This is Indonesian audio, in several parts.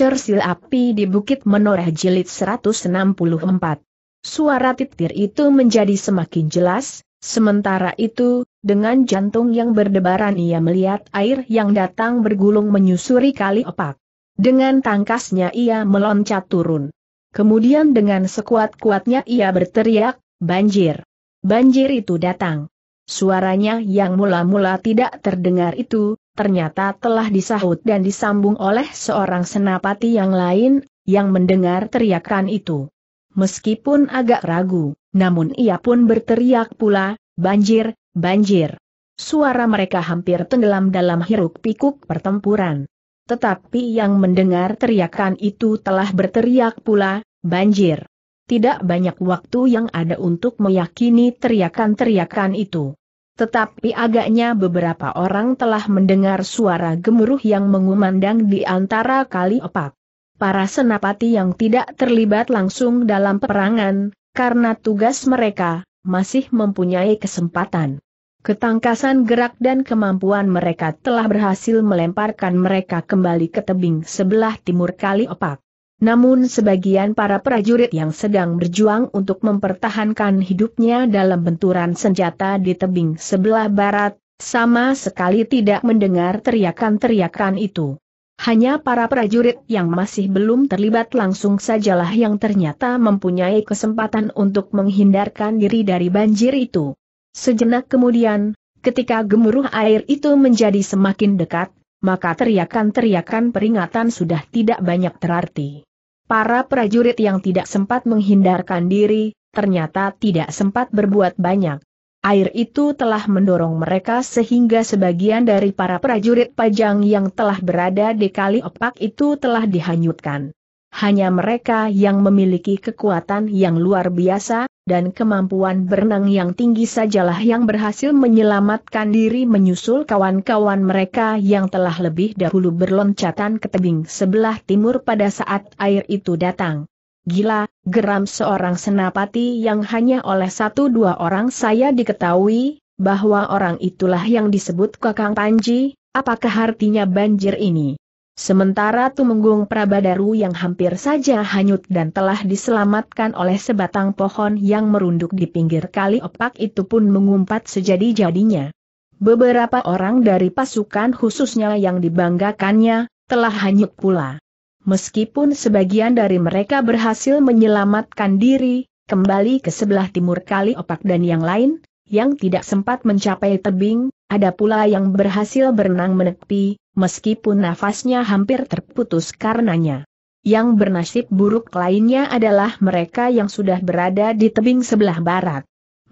Cersil api di Bukit Menoreh Jilid 164. Suara titir itu menjadi semakin jelas, sementara itu, dengan jantung yang berdebaran ia melihat air yang datang bergulung menyusuri kali opak. Dengan tangkasnya ia meloncat turun. Kemudian dengan sekuat-kuatnya ia berteriak, banjir. Banjir itu datang. Suaranya yang mula-mula tidak terdengar itu, ternyata telah disahut dan disambung oleh seorang senapati yang lain, yang mendengar teriakan itu. Meskipun agak ragu, namun ia pun berteriak pula, banjir, banjir. Suara mereka hampir tenggelam dalam hiruk-pikuk pertempuran. Tetapi yang mendengar teriakan itu telah berteriak pula, banjir. Tidak banyak waktu yang ada untuk meyakini teriakan-teriakan itu. Tetapi agaknya beberapa orang telah mendengar suara gemuruh yang mengumandang di antara kali opak. Para senapati yang tidak terlibat langsung dalam peperangan, karena tugas mereka, masih mempunyai kesempatan. Ketangkasan gerak dan kemampuan mereka telah berhasil melemparkan mereka kembali ke tebing sebelah timur kali opak. Namun sebagian para prajurit yang sedang berjuang untuk mempertahankan hidupnya dalam benturan senjata di tebing sebelah barat, sama sekali tidak mendengar teriakan-teriakan itu. Hanya para prajurit yang masih belum terlibat langsung sajalah yang ternyata mempunyai kesempatan untuk menghindarkan diri dari banjir itu. Sejenak kemudian, ketika gemuruh air itu menjadi semakin dekat, maka teriakan-teriakan peringatan sudah tidak banyak terarti. Para prajurit yang tidak sempat menghindarkan diri, ternyata tidak sempat berbuat banyak. Air itu telah mendorong mereka sehingga sebagian dari para prajurit pajang yang telah berada di kali opak itu telah dihanyutkan. Hanya mereka yang memiliki kekuatan yang luar biasa, dan kemampuan berenang yang tinggi sajalah yang berhasil menyelamatkan diri menyusul kawan-kawan mereka yang telah lebih dahulu berloncatan ke tebing sebelah timur pada saat air itu datang. Gila, geram seorang senapati yang hanya oleh satu dua orang saya diketahui, bahwa orang itulah yang disebut Kakang Panji, apakah artinya banjir ini? Sementara Tumenggung Prabadaru yang hampir saja hanyut dan telah diselamatkan oleh sebatang pohon yang merunduk di pinggir kali opak itu pun mengumpat sejadi-jadinya. Beberapa orang dari pasukan khususnya yang dibanggakannya, telah hanyut pula. Meskipun sebagian dari mereka berhasil menyelamatkan diri, kembali ke sebelah timur kali opak dan yang lain, yang tidak sempat mencapai tebing, ada pula yang berhasil berenang menepi, meskipun nafasnya hampir terputus karenanya. Yang bernasib buruk lainnya adalah mereka yang sudah berada di tebing sebelah barat.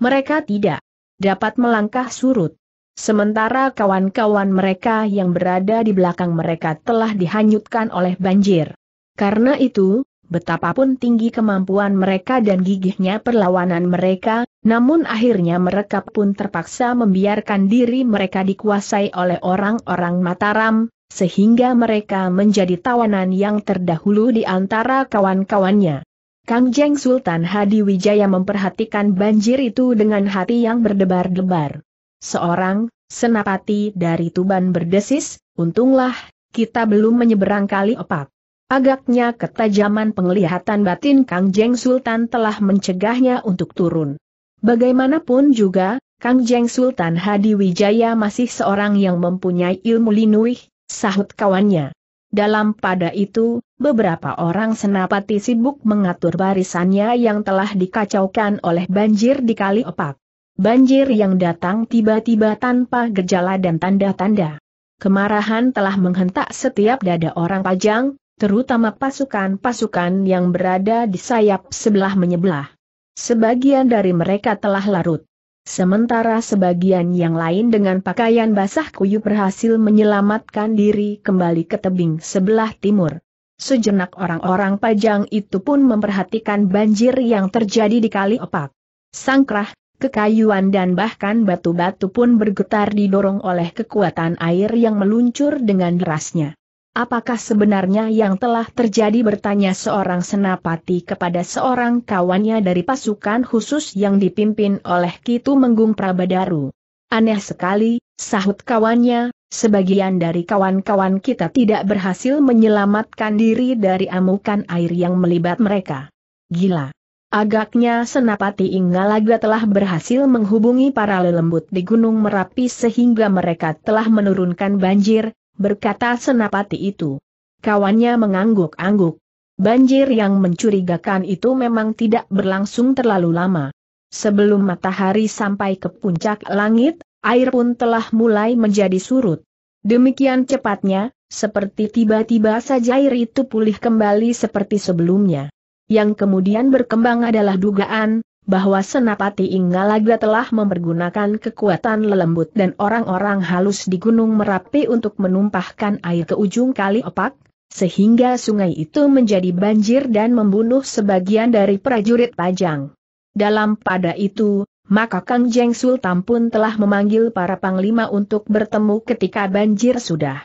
Mereka tidak dapat melangkah surut. Sementara kawan-kawan mereka yang berada di belakang mereka telah dihanyutkan oleh banjir. Karena itu, Betapapun tinggi kemampuan mereka dan gigihnya perlawanan mereka, namun akhirnya mereka pun terpaksa membiarkan diri mereka dikuasai oleh orang-orang Mataram, sehingga mereka menjadi tawanan yang terdahulu di antara kawan-kawannya. Kang Jeng Sultan Hadi Wijaya memperhatikan banjir itu dengan hati yang berdebar-debar. Seorang, senapati dari Tuban berdesis, untunglah, kita belum menyeberang kali opak. Agaknya ketajaman penglihatan batin Kang Jeng Sultan telah mencegahnya untuk turun. Bagaimanapun juga, Kang Jeng Sultan Hadi Wijaya masih seorang yang mempunyai ilmu linuih, sahut kawannya. Dalam pada itu, beberapa orang senapati sibuk mengatur barisannya yang telah dikacaukan oleh banjir di Kali Opak. Banjir yang datang tiba-tiba tanpa gejala dan tanda-tanda. Kemarahan telah menghentak setiap dada orang pajang, terutama pasukan-pasukan yang berada di sayap sebelah menyebelah. Sebagian dari mereka telah larut. Sementara sebagian yang lain dengan pakaian basah kuyup berhasil menyelamatkan diri kembali ke tebing sebelah timur. Sejenak orang-orang pajang itu pun memperhatikan banjir yang terjadi di kali opak. Sangkrah, kekayuan dan bahkan batu-batu pun bergetar didorong oleh kekuatan air yang meluncur dengan derasnya. Apakah sebenarnya yang telah terjadi bertanya seorang senapati kepada seorang kawannya dari pasukan khusus yang dipimpin oleh Kitu Menggung Prabadaru. Aneh sekali, sahut kawannya, sebagian dari kawan-kawan kita tidak berhasil menyelamatkan diri dari amukan air yang melibat mereka. Gila. Agaknya Senapati Inggalaga telah berhasil menghubungi para lelembut di Gunung Merapi sehingga mereka telah menurunkan banjir, berkata senapati itu. Kawannya mengangguk-angguk. Banjir yang mencurigakan itu memang tidak berlangsung terlalu lama. Sebelum matahari sampai ke puncak langit, air pun telah mulai menjadi surut. Demikian cepatnya, seperti tiba-tiba saja air itu pulih kembali seperti sebelumnya. Yang kemudian berkembang adalah dugaan, bahwa Senapati Inggalaga telah mempergunakan kekuatan lelembut dan orang-orang halus di Gunung Merapi untuk menumpahkan air ke ujung kali opak, sehingga sungai itu menjadi banjir dan membunuh sebagian dari prajurit Pajang. Dalam pada itu, maka Kang Jeng Sultan pun telah memanggil para panglima untuk bertemu ketika banjir sudah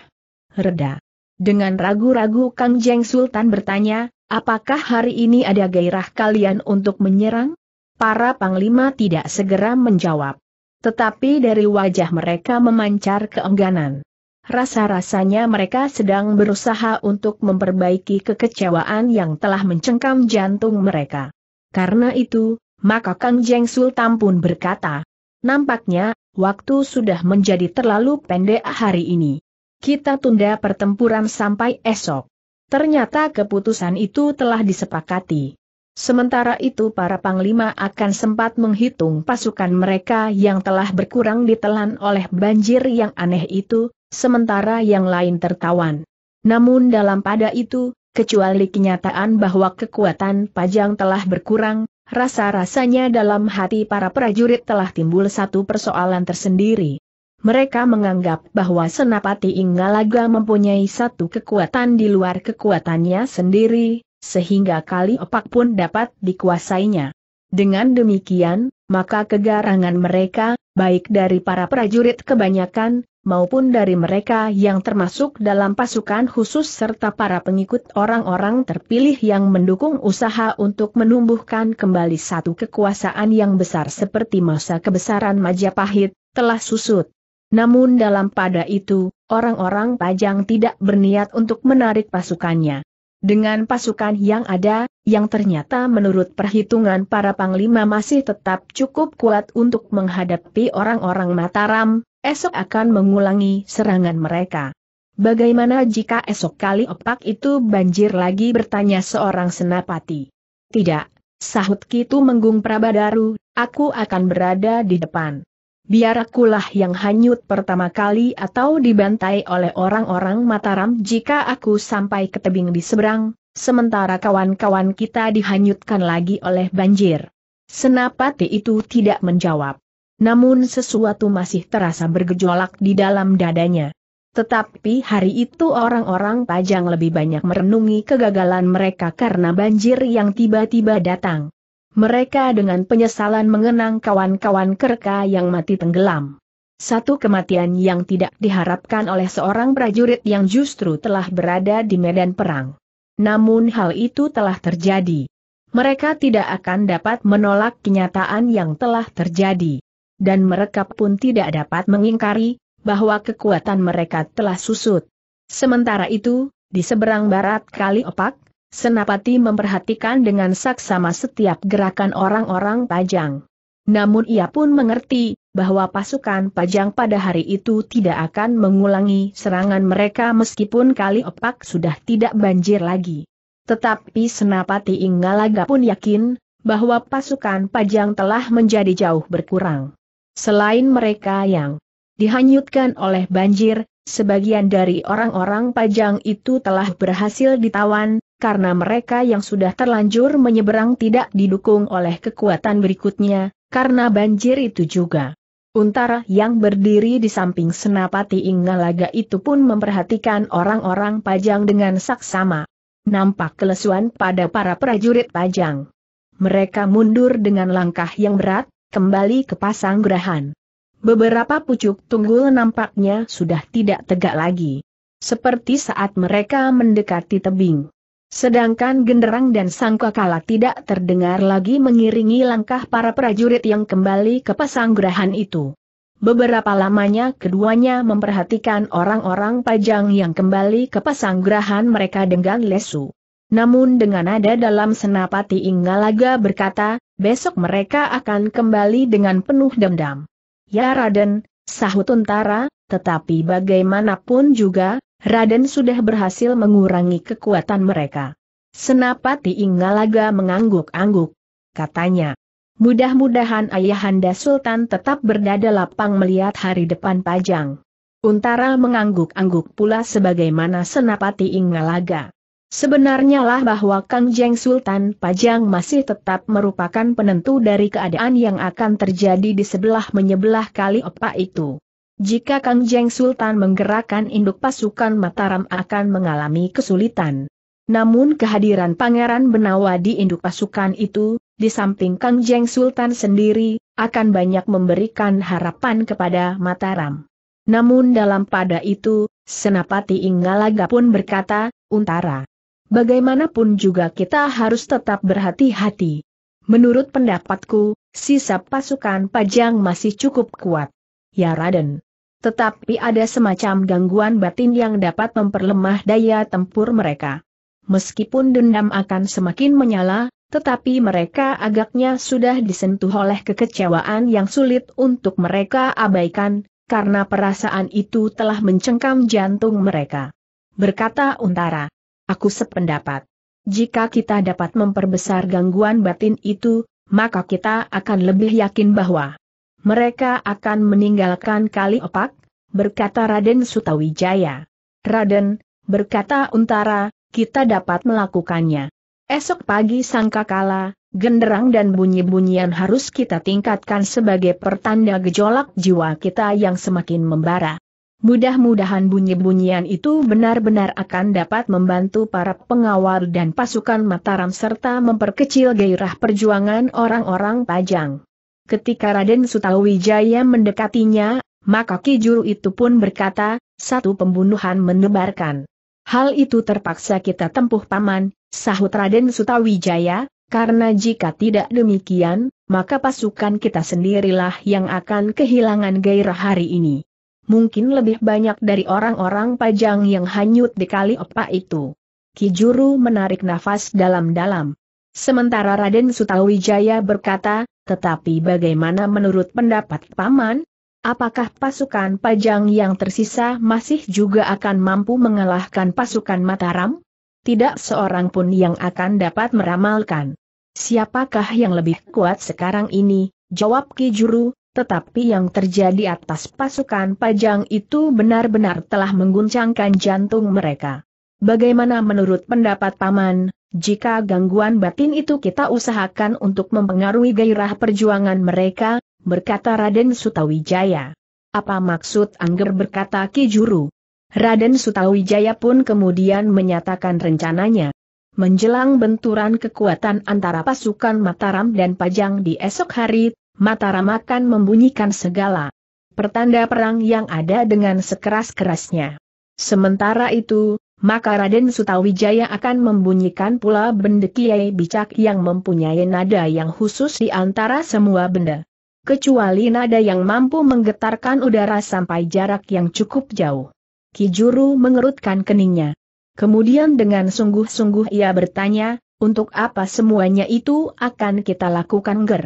reda. Dengan ragu-ragu Kang Jeng Sultan bertanya, apakah hari ini ada gairah kalian untuk menyerang? Para panglima tidak segera menjawab. Tetapi dari wajah mereka memancar keengganan. Rasa-rasanya mereka sedang berusaha untuk memperbaiki kekecewaan yang telah mencengkam jantung mereka. Karena itu, maka Kang Jeng Sultan pun berkata, Nampaknya, waktu sudah menjadi terlalu pendek hari ini. Kita tunda pertempuran sampai esok. Ternyata keputusan itu telah disepakati. Sementara itu para panglima akan sempat menghitung pasukan mereka yang telah berkurang ditelan oleh banjir yang aneh itu, sementara yang lain tertawan. Namun dalam pada itu, kecuali kenyataan bahwa kekuatan Pajang telah berkurang, rasa-rasanya dalam hati para prajurit telah timbul satu persoalan tersendiri. Mereka menganggap bahwa Senapati Ingalaga mempunyai satu kekuatan di luar kekuatannya sendiri, sehingga kali opak pun dapat dikuasainya. Dengan demikian, maka kegarangan mereka, baik dari para prajurit kebanyakan, maupun dari mereka yang termasuk dalam pasukan khusus serta para pengikut orang-orang terpilih yang mendukung usaha untuk menumbuhkan kembali satu kekuasaan yang besar seperti masa kebesaran Majapahit, telah susut. Namun dalam pada itu, orang-orang Pajang tidak berniat untuk menarik pasukannya. Dengan pasukan yang ada, yang ternyata menurut perhitungan para panglima masih tetap cukup kuat untuk menghadapi orang-orang Mataram, esok akan mengulangi serangan mereka. Bagaimana jika esok kali opak itu banjir lagi bertanya seorang senapati? Tidak, sahut Kitu Menggung Prabadaru, aku akan berada di depan biar akulah yang hanyut pertama kali atau dibantai oleh orang-orang Mataram jika aku sampai ke tebing di seberang, sementara kawan-kawan kita dihanyutkan lagi oleh banjir. Senapati itu tidak menjawab. Namun sesuatu masih terasa bergejolak di dalam dadanya. Tetapi hari itu orang-orang Pajang lebih banyak merenungi kegagalan mereka karena banjir yang tiba-tiba datang. Mereka dengan penyesalan mengenang kawan-kawan kerka yang mati tenggelam. Satu kematian yang tidak diharapkan oleh seorang prajurit yang justru telah berada di medan perang. Namun hal itu telah terjadi. Mereka tidak akan dapat menolak kenyataan yang telah terjadi. Dan mereka pun tidak dapat mengingkari bahwa kekuatan mereka telah susut. Sementara itu, di seberang barat Kali Opak, Senapati memperhatikan dengan saksama setiap gerakan orang-orang pajang. Namun ia pun mengerti, bahwa pasukan pajang pada hari itu tidak akan mengulangi serangan mereka meskipun kali opak sudah tidak banjir lagi. Tetapi Senapati Inggalaga pun yakin, bahwa pasukan pajang telah menjadi jauh berkurang. Selain mereka yang dihanyutkan oleh banjir, sebagian dari orang-orang pajang itu telah berhasil ditawan, karena mereka yang sudah terlanjur menyeberang tidak didukung oleh kekuatan berikutnya, karena banjir itu juga. Untara yang berdiri di samping senapati Ingalaga itu pun memperhatikan orang-orang pajang dengan saksama. Nampak kelesuan pada para prajurit pajang. Mereka mundur dengan langkah yang berat, kembali ke pasang gerahan. Beberapa pucuk tunggul nampaknya sudah tidak tegak lagi. Seperti saat mereka mendekati tebing. Sedangkan genderang dan sangkakala tidak terdengar lagi mengiringi langkah para prajurit yang kembali ke Pasanggrahan itu. Beberapa lamanya keduanya memperhatikan orang-orang pajang yang kembali ke Pasanggrahan mereka dengan lesu. Namun dengan nada dalam senapati Inggalaga berkata, besok mereka akan kembali dengan penuh dendam. Ya Raden, sahut tentara, tetapi bagaimanapun juga, Raden sudah berhasil mengurangi kekuatan mereka. Senapati Inggalaga mengangguk-angguk. Katanya, mudah-mudahan Ayahanda Sultan tetap berdada lapang melihat hari depan pajang. Untara mengangguk-angguk pula sebagaimana Senapati Inggalaga. Sebenarnya lah bahwa Kang Jeng Sultan Pajang masih tetap merupakan penentu dari keadaan yang akan terjadi di sebelah menyebelah kali opa itu. Jika Kang Jeng Sultan menggerakkan induk pasukan Mataram akan mengalami kesulitan. Namun kehadiran Pangeran Benawa di induk pasukan itu, di samping Kang Jeng Sultan sendiri, akan banyak memberikan harapan kepada Mataram. Namun dalam pada itu, Senapati Inggalaga pun berkata, Untara. Bagaimanapun juga kita harus tetap berhati-hati. Menurut pendapatku, sisa pasukan Pajang masih cukup kuat ya Raden. Tetapi ada semacam gangguan batin yang dapat memperlemah daya tempur mereka. Meskipun dendam akan semakin menyala, tetapi mereka agaknya sudah disentuh oleh kekecewaan yang sulit untuk mereka abaikan, karena perasaan itu telah mencengkam jantung mereka. Berkata Untara, aku sependapat. Jika kita dapat memperbesar gangguan batin itu, maka kita akan lebih yakin bahwa mereka akan meninggalkan kali opak, berkata Raden Sutawijaya. Raden, berkata Untara, kita dapat melakukannya. Esok pagi sangkakala, genderang dan bunyi-bunyian harus kita tingkatkan sebagai pertanda gejolak jiwa kita yang semakin membara. Mudah-mudahan bunyi-bunyian itu benar-benar akan dapat membantu para pengawal dan pasukan Mataram serta memperkecil gairah perjuangan orang-orang Pajang. Ketika Raden Sutawijaya mendekatinya, maka Kijuru itu pun berkata, satu pembunuhan menebarkan. Hal itu terpaksa kita tempuh paman, sahut Raden Sutawijaya, karena jika tidak demikian, maka pasukan kita sendirilah yang akan kehilangan gairah hari ini. Mungkin lebih banyak dari orang-orang pajang yang hanyut di kali opak itu. Kijuru menarik nafas dalam-dalam. Sementara Raden Sutawijaya berkata, tetapi bagaimana menurut pendapat Paman? Apakah pasukan Pajang yang tersisa masih juga akan mampu mengalahkan pasukan Mataram? Tidak seorang pun yang akan dapat meramalkan. Siapakah yang lebih kuat sekarang ini? Jawab Ki Juru, tetapi yang terjadi atas pasukan Pajang itu benar-benar telah mengguncangkan jantung mereka. Bagaimana menurut pendapat Paman, jika gangguan batin itu kita usahakan untuk mempengaruhi gairah perjuangan mereka, berkata Raden Sutawijaya. Apa maksud Angger berkata Ki Juru? Raden Sutawijaya pun kemudian menyatakan rencananya. Menjelang benturan kekuatan antara pasukan Mataram dan Pajang di esok hari, Mataram akan membunyikan segala pertanda perang yang ada dengan sekeras-kerasnya. Sementara itu, maka Raden Sutawijaya akan membunyikan pula benda kiai bicak yang mempunyai nada yang khusus di antara semua benda. Kecuali nada yang mampu menggetarkan udara sampai jarak yang cukup jauh. Kijuru mengerutkan keningnya. Kemudian dengan sungguh-sungguh ia bertanya, untuk apa semuanya itu akan kita lakukan ger?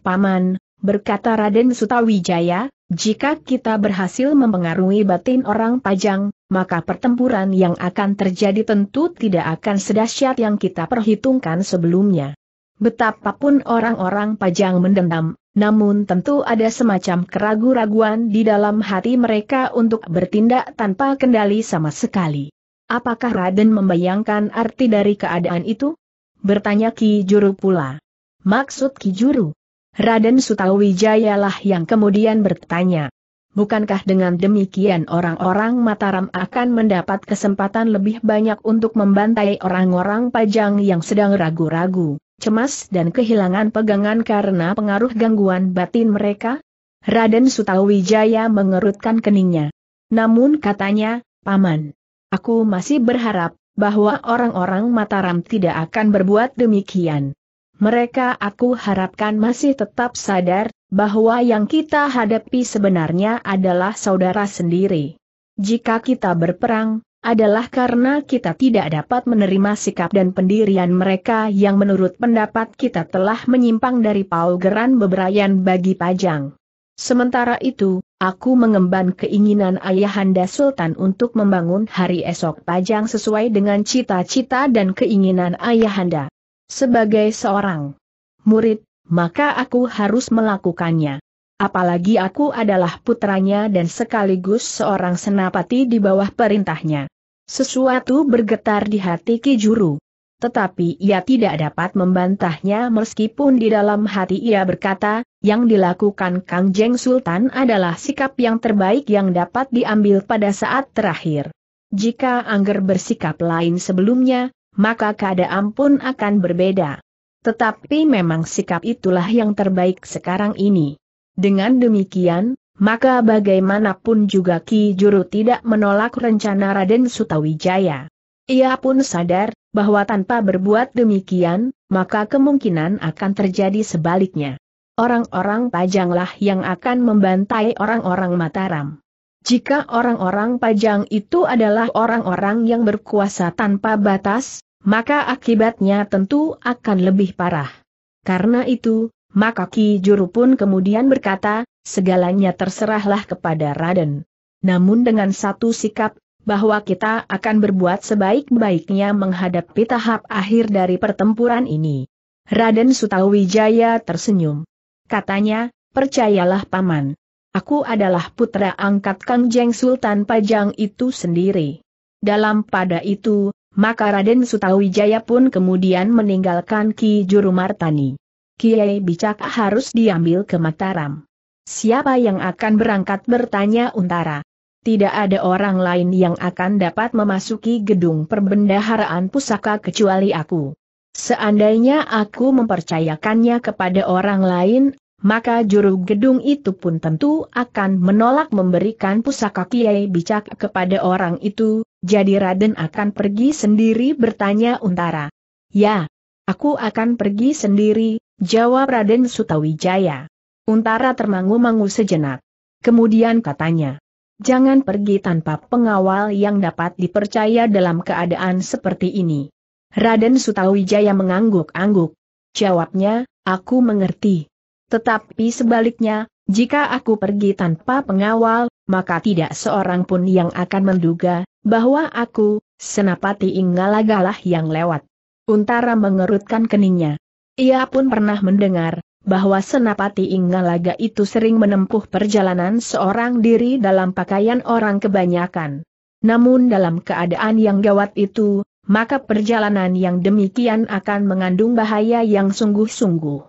Paman, berkata Raden Sutawijaya, jika kita berhasil mempengaruhi batin orang Pajang, maka pertempuran yang akan terjadi tentu tidak akan sedahsyat yang kita perhitungkan sebelumnya. Betapapun orang-orang Pajang mendendam, namun tentu ada semacam keraguan-raguan di dalam hati mereka untuk bertindak tanpa kendali sama sekali. Apakah Raden membayangkan arti dari keadaan itu? Bertanya Ki Juru pula. Maksud Ki Juru? Raden lah yang kemudian bertanya. Bukankah dengan demikian orang-orang Mataram akan mendapat kesempatan lebih banyak untuk membantai orang-orang Pajang yang sedang ragu-ragu, cemas dan kehilangan pegangan karena pengaruh gangguan batin mereka? Raden Sutawijaya mengerutkan keningnya. Namun katanya, Paman, aku masih berharap bahwa orang-orang Mataram tidak akan berbuat demikian. Mereka aku harapkan masih tetap sadar, bahwa yang kita hadapi sebenarnya adalah saudara sendiri. Jika kita berperang, adalah karena kita tidak dapat menerima sikap dan pendirian mereka yang menurut pendapat kita telah menyimpang dari Paul Geran beberayan bagi pajang. Sementara itu, aku mengemban keinginan Ayahanda Sultan untuk membangun hari esok pajang sesuai dengan cita-cita dan keinginan Ayahanda. Sebagai seorang murid, maka aku harus melakukannya. Apalagi aku adalah putranya dan sekaligus seorang senapati di bawah perintahnya. Sesuatu bergetar di hati Ki Tetapi ia tidak dapat membantahnya meskipun di dalam hati ia berkata, yang dilakukan Kang Jeng Sultan adalah sikap yang terbaik yang dapat diambil pada saat terakhir. Jika Angger bersikap lain sebelumnya, maka keadaan pun akan berbeda. Tetapi memang sikap itulah yang terbaik sekarang ini. Dengan demikian, maka bagaimanapun juga Ki Juru tidak menolak rencana Raden Sutawijaya. Ia pun sadar, bahwa tanpa berbuat demikian, maka kemungkinan akan terjadi sebaliknya. Orang-orang Pajanglah yang akan membantai orang-orang Mataram. Jika orang-orang Pajang itu adalah orang-orang yang berkuasa tanpa batas, maka akibatnya tentu akan lebih parah. Karena itu, maka Ki Juru pun kemudian berkata, segalanya terserahlah kepada Raden. Namun dengan satu sikap, bahwa kita akan berbuat sebaik-baiknya menghadapi tahap akhir dari pertempuran ini. Raden Sutawijaya tersenyum. Katanya, percayalah paman. Aku adalah putra angkat Kang Jeng Sultan Pajang itu sendiri. Dalam pada itu, maka Raden Sutawijaya pun kemudian meninggalkan Ki Juru Martani. Kiai Bicak harus diambil ke Mataram. Siapa yang akan berangkat bertanya Untara. Tidak ada orang lain yang akan dapat memasuki gedung perbendaharaan pusaka kecuali aku. Seandainya aku mempercayakannya kepada orang lain, maka juru gedung itu pun tentu akan menolak memberikan pusaka Kiai Bicak kepada orang itu, jadi Raden akan pergi sendiri bertanya Untara. Ya, aku akan pergi sendiri, jawab Raden Sutawijaya. Untara termangu-mangu sejenak. Kemudian katanya, jangan pergi tanpa pengawal yang dapat dipercaya dalam keadaan seperti ini. Raden Sutawijaya mengangguk-angguk. Jawabnya, aku mengerti. Tetapi sebaliknya, jika aku pergi tanpa pengawal, maka tidak seorang pun yang akan menduga, bahwa aku, senapati inggalagalah yang lewat. Untara mengerutkan keningnya. Ia pun pernah mendengar, bahwa senapati Inggalaga itu sering menempuh perjalanan seorang diri dalam pakaian orang kebanyakan. Namun dalam keadaan yang gawat itu, maka perjalanan yang demikian akan mengandung bahaya yang sungguh-sungguh.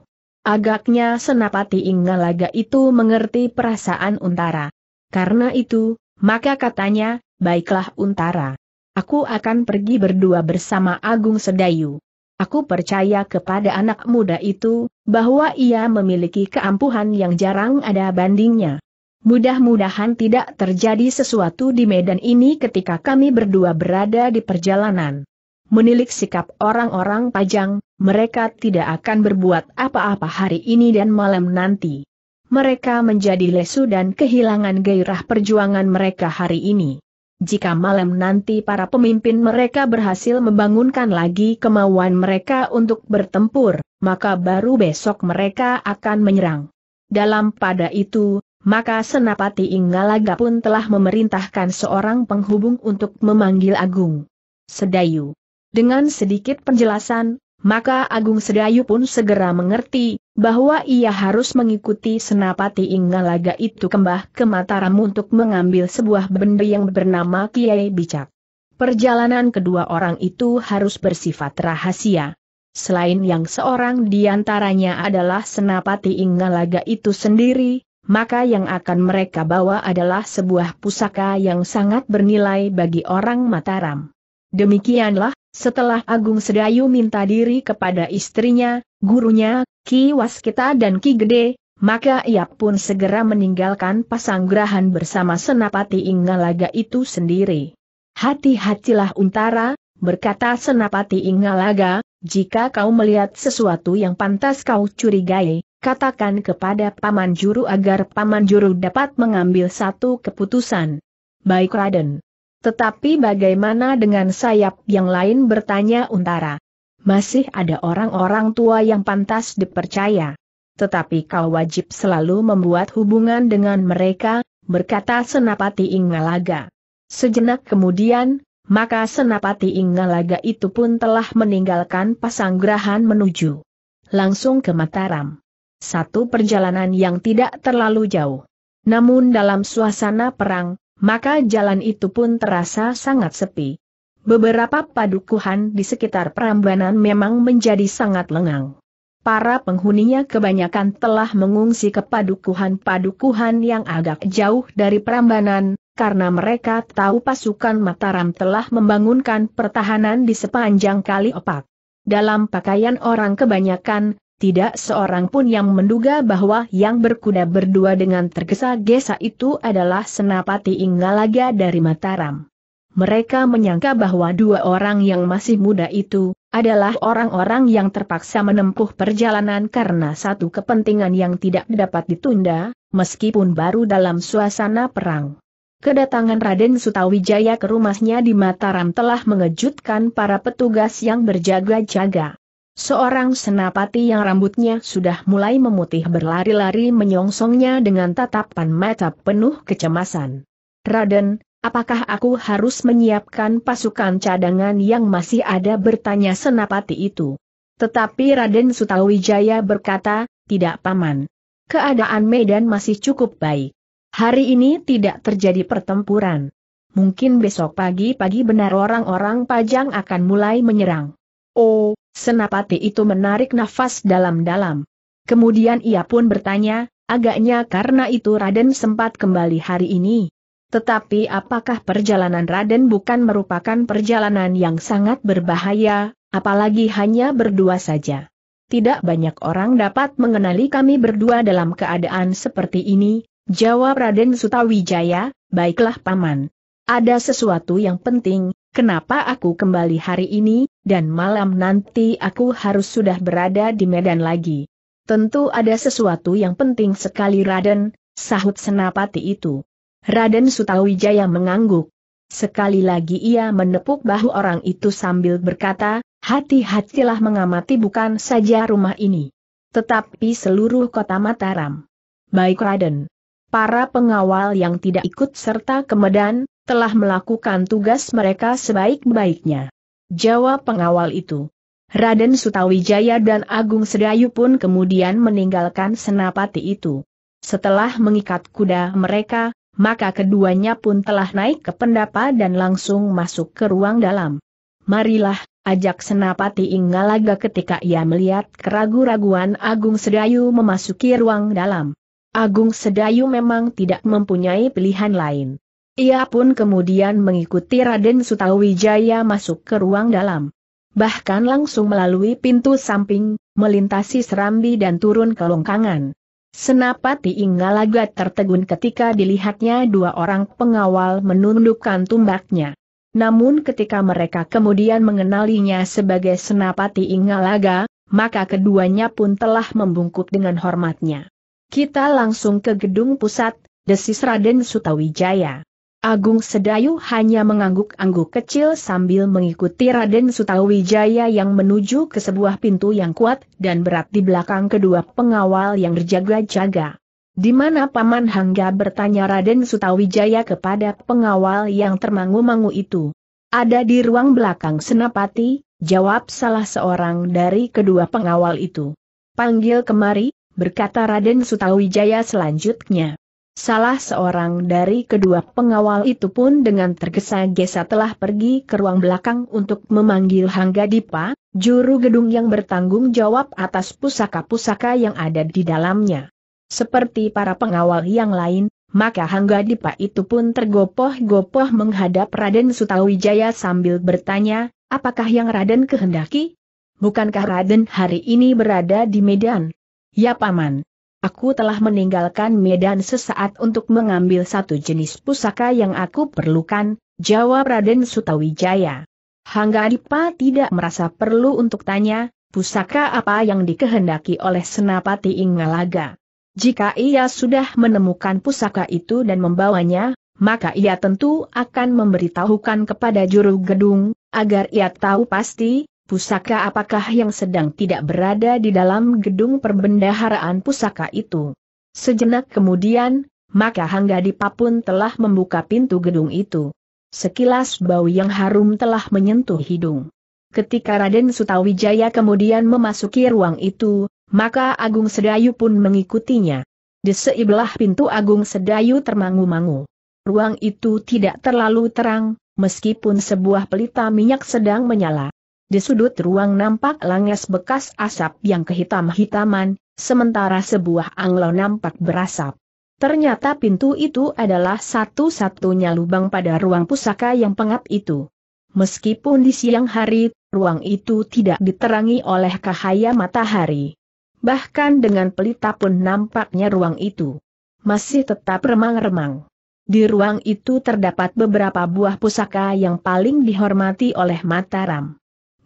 Agaknya senapati Inggalaga itu mengerti perasaan Untara. Karena itu, maka katanya, baiklah Untara. Aku akan pergi berdua bersama Agung Sedayu. Aku percaya kepada anak muda itu, bahwa ia memiliki keampuhan yang jarang ada bandingnya. Mudah-mudahan tidak terjadi sesuatu di medan ini ketika kami berdua berada di perjalanan. Menilik sikap orang-orang pajang, mereka tidak akan berbuat apa-apa hari ini dan malam nanti mereka menjadi lesu dan kehilangan gairah perjuangan mereka hari ini. Jika malam nanti para pemimpin mereka berhasil membangunkan lagi kemauan mereka untuk bertempur, maka baru besok mereka akan menyerang. Dalam pada itu, maka Senapati Inggalaga pun telah memerintahkan seorang penghubung untuk memanggil Agung Sedayu. Dengan sedikit penjelasan, maka Agung Sedayu pun segera mengerti, bahwa ia harus mengikuti Senapati Inggalaga itu kembah ke Mataram untuk mengambil sebuah benda yang bernama Kiai Bicak. Perjalanan kedua orang itu harus bersifat rahasia. Selain yang seorang di antaranya adalah Senapati Inggalaga itu sendiri, maka yang akan mereka bawa adalah sebuah pusaka yang sangat bernilai bagi orang Mataram. Demikianlah setelah Agung Sedayu minta diri kepada istrinya, gurunya, Ki Waskita dan Ki Gede, maka ia pun segera meninggalkan pasanggrahan bersama Senapati Ingalaga itu sendiri. Hati-hatilah Untara, berkata Senapati Ingalaga, jika kau melihat sesuatu yang pantas kau curigai, katakan kepada Paman Juru agar Paman Juru dapat mengambil satu keputusan. Baik Raden. Tetapi bagaimana dengan sayap yang lain bertanya Untara? Masih ada orang-orang tua yang pantas dipercaya. Tetapi kau wajib selalu membuat hubungan dengan mereka, berkata Senapati Ingalaga. Sejenak kemudian, maka Senapati Ingalaga itu pun telah meninggalkan pasanggrahan menuju langsung ke Mataram. Satu perjalanan yang tidak terlalu jauh. Namun dalam suasana perang, maka jalan itu pun terasa sangat sepi. Beberapa padukuhan di sekitar Prambanan memang menjadi sangat lengang. Para penghuninya kebanyakan telah mengungsi ke padukuhan-padukuhan yang agak jauh dari Prambanan, karena mereka tahu pasukan Mataram telah membangunkan pertahanan di sepanjang kali opak. Dalam pakaian orang kebanyakan, tidak seorang pun yang menduga bahwa yang berkuda berdua dengan tergesa-gesa itu adalah Senapati Inggalaga dari Mataram. Mereka menyangka bahwa dua orang yang masih muda itu, adalah orang-orang yang terpaksa menempuh perjalanan karena satu kepentingan yang tidak dapat ditunda, meskipun baru dalam suasana perang. Kedatangan Raden Sutawijaya ke rumahnya di Mataram telah mengejutkan para petugas yang berjaga-jaga. Seorang senapati yang rambutnya sudah mulai memutih berlari-lari menyongsongnya dengan tatapan mata penuh kecemasan. Raden, apakah aku harus menyiapkan pasukan cadangan yang masih ada bertanya senapati itu? Tetapi Raden Sutawijaya berkata, tidak paman. Keadaan Medan masih cukup baik. Hari ini tidak terjadi pertempuran. Mungkin besok pagi-pagi benar orang-orang pajang akan mulai menyerang. Oh, Senapati itu menarik nafas dalam-dalam. Kemudian ia pun bertanya, agaknya karena itu Raden sempat kembali hari ini. Tetapi apakah perjalanan Raden bukan merupakan perjalanan yang sangat berbahaya, apalagi hanya berdua saja? Tidak banyak orang dapat mengenali kami berdua dalam keadaan seperti ini, jawab Raden Sutawijaya, baiklah paman. Ada sesuatu yang penting, kenapa aku kembali hari ini, dan malam nanti aku harus sudah berada di Medan lagi. Tentu ada sesuatu yang penting sekali Raden, sahut senapati itu. Raden Sutawijaya mengangguk. Sekali lagi ia menepuk bahu orang itu sambil berkata, hati-hatilah mengamati bukan saja rumah ini. Tetapi seluruh kota Mataram. Baik Raden. Para pengawal yang tidak ikut serta ke Medan, telah melakukan tugas mereka sebaik-baiknya. Jawab pengawal itu. Raden Sutawijaya dan Agung Sedayu pun kemudian meninggalkan senapati itu. Setelah mengikat kuda mereka, maka keduanya pun telah naik ke pendapa dan langsung masuk ke ruang dalam. Marilah, ajak senapati Inggalaga ketika ia melihat keragu-raguan Agung Sedayu memasuki ruang dalam. Agung Sedayu memang tidak mempunyai pilihan lain. Ia pun kemudian mengikuti Raden Sutawijaya masuk ke ruang dalam. Bahkan langsung melalui pintu samping, melintasi serambi dan turun ke longkangan. Senapati Inggalaga tertegun ketika dilihatnya dua orang pengawal menundukkan tumbaknya. Namun ketika mereka kemudian mengenalinya sebagai Senapati Inggalaga, maka keduanya pun telah membungkuk dengan hormatnya. Kita langsung ke gedung pusat, desis Raden Sutawijaya. Agung Sedayu hanya mengangguk-angguk kecil sambil mengikuti Raden Sutawijaya yang menuju ke sebuah pintu yang kuat dan berat di belakang kedua pengawal yang berjaga-jaga. Di mana Paman Hangga bertanya Raden Sutawijaya kepada pengawal yang termangu-mangu itu. Ada di ruang belakang Senapati, jawab salah seorang dari kedua pengawal itu. Panggil kemari, berkata Raden Sutawijaya selanjutnya. Salah seorang dari kedua pengawal itu pun dengan tergesa-gesa telah pergi ke ruang belakang untuk memanggil Hangga Dipa, juru gedung yang bertanggung jawab atas pusaka-pusaka yang ada di dalamnya. Seperti para pengawal yang lain, maka Hangga Dipa itu pun tergopoh-gopoh menghadap Raden Sutawijaya sambil bertanya, apakah yang Raden kehendaki? Bukankah Raden hari ini berada di Medan? Ya Paman. Aku telah meninggalkan Medan sesaat untuk mengambil satu jenis pusaka yang aku perlukan, jawab Raden Sutawijaya. Hangga Dipa tidak merasa perlu untuk tanya, pusaka apa yang dikehendaki oleh Senapati Ingalaga. Jika ia sudah menemukan pusaka itu dan membawanya, maka ia tentu akan memberitahukan kepada juru gedung, agar ia tahu pasti, pusaka apakah yang sedang tidak berada di dalam gedung perbendaharaan pusaka itu. Sejenak kemudian, maka Hangga Dipa pun telah membuka pintu gedung itu. Sekilas bau yang harum telah menyentuh hidung. Ketika Raden Sutawijaya kemudian memasuki ruang itu, maka Agung Sedayu pun mengikutinya. Di sebelah pintu Agung Sedayu termangu-mangu. Ruang itu tidak terlalu terang, meskipun sebuah pelita minyak sedang menyala. Di sudut ruang nampak langes bekas asap yang kehitam-hitaman, sementara sebuah anglo nampak berasap. Ternyata pintu itu adalah satu-satunya lubang pada ruang pusaka yang pengap itu. Meskipun di siang hari, ruang itu tidak diterangi oleh cahaya matahari. Bahkan dengan pelita pun nampaknya ruang itu masih tetap remang-remang. Di ruang itu terdapat beberapa buah pusaka yang paling dihormati oleh Mataram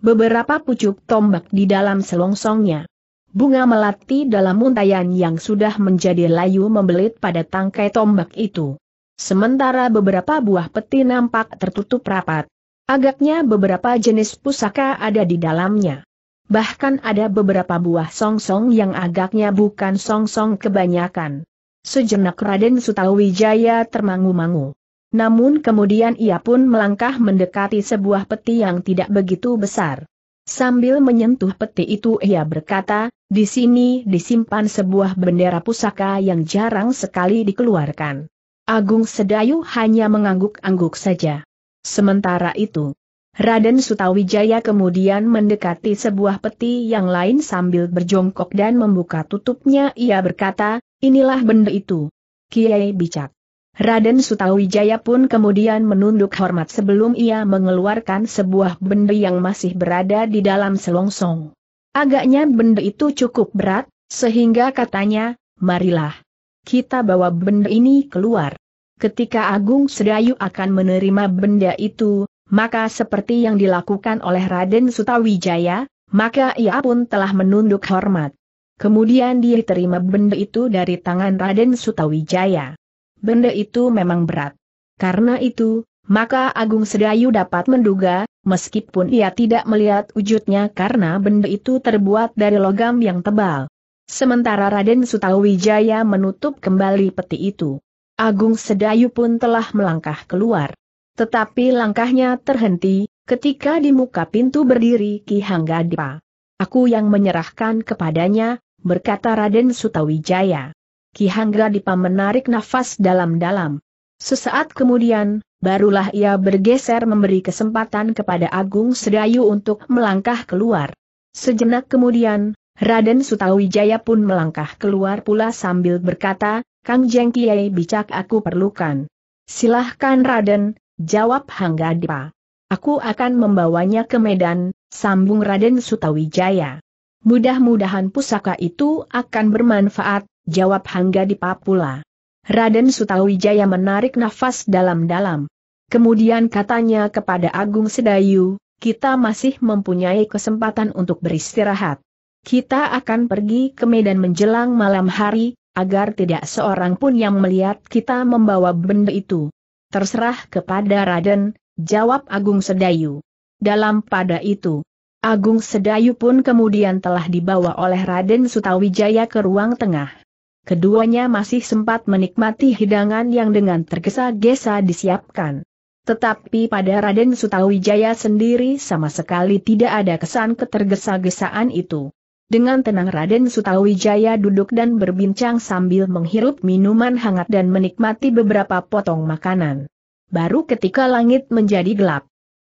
beberapa pucuk tombak di dalam selongsongnya. Bunga melati dalam untayan yang sudah menjadi layu membelit pada tangkai tombak itu. Sementara beberapa buah peti nampak tertutup rapat. Agaknya beberapa jenis pusaka ada di dalamnya. Bahkan ada beberapa buah songsong -song yang agaknya bukan songsong -song kebanyakan. Sejenak Raden Sutawijaya termangu-mangu. Namun kemudian ia pun melangkah mendekati sebuah peti yang tidak begitu besar. Sambil menyentuh peti itu ia berkata, di sini disimpan sebuah bendera pusaka yang jarang sekali dikeluarkan. Agung Sedayu hanya mengangguk-angguk saja. Sementara itu, Raden Sutawijaya kemudian mendekati sebuah peti yang lain sambil berjongkok dan membuka tutupnya ia berkata, inilah benda itu. Kiai Bicak." Raden Sutawijaya pun kemudian menunduk hormat sebelum ia mengeluarkan sebuah benda yang masih berada di dalam selongsong. Agaknya benda itu cukup berat, sehingga katanya, marilah. Kita bawa benda ini keluar. Ketika Agung Sedayu akan menerima benda itu, maka seperti yang dilakukan oleh Raden Sutawijaya, maka ia pun telah menunduk hormat. Kemudian dia diterima benda itu dari tangan Raden Sutawijaya benda itu memang berat. Karena itu, maka Agung Sedayu dapat menduga, meskipun ia tidak melihat wujudnya karena benda itu terbuat dari logam yang tebal. Sementara Raden Sutawijaya menutup kembali peti itu. Agung Sedayu pun telah melangkah keluar. Tetapi langkahnya terhenti, ketika di muka pintu berdiri Ki Hanggadipa. Aku yang menyerahkan kepadanya, berkata Raden Sutawijaya. Ki Hangga Dipa menarik nafas dalam-dalam. Sesaat kemudian, barulah ia bergeser memberi kesempatan kepada Agung Sedayu untuk melangkah keluar. Sejenak kemudian, Raden Sutawijaya pun melangkah keluar pula sambil berkata, Kang Jeng Kiai Bicak aku perlukan. Silahkan Raden, jawab Hangga Dipa. Aku akan membawanya ke Medan, sambung Raden Sutawijaya. Mudah-mudahan pusaka itu akan bermanfaat, jawab Hangga di Papua. Raden Sutawijaya menarik nafas dalam-dalam. Kemudian katanya kepada Agung Sedayu, kita masih mempunyai kesempatan untuk beristirahat. Kita akan pergi ke Medan menjelang malam hari, agar tidak seorang pun yang melihat kita membawa benda itu. Terserah kepada Raden, jawab Agung Sedayu. Dalam pada itu, Agung Sedayu pun kemudian telah dibawa oleh Raden Sutawijaya ke ruang tengah keduanya masih sempat menikmati hidangan yang dengan tergesa-gesa disiapkan. Tetapi pada Raden Sutawijaya sendiri sama sekali tidak ada kesan ketergesa-gesaan itu. Dengan tenang Raden Sutawijaya duduk dan berbincang sambil menghirup minuman hangat dan menikmati beberapa potong makanan. Baru ketika langit menjadi gelap,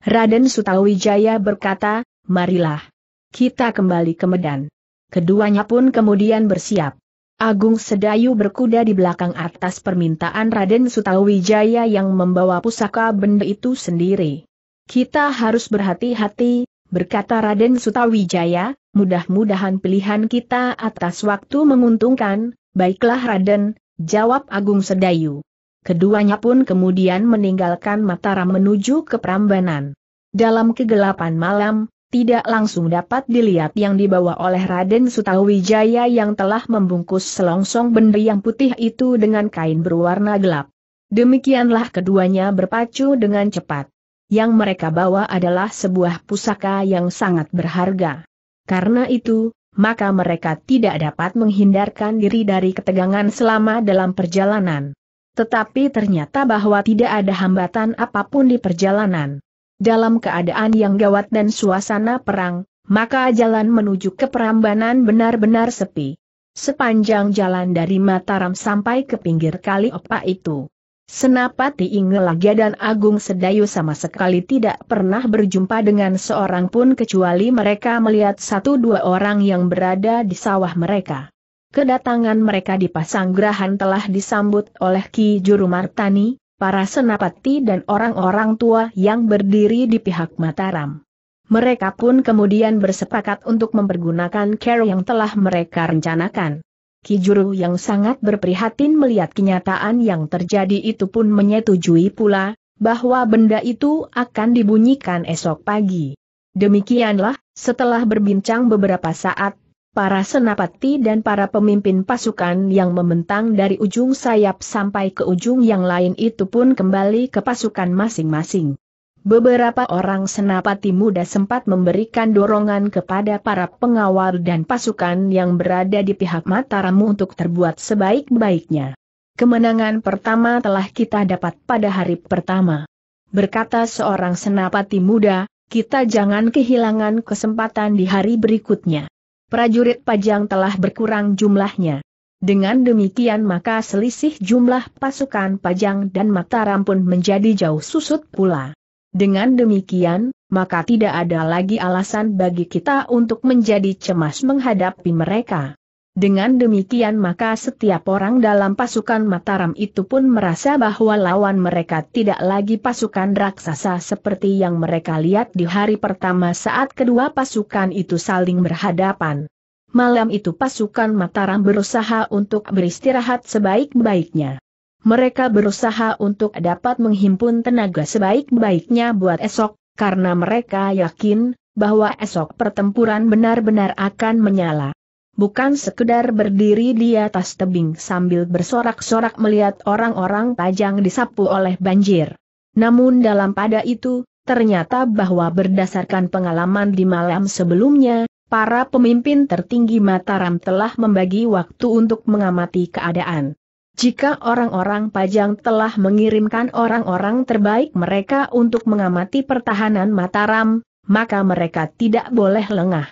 Raden Sutawijaya berkata, marilah. Kita kembali ke Medan. Keduanya pun kemudian bersiap. Agung Sedayu berkuda di belakang atas permintaan Raden Sutawijaya yang membawa pusaka benda itu sendiri. Kita harus berhati-hati, berkata Raden Sutawijaya, mudah-mudahan pilihan kita atas waktu menguntungkan, baiklah Raden, jawab Agung Sedayu. Keduanya pun kemudian meninggalkan Mataram menuju ke Prambanan. Dalam kegelapan malam, tidak langsung dapat dilihat yang dibawa oleh Raden Sutawijaya yang telah membungkus selongsong benda yang putih itu dengan kain berwarna gelap. Demikianlah keduanya berpacu dengan cepat. Yang mereka bawa adalah sebuah pusaka yang sangat berharga. Karena itu, maka mereka tidak dapat menghindarkan diri dari ketegangan selama dalam perjalanan. Tetapi ternyata bahwa tidak ada hambatan apapun di perjalanan. Dalam keadaan yang gawat dan suasana perang, maka jalan menuju ke Perambanan benar-benar sepi. Sepanjang jalan dari Mataram sampai ke pinggir kali opa itu. Senapati Ingelagya dan Agung Sedayu sama sekali tidak pernah berjumpa dengan seorang pun kecuali mereka melihat satu dua orang yang berada di sawah mereka. Kedatangan mereka di Pasanggrahan telah disambut oleh Ki Juru Martani, para senapati dan orang-orang tua yang berdiri di pihak Mataram. Mereka pun kemudian bersepakat untuk mempergunakan care yang telah mereka rencanakan. Kijuru yang sangat berprihatin melihat kenyataan yang terjadi itu pun menyetujui pula, bahwa benda itu akan dibunyikan esok pagi. Demikianlah, setelah berbincang beberapa saat, para senapati dan para pemimpin pasukan yang membentang dari ujung sayap sampai ke ujung yang lain itu pun kembali ke pasukan masing-masing. Beberapa orang senapati muda sempat memberikan dorongan kepada para pengawal dan pasukan yang berada di pihak Mataramu untuk terbuat sebaik-baiknya. Kemenangan pertama telah kita dapat pada hari pertama. Berkata seorang senapati muda, kita jangan kehilangan kesempatan di hari berikutnya prajurit pajang telah berkurang jumlahnya. Dengan demikian maka selisih jumlah pasukan Pajang dan Mataram pun menjadi jauh susut pula. Dengan demikian, maka tidak ada lagi alasan bagi kita untuk menjadi cemas menghadapi mereka. Dengan demikian maka setiap orang dalam pasukan Mataram itu pun merasa bahwa lawan mereka tidak lagi pasukan raksasa seperti yang mereka lihat di hari pertama saat kedua pasukan itu saling berhadapan. Malam itu pasukan Mataram berusaha untuk beristirahat sebaik-baiknya. Mereka berusaha untuk dapat menghimpun tenaga sebaik-baiknya buat esok, karena mereka yakin bahwa esok pertempuran benar-benar akan menyala bukan sekedar berdiri di atas tebing sambil bersorak-sorak melihat orang-orang pajang disapu oleh banjir. Namun dalam pada itu, ternyata bahwa berdasarkan pengalaman di malam sebelumnya, para pemimpin tertinggi Mataram telah membagi waktu untuk mengamati keadaan. Jika orang-orang Pajang telah mengirimkan orang-orang terbaik mereka untuk mengamati pertahanan Mataram, maka mereka tidak boleh lengah.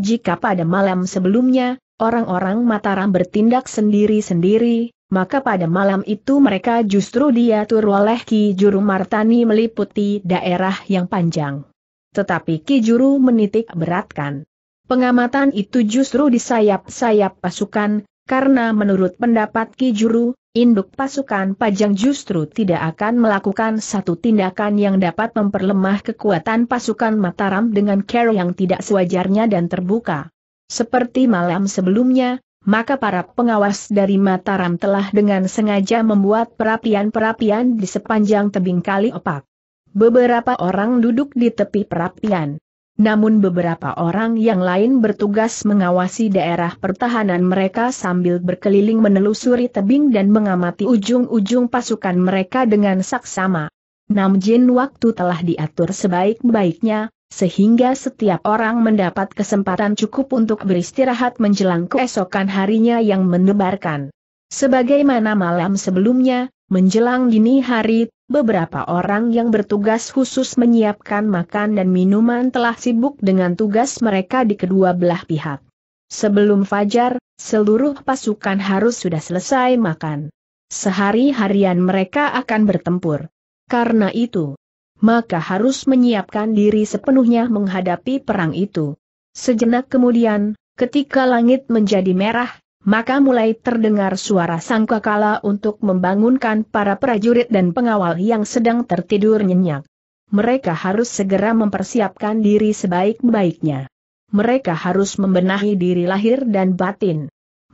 Jika pada malam sebelumnya, orang-orang Mataram bertindak sendiri-sendiri, maka pada malam itu mereka justru diatur oleh Ki Juru Martani meliputi daerah yang panjang. Tetapi Ki Juru menitik beratkan. Pengamatan itu justru di sayap-sayap pasukan, karena menurut pendapat Ki Juru, induk pasukan Pajang justru tidak akan melakukan satu tindakan yang dapat memperlemah kekuatan pasukan Mataram dengan cara yang tidak sewajarnya dan terbuka. Seperti malam sebelumnya, maka para pengawas dari Mataram telah dengan sengaja membuat perapian-perapian di sepanjang tebing kali opak. Beberapa orang duduk di tepi perapian namun beberapa orang yang lain bertugas mengawasi daerah pertahanan mereka sambil berkeliling menelusuri tebing dan mengamati ujung-ujung pasukan mereka dengan saksama. Namjin waktu telah diatur sebaik-baiknya, sehingga setiap orang mendapat kesempatan cukup untuk beristirahat menjelang keesokan harinya yang menebarkan. Sebagaimana malam sebelumnya, menjelang dini hari, beberapa orang yang bertugas khusus menyiapkan makan dan minuman telah sibuk dengan tugas mereka di kedua belah pihak. Sebelum fajar, seluruh pasukan harus sudah selesai makan. Sehari-harian mereka akan bertempur. Karena itu, maka harus menyiapkan diri sepenuhnya menghadapi perang itu. Sejenak kemudian, ketika langit menjadi merah, maka mulai terdengar suara sangkakala untuk membangunkan para prajurit dan pengawal yang sedang tertidur nyenyak. Mereka harus segera mempersiapkan diri sebaik-baiknya. Mereka harus membenahi diri lahir dan batin.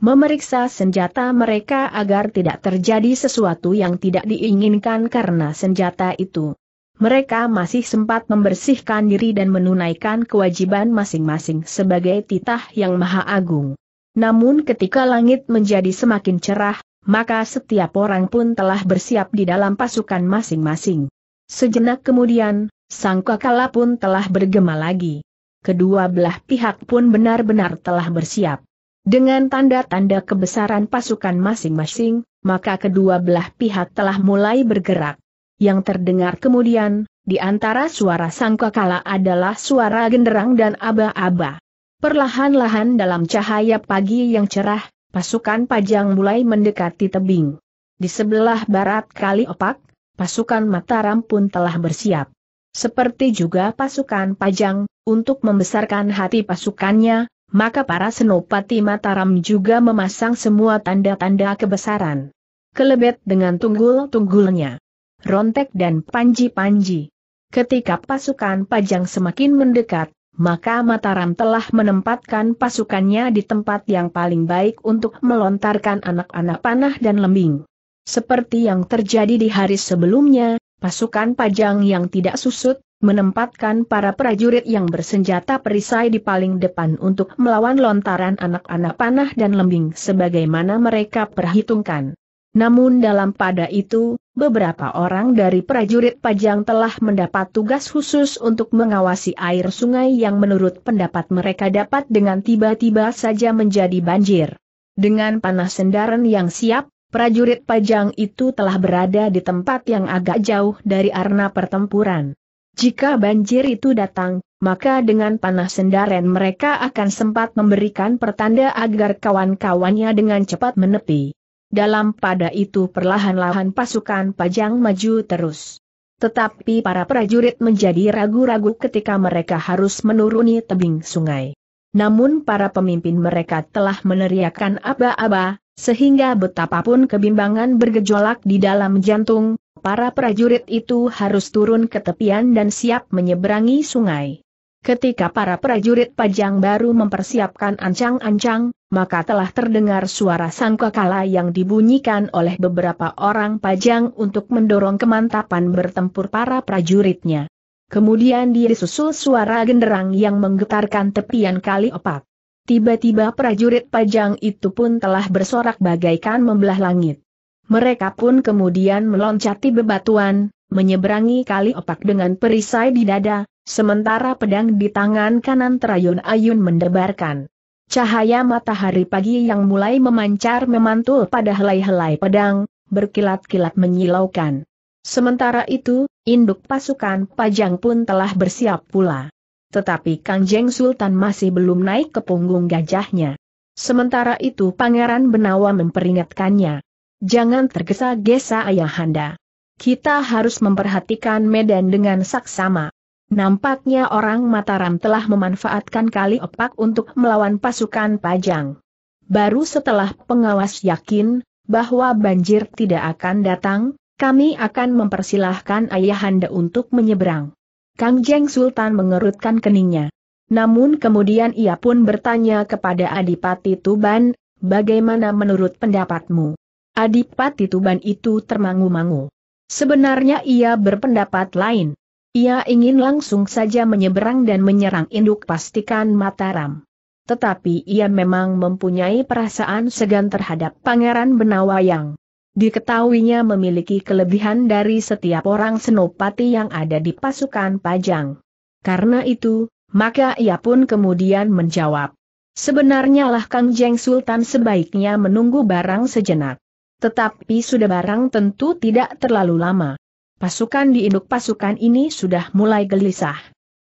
Memeriksa senjata mereka agar tidak terjadi sesuatu yang tidak diinginkan karena senjata itu. Mereka masih sempat membersihkan diri dan menunaikan kewajiban masing-masing sebagai titah yang maha agung. Namun ketika langit menjadi semakin cerah, maka setiap orang pun telah bersiap di dalam pasukan masing-masing. Sejenak kemudian, sangkakala pun telah bergema lagi. Kedua belah pihak pun benar-benar telah bersiap. Dengan tanda-tanda kebesaran pasukan masing-masing, maka kedua belah pihak telah mulai bergerak. Yang terdengar kemudian, di antara suara sangkakala adalah suara genderang dan aba-aba. Perlahan-lahan dalam cahaya pagi yang cerah, pasukan Pajang mulai mendekati tebing. Di sebelah barat kali opak, pasukan Mataram pun telah bersiap. Seperti juga pasukan Pajang, untuk membesarkan hati pasukannya, maka para senopati Mataram juga memasang semua tanda-tanda kebesaran. Kelebet dengan tunggul-tunggulnya. Rontek dan panji-panji. Ketika pasukan Pajang semakin mendekat, maka Mataram telah menempatkan pasukannya di tempat yang paling baik untuk melontarkan anak-anak panah dan lembing. Seperti yang terjadi di hari sebelumnya, pasukan pajang yang tidak susut, menempatkan para prajurit yang bersenjata perisai di paling depan untuk melawan lontaran anak-anak panah dan lembing sebagaimana mereka perhitungkan. Namun dalam pada itu, beberapa orang dari prajurit Pajang telah mendapat tugas khusus untuk mengawasi air sungai yang menurut pendapat mereka dapat dengan tiba-tiba saja menjadi banjir. Dengan panah sendaran yang siap, prajurit Pajang itu telah berada di tempat yang agak jauh dari arena pertempuran. Jika banjir itu datang, maka dengan panah sendaren mereka akan sempat memberikan pertanda agar kawan-kawannya dengan cepat menepi. Dalam pada itu perlahan-lahan pasukan Pajang maju terus. Tetapi para prajurit menjadi ragu-ragu ketika mereka harus menuruni tebing sungai. Namun para pemimpin mereka telah meneriakkan aba-aba, sehingga betapapun kebimbangan bergejolak di dalam jantung, para prajurit itu harus turun ke tepian dan siap menyeberangi sungai. Ketika para prajurit pajang baru mempersiapkan ancang-ancang, maka telah terdengar suara sangkakala yang dibunyikan oleh beberapa orang pajang untuk mendorong kemantapan bertempur para prajuritnya. Kemudian disusul suara genderang yang menggetarkan tepian kali opak. Tiba-tiba prajurit pajang itu pun telah bersorak bagaikan membelah langit. Mereka pun kemudian meloncati bebatuan, menyeberangi kali opak dengan perisai di dada, Sementara pedang di tangan kanan terayun-ayun mendebarkan. Cahaya matahari pagi yang mulai memancar memantul pada helai-helai pedang, berkilat-kilat menyilaukan. Sementara itu, induk pasukan pajang pun telah bersiap pula. Tetapi Kang Jeng Sultan masih belum naik ke punggung gajahnya. Sementara itu Pangeran Benawa memperingatkannya. Jangan tergesa-gesa ayahanda. Kita harus memperhatikan medan dengan saksama. Nampaknya orang Mataram telah memanfaatkan kali opak untuk melawan pasukan Pajang. Baru setelah pengawas yakin bahwa banjir tidak akan datang, kami akan mempersilahkan ayahanda untuk menyeberang. Kang Jeng Sultan mengerutkan keningnya. Namun kemudian ia pun bertanya kepada Adipati Tuban, bagaimana menurut pendapatmu? Adipati Tuban itu termangu-mangu. Sebenarnya ia berpendapat lain. Ia ingin langsung saja menyeberang dan menyerang induk pastikan Mataram. Tetapi ia memang mempunyai perasaan segan terhadap Pangeran Benawayang. Diketahuinya memiliki kelebihan dari setiap orang senopati yang ada di pasukan Pajang. Karena itu, maka ia pun kemudian menjawab. Sebenarnya lah Kang Jeng Sultan sebaiknya menunggu barang sejenak. Tetapi sudah barang tentu tidak terlalu lama. Pasukan di induk pasukan ini sudah mulai gelisah.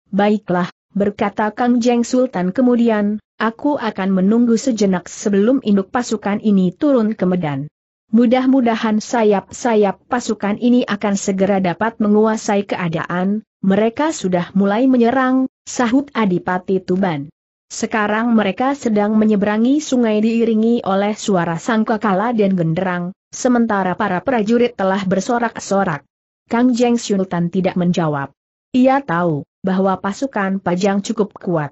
Baiklah, berkata Kang Jeng Sultan kemudian, aku akan menunggu sejenak sebelum induk pasukan ini turun ke Medan. Mudah-mudahan sayap-sayap pasukan ini akan segera dapat menguasai keadaan, mereka sudah mulai menyerang, sahut Adipati Tuban. Sekarang mereka sedang menyeberangi sungai diiringi oleh suara sangkakala dan genderang, sementara para prajurit telah bersorak-sorak. Kang Jeng Sultan tidak menjawab. Ia tahu bahwa pasukan Pajang cukup kuat.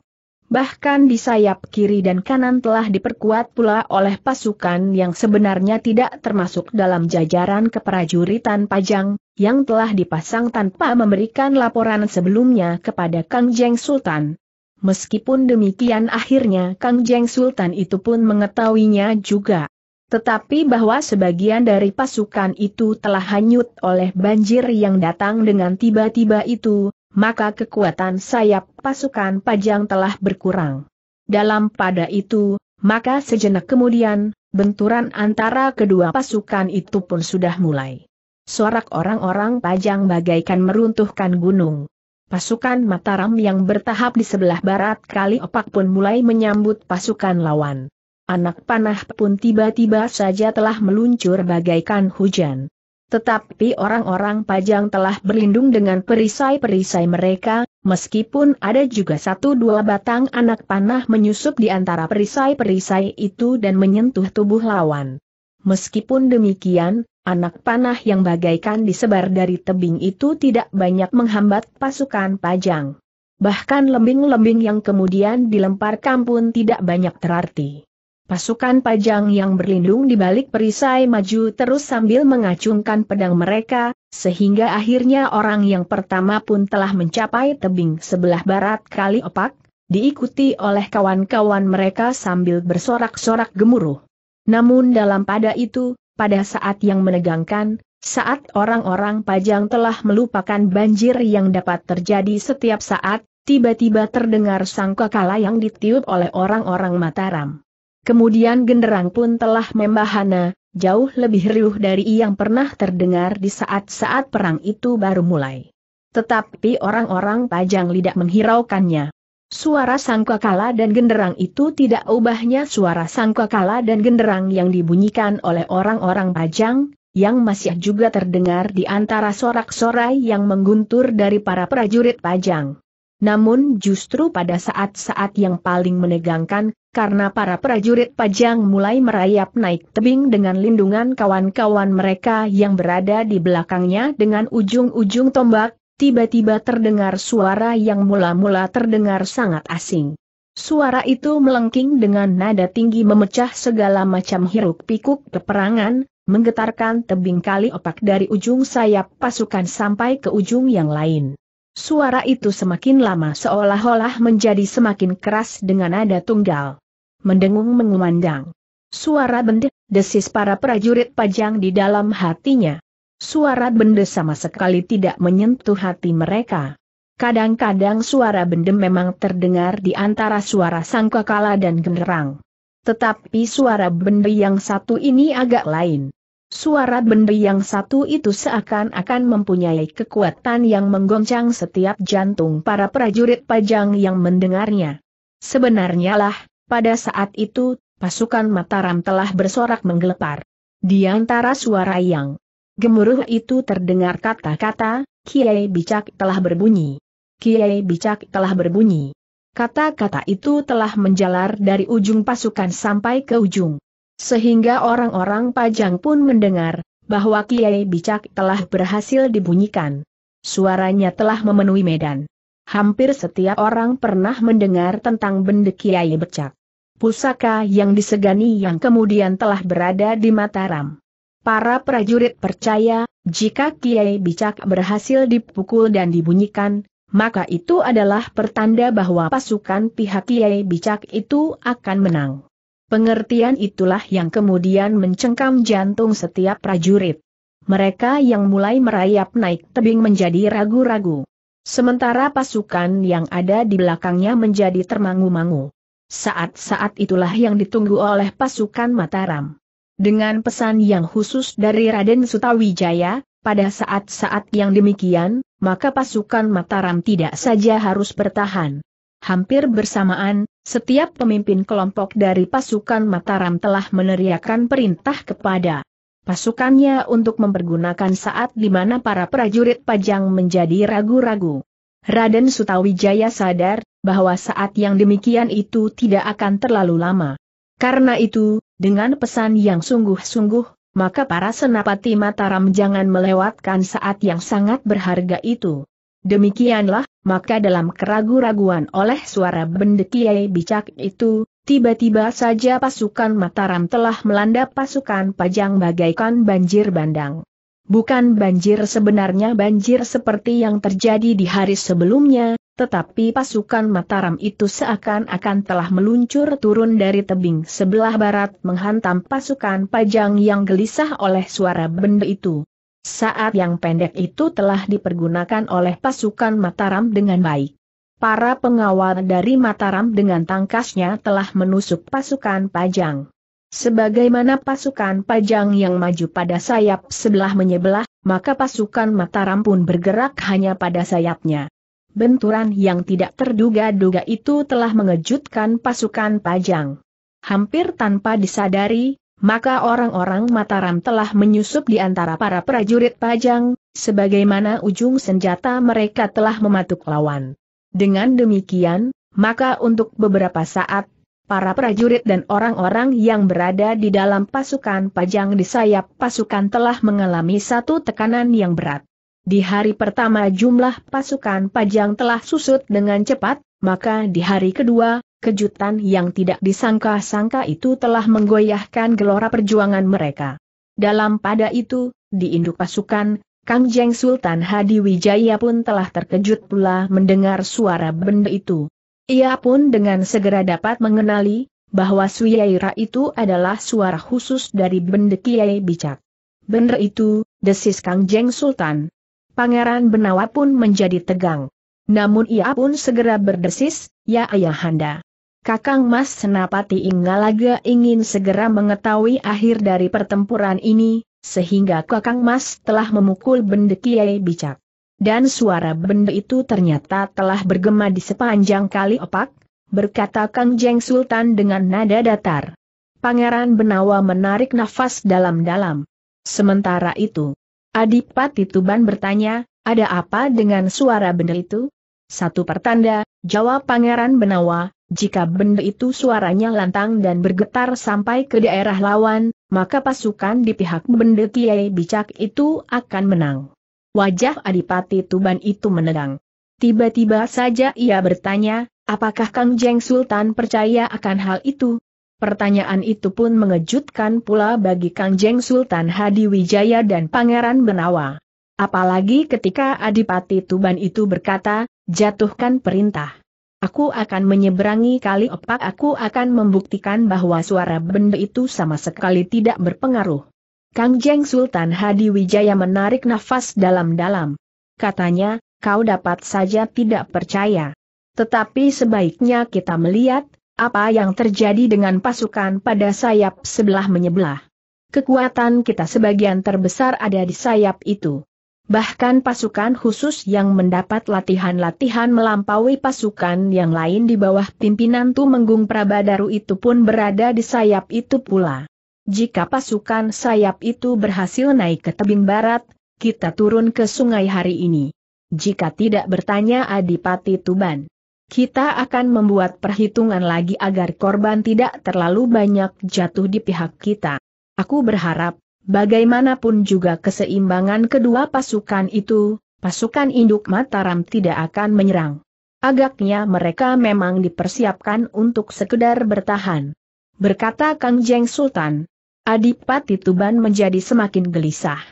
Bahkan di sayap kiri dan kanan telah diperkuat pula oleh pasukan yang sebenarnya tidak termasuk dalam jajaran keprajuritan Pajang, yang telah dipasang tanpa memberikan laporan sebelumnya kepada Kang Jeng Sultan. Meskipun demikian akhirnya Kang Jeng Sultan itu pun mengetahuinya juga. Tetapi bahwa sebagian dari pasukan itu telah hanyut oleh banjir yang datang dengan tiba-tiba itu, maka kekuatan sayap pasukan pajang telah berkurang. Dalam pada itu, maka sejenak kemudian, benturan antara kedua pasukan itu pun sudah mulai. Sorak orang-orang pajang bagaikan meruntuhkan gunung. Pasukan Mataram yang bertahap di sebelah barat kali opak pun mulai menyambut pasukan lawan. Anak panah pun tiba-tiba saja telah meluncur bagaikan hujan. Tetapi orang-orang pajang telah berlindung dengan perisai-perisai mereka, meskipun ada juga satu dua batang anak panah menyusup di antara perisai-perisai itu dan menyentuh tubuh lawan. Meskipun demikian, anak panah yang bagaikan disebar dari tebing itu tidak banyak menghambat pasukan pajang. Bahkan lembing-lembing yang kemudian dilemparkan pun tidak banyak terarti. Pasukan pajang yang berlindung di balik perisai maju terus sambil mengacungkan pedang mereka, sehingga akhirnya orang yang pertama pun telah mencapai tebing sebelah barat kali opak, diikuti oleh kawan-kawan mereka sambil bersorak-sorak gemuruh. Namun dalam pada itu, pada saat yang menegangkan, saat orang-orang pajang telah melupakan banjir yang dapat terjadi setiap saat, tiba-tiba terdengar sangkakala yang ditiup oleh orang-orang Mataram. Kemudian genderang pun telah membahana, jauh lebih riuh dari yang pernah terdengar di saat-saat perang itu baru mulai. Tetapi orang-orang pajang tidak menghiraukannya. Suara sangkakala dan genderang itu tidak ubahnya suara sangkakala dan genderang yang dibunyikan oleh orang-orang pajang, yang masih juga terdengar di antara sorak-sorai yang mengguntur dari para prajurit pajang. Namun justru pada saat-saat yang paling menegangkan, karena para prajurit pajang mulai merayap naik tebing dengan lindungan kawan-kawan mereka yang berada di belakangnya dengan ujung-ujung tombak, tiba-tiba terdengar suara yang mula-mula terdengar sangat asing. Suara itu melengking dengan nada tinggi memecah segala macam hiruk-pikuk peperangan, menggetarkan tebing kali opak dari ujung sayap pasukan sampai ke ujung yang lain. Suara itu semakin lama seolah-olah menjadi semakin keras dengan nada tunggal. Mendengung mengumandang. Suara benda, desis para prajurit pajang di dalam hatinya. Suara benda sama sekali tidak menyentuh hati mereka. Kadang-kadang suara bende memang terdengar di antara suara sangkakala dan genderang. Tetapi suara benda yang satu ini agak lain. Suara benda yang satu itu seakan-akan mempunyai kekuatan yang menggoncang setiap jantung para prajurit pajang yang mendengarnya. Sebenarnya lah, pada saat itu, pasukan Mataram telah bersorak menggelepar. Di antara suara yang gemuruh itu terdengar kata-kata, Kiai Bicak telah berbunyi. Kiai Bicak telah berbunyi. Kata-kata itu telah menjalar dari ujung pasukan sampai ke ujung. Sehingga orang-orang Pajang pun mendengar, bahwa Kiai Bicak telah berhasil dibunyikan. Suaranya telah memenuhi medan. Hampir setiap orang pernah mendengar tentang benda Kiai Bicak. Pusaka yang disegani yang kemudian telah berada di Mataram. Para prajurit percaya, jika Kiai Bicak berhasil dipukul dan dibunyikan, maka itu adalah pertanda bahwa pasukan pihak Kiai Bicak itu akan menang. Pengertian itulah yang kemudian mencengkam jantung setiap prajurit. Mereka yang mulai merayap naik tebing menjadi ragu-ragu. Sementara pasukan yang ada di belakangnya menjadi termangu-mangu. Saat-saat itulah yang ditunggu oleh pasukan Mataram. Dengan pesan yang khusus dari Raden Sutawijaya, pada saat-saat yang demikian, maka pasukan Mataram tidak saja harus bertahan. Hampir bersamaan, setiap pemimpin kelompok dari pasukan Mataram telah meneriakkan perintah kepada pasukannya untuk mempergunakan saat di mana para prajurit pajang menjadi ragu-ragu. Raden Sutawijaya sadar bahwa saat yang demikian itu tidak akan terlalu lama. Karena itu, dengan pesan yang sungguh-sungguh, maka para senapati Mataram jangan melewatkan saat yang sangat berharga itu. Demikianlah, maka dalam keragu-raguan oleh suara benda kiai bicak itu, tiba-tiba saja pasukan Mataram telah melanda pasukan Pajang bagaikan banjir bandang. Bukan banjir sebenarnya banjir seperti yang terjadi di hari sebelumnya, tetapi pasukan Mataram itu seakan-akan telah meluncur turun dari tebing sebelah barat menghantam pasukan Pajang yang gelisah oleh suara benda itu. Saat yang pendek itu telah dipergunakan oleh pasukan Mataram dengan baik. Para pengawal dari Mataram dengan tangkasnya telah menusuk pasukan Pajang. Sebagaimana pasukan Pajang yang maju pada sayap sebelah menyebelah, maka pasukan Mataram pun bergerak hanya pada sayapnya. Benturan yang tidak terduga-duga itu telah mengejutkan pasukan Pajang. Hampir tanpa disadari, maka orang-orang Mataram telah menyusup di antara para prajurit pajang, sebagaimana ujung senjata mereka telah mematuk lawan. Dengan demikian, maka untuk beberapa saat, para prajurit dan orang-orang yang berada di dalam pasukan pajang di sayap pasukan telah mengalami satu tekanan yang berat. Di hari pertama jumlah pasukan pajang telah susut dengan cepat, maka di hari kedua, kejutan yang tidak disangka-sangka itu telah menggoyahkan gelora perjuangan mereka. Dalam pada itu, di induk pasukan, Kang Jeng Sultan Hadi Wijaya pun telah terkejut pula mendengar suara benda itu. Ia pun dengan segera dapat mengenali, bahwa Suyaira itu adalah suara khusus dari benda Kiai Bicak. Benda itu, desis Kang Jeng Sultan. Pangeran Benawa pun menjadi tegang. Namun ia pun segera berdesis, ya ayahanda. Kakang Mas Senapati Inggalaga ingin segera mengetahui akhir dari pertempuran ini, sehingga Kakang Mas telah memukul benda Kiai Bicak. Dan suara benda itu ternyata telah bergema di sepanjang kali opak, berkata Kang Jeng Sultan dengan nada datar. Pangeran Benawa menarik nafas dalam-dalam. Sementara itu, Adipati Tuban bertanya, ada apa dengan suara benda itu? Satu pertanda, jawab Pangeran Benawa, jika benda itu suaranya lantang dan bergetar sampai ke daerah lawan, maka pasukan di pihak benda Kiai Bicak itu akan menang. Wajah Adipati Tuban itu menegang. Tiba-tiba saja ia bertanya, apakah Kang Jeng Sultan percaya akan hal itu? Pertanyaan itu pun mengejutkan pula bagi Kang Jeng Sultan Hadi Wijaya dan Pangeran Benawa. Apalagi ketika Adipati Tuban itu berkata, jatuhkan perintah. Aku akan menyeberangi kali opak aku akan membuktikan bahwa suara benda itu sama sekali tidak berpengaruh. Kang Jeng Sultan Hadi Wijaya menarik nafas dalam-dalam. Katanya, kau dapat saja tidak percaya. Tetapi sebaiknya kita melihat, apa yang terjadi dengan pasukan pada sayap sebelah menyebelah. Kekuatan kita sebagian terbesar ada di sayap itu. Bahkan pasukan khusus yang mendapat latihan-latihan melampaui pasukan yang lain di bawah pimpinan Tumenggung Prabadaru itu pun berada di sayap itu pula. Jika pasukan sayap itu berhasil naik ke tebing barat, kita turun ke sungai hari ini. Jika tidak bertanya Adipati Tuban, kita akan membuat perhitungan lagi agar korban tidak terlalu banyak jatuh di pihak kita. Aku berharap, Bagaimanapun juga keseimbangan kedua pasukan itu, pasukan induk Mataram tidak akan menyerang. Agaknya mereka memang dipersiapkan untuk sekedar bertahan. Berkata Kang Jeng Sultan, Adipati Tuban menjadi semakin gelisah.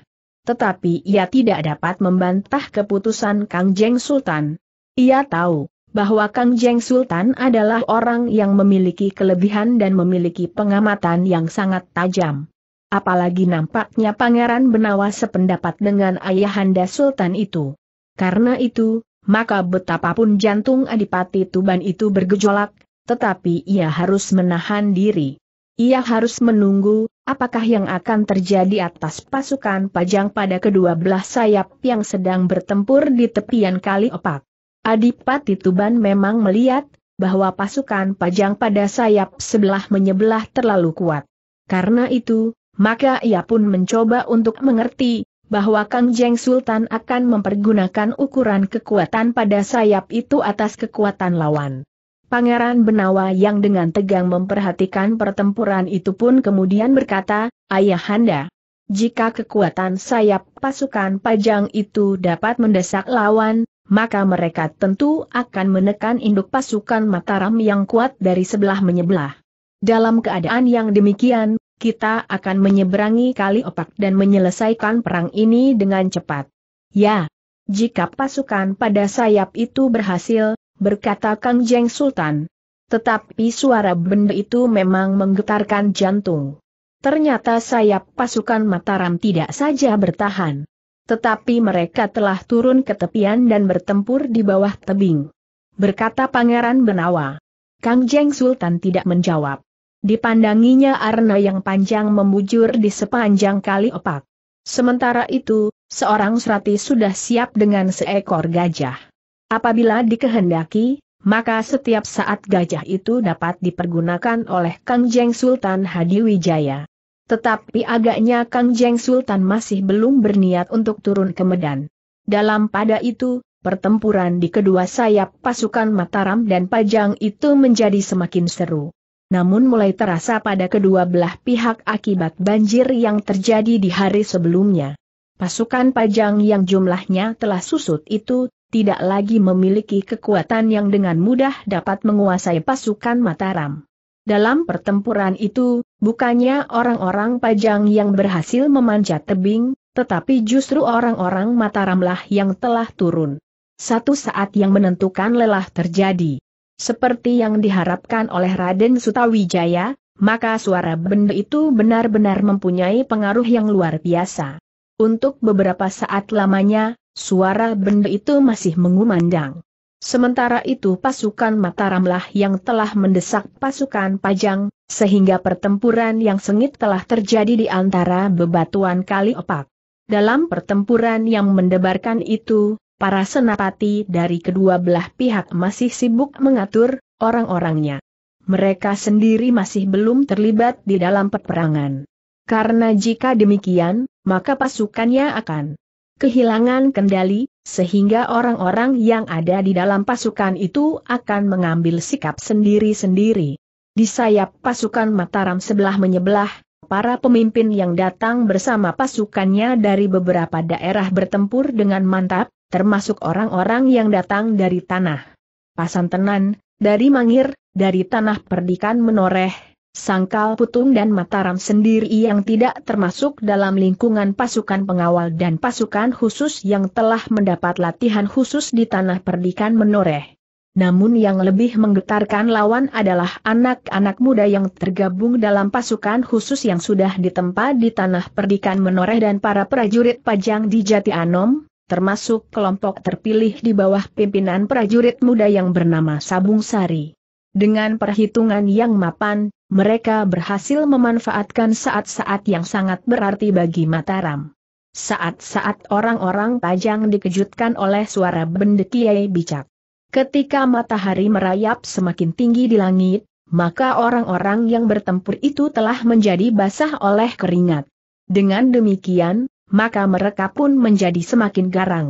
Tetapi ia tidak dapat membantah keputusan Kang Jeng Sultan. Ia tahu bahwa Kang Jeng Sultan adalah orang yang memiliki kelebihan dan memiliki pengamatan yang sangat tajam. Apalagi nampaknya Pangeran Benawa sependapat dengan ayahanda Sultan itu. Karena itu, maka betapapun jantung Adipati Tuban itu bergejolak, tetapi ia harus menahan diri. Ia harus menunggu, apakah yang akan terjadi atas pasukan pajang pada kedua belah sayap yang sedang bertempur di tepian kali opak. Adipati Tuban memang melihat, bahwa pasukan pajang pada sayap sebelah menyebelah terlalu kuat. Karena itu, maka ia pun mencoba untuk mengerti, bahwa Kang Jeng Sultan akan mempergunakan ukuran kekuatan pada sayap itu atas kekuatan lawan. Pangeran Benawa yang dengan tegang memperhatikan pertempuran itu pun kemudian berkata, Ayahanda, jika kekuatan sayap pasukan pajang itu dapat mendesak lawan, maka mereka tentu akan menekan induk pasukan Mataram yang kuat dari sebelah menyebelah. Dalam keadaan yang demikian, kita akan menyeberangi kali opak dan menyelesaikan perang ini dengan cepat. Ya, jika pasukan pada sayap itu berhasil, berkata Kang Jeng Sultan. Tetapi suara benda itu memang menggetarkan jantung. Ternyata sayap pasukan Mataram tidak saja bertahan. Tetapi mereka telah turun ke tepian dan bertempur di bawah tebing. Berkata Pangeran Benawa. Kang Jeng Sultan tidak menjawab. Dipandanginya arna yang panjang membujur di sepanjang kali opak. Sementara itu, seorang serati sudah siap dengan seekor gajah. Apabila dikehendaki, maka setiap saat gajah itu dapat dipergunakan oleh Kang Jeng Sultan Hadiwijaya. Tetapi agaknya Kang Jeng Sultan masih belum berniat untuk turun ke Medan. Dalam pada itu, pertempuran di kedua sayap pasukan Mataram dan Pajang itu menjadi semakin seru namun mulai terasa pada kedua belah pihak akibat banjir yang terjadi di hari sebelumnya. Pasukan pajang yang jumlahnya telah susut itu tidak lagi memiliki kekuatan yang dengan mudah dapat menguasai pasukan Mataram. Dalam pertempuran itu, bukannya orang-orang Pajang yang berhasil memanjat tebing, tetapi justru orang-orang Mataramlah yang telah turun. Satu saat yang menentukan lelah terjadi seperti yang diharapkan oleh Raden Sutawijaya, maka suara benda itu benar-benar mempunyai pengaruh yang luar biasa. Untuk beberapa saat lamanya, suara benda itu masih mengumandang. Sementara itu pasukan Mataramlah yang telah mendesak pasukan Pajang, sehingga pertempuran yang sengit telah terjadi di antara bebatuan kali opak. Dalam pertempuran yang mendebarkan itu, para senapati dari kedua belah pihak masih sibuk mengatur orang-orangnya. Mereka sendiri masih belum terlibat di dalam peperangan. Karena jika demikian, maka pasukannya akan kehilangan kendali, sehingga orang-orang yang ada di dalam pasukan itu akan mengambil sikap sendiri-sendiri. Di sayap pasukan Mataram sebelah menyebelah, para pemimpin yang datang bersama pasukannya dari beberapa daerah bertempur dengan mantap, termasuk orang-orang yang datang dari tanah Tenan, dari Mangir, dari tanah perdikan menoreh, Sangkal Putung dan Mataram sendiri yang tidak termasuk dalam lingkungan pasukan pengawal dan pasukan khusus yang telah mendapat latihan khusus di tanah perdikan menoreh. Namun yang lebih menggetarkan lawan adalah anak-anak muda yang tergabung dalam pasukan khusus yang sudah ditempa di tanah perdikan menoreh dan para prajurit pajang di Jati Anom, termasuk kelompok terpilih di bawah pimpinan prajurit muda yang bernama Sabung Sari. Dengan perhitungan yang mapan, mereka berhasil memanfaatkan saat-saat yang sangat berarti bagi Mataram. Saat-saat orang-orang Pajang dikejutkan oleh suara bendekiai bicak. Ketika matahari merayap semakin tinggi di langit, maka orang-orang yang bertempur itu telah menjadi basah oleh keringat. Dengan demikian, maka mereka pun menjadi semakin garang.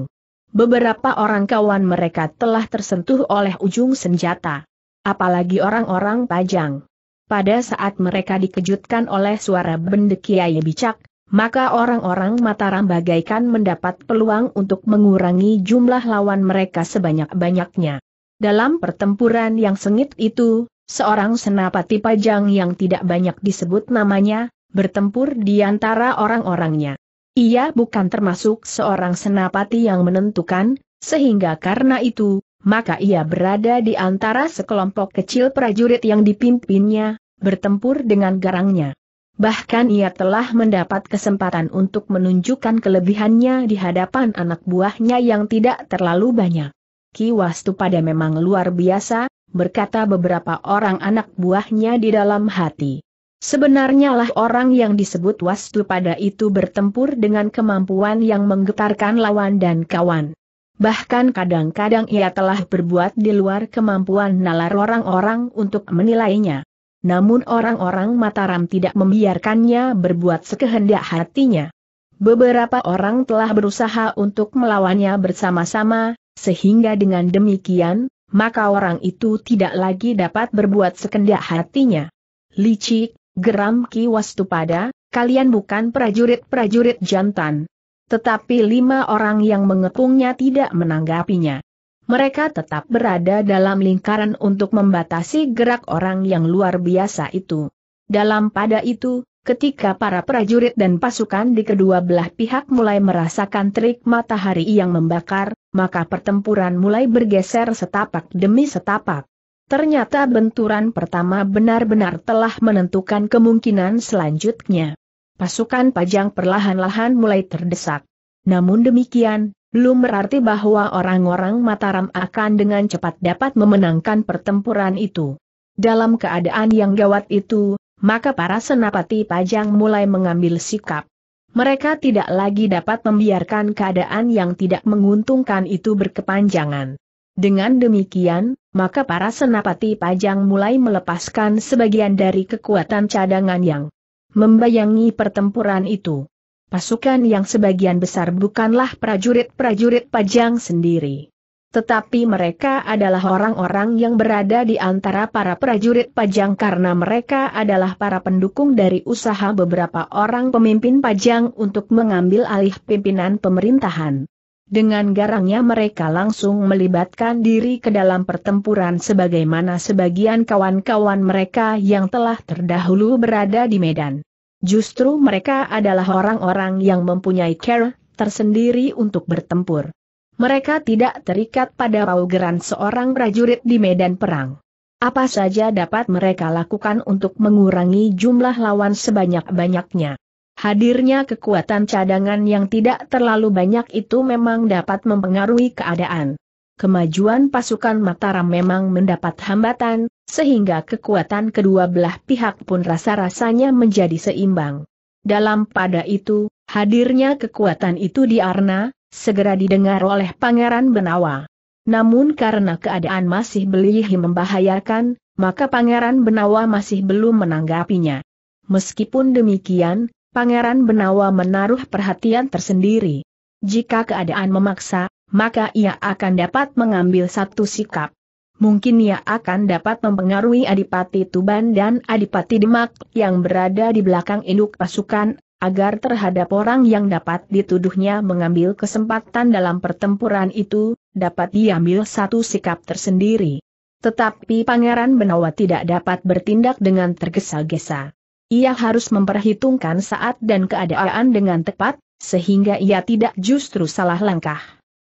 Beberapa orang kawan mereka telah tersentuh oleh ujung senjata. Apalagi orang-orang pajang. Pada saat mereka dikejutkan oleh suara benda kiai bicak, maka orang-orang Mataram bagaikan mendapat peluang untuk mengurangi jumlah lawan mereka sebanyak-banyaknya. Dalam pertempuran yang sengit itu, seorang senapati pajang yang tidak banyak disebut namanya, bertempur di antara orang-orangnya. Ia bukan termasuk seorang senapati yang menentukan, sehingga karena itu, maka ia berada di antara sekelompok kecil prajurit yang dipimpinnya, bertempur dengan garangnya. Bahkan ia telah mendapat kesempatan untuk menunjukkan kelebihannya di hadapan anak buahnya yang tidak terlalu banyak. Ki Wastu pada memang luar biasa, berkata beberapa orang anak buahnya di dalam hati. Sebenarnya lah orang yang disebut wastu pada itu bertempur dengan kemampuan yang menggetarkan lawan dan kawan. Bahkan kadang-kadang ia telah berbuat di luar kemampuan nalar orang-orang untuk menilainya. Namun orang-orang Mataram tidak membiarkannya berbuat sekehendak hatinya. Beberapa orang telah berusaha untuk melawannya bersama-sama, sehingga dengan demikian, maka orang itu tidak lagi dapat berbuat sekehendak hatinya. Licik, Geram Ki Wastupada, kalian bukan prajurit-prajurit jantan. Tetapi lima orang yang mengepungnya tidak menanggapinya. Mereka tetap berada dalam lingkaran untuk membatasi gerak orang yang luar biasa itu. Dalam pada itu, ketika para prajurit dan pasukan di kedua belah pihak mulai merasakan trik matahari yang membakar, maka pertempuran mulai bergeser setapak demi setapak. Ternyata benturan pertama benar-benar telah menentukan kemungkinan selanjutnya. Pasukan pajang perlahan-lahan mulai terdesak. Namun demikian, belum berarti bahwa orang-orang Mataram akan dengan cepat dapat memenangkan pertempuran itu. Dalam keadaan yang gawat itu, maka para senapati pajang mulai mengambil sikap. Mereka tidak lagi dapat membiarkan keadaan yang tidak menguntungkan itu berkepanjangan. Dengan demikian, maka para senapati pajang mulai melepaskan sebagian dari kekuatan cadangan yang membayangi pertempuran itu. Pasukan yang sebagian besar bukanlah prajurit-prajurit pajang sendiri. Tetapi mereka adalah orang-orang yang berada di antara para prajurit pajang karena mereka adalah para pendukung dari usaha beberapa orang pemimpin pajang untuk mengambil alih pimpinan pemerintahan. Dengan garangnya mereka langsung melibatkan diri ke dalam pertempuran sebagaimana sebagian kawan-kawan mereka yang telah terdahulu berada di medan. Justru mereka adalah orang-orang yang mempunyai care tersendiri untuk bertempur. Mereka tidak terikat pada paugeran seorang prajurit di medan perang. Apa saja dapat mereka lakukan untuk mengurangi jumlah lawan sebanyak-banyaknya. Hadirnya kekuatan cadangan yang tidak terlalu banyak itu memang dapat mempengaruhi keadaan. Kemajuan pasukan Mataram memang mendapat hambatan, sehingga kekuatan kedua belah pihak pun rasa-rasanya menjadi seimbang. Dalam pada itu, hadirnya kekuatan itu di Arna, segera didengar oleh Pangeran Benawa. Namun karena keadaan masih belihi membahayakan, maka Pangeran Benawa masih belum menanggapinya. Meskipun demikian, Pangeran Benawa menaruh perhatian tersendiri. Jika keadaan memaksa, maka ia akan dapat mengambil satu sikap. Mungkin ia akan dapat mempengaruhi Adipati Tuban dan Adipati Demak yang berada di belakang induk pasukan, agar terhadap orang yang dapat dituduhnya mengambil kesempatan dalam pertempuran itu, dapat diambil satu sikap tersendiri. Tetapi Pangeran Benawa tidak dapat bertindak dengan tergesa-gesa. Ia harus memperhitungkan saat dan keadaan dengan tepat, sehingga ia tidak justru salah langkah.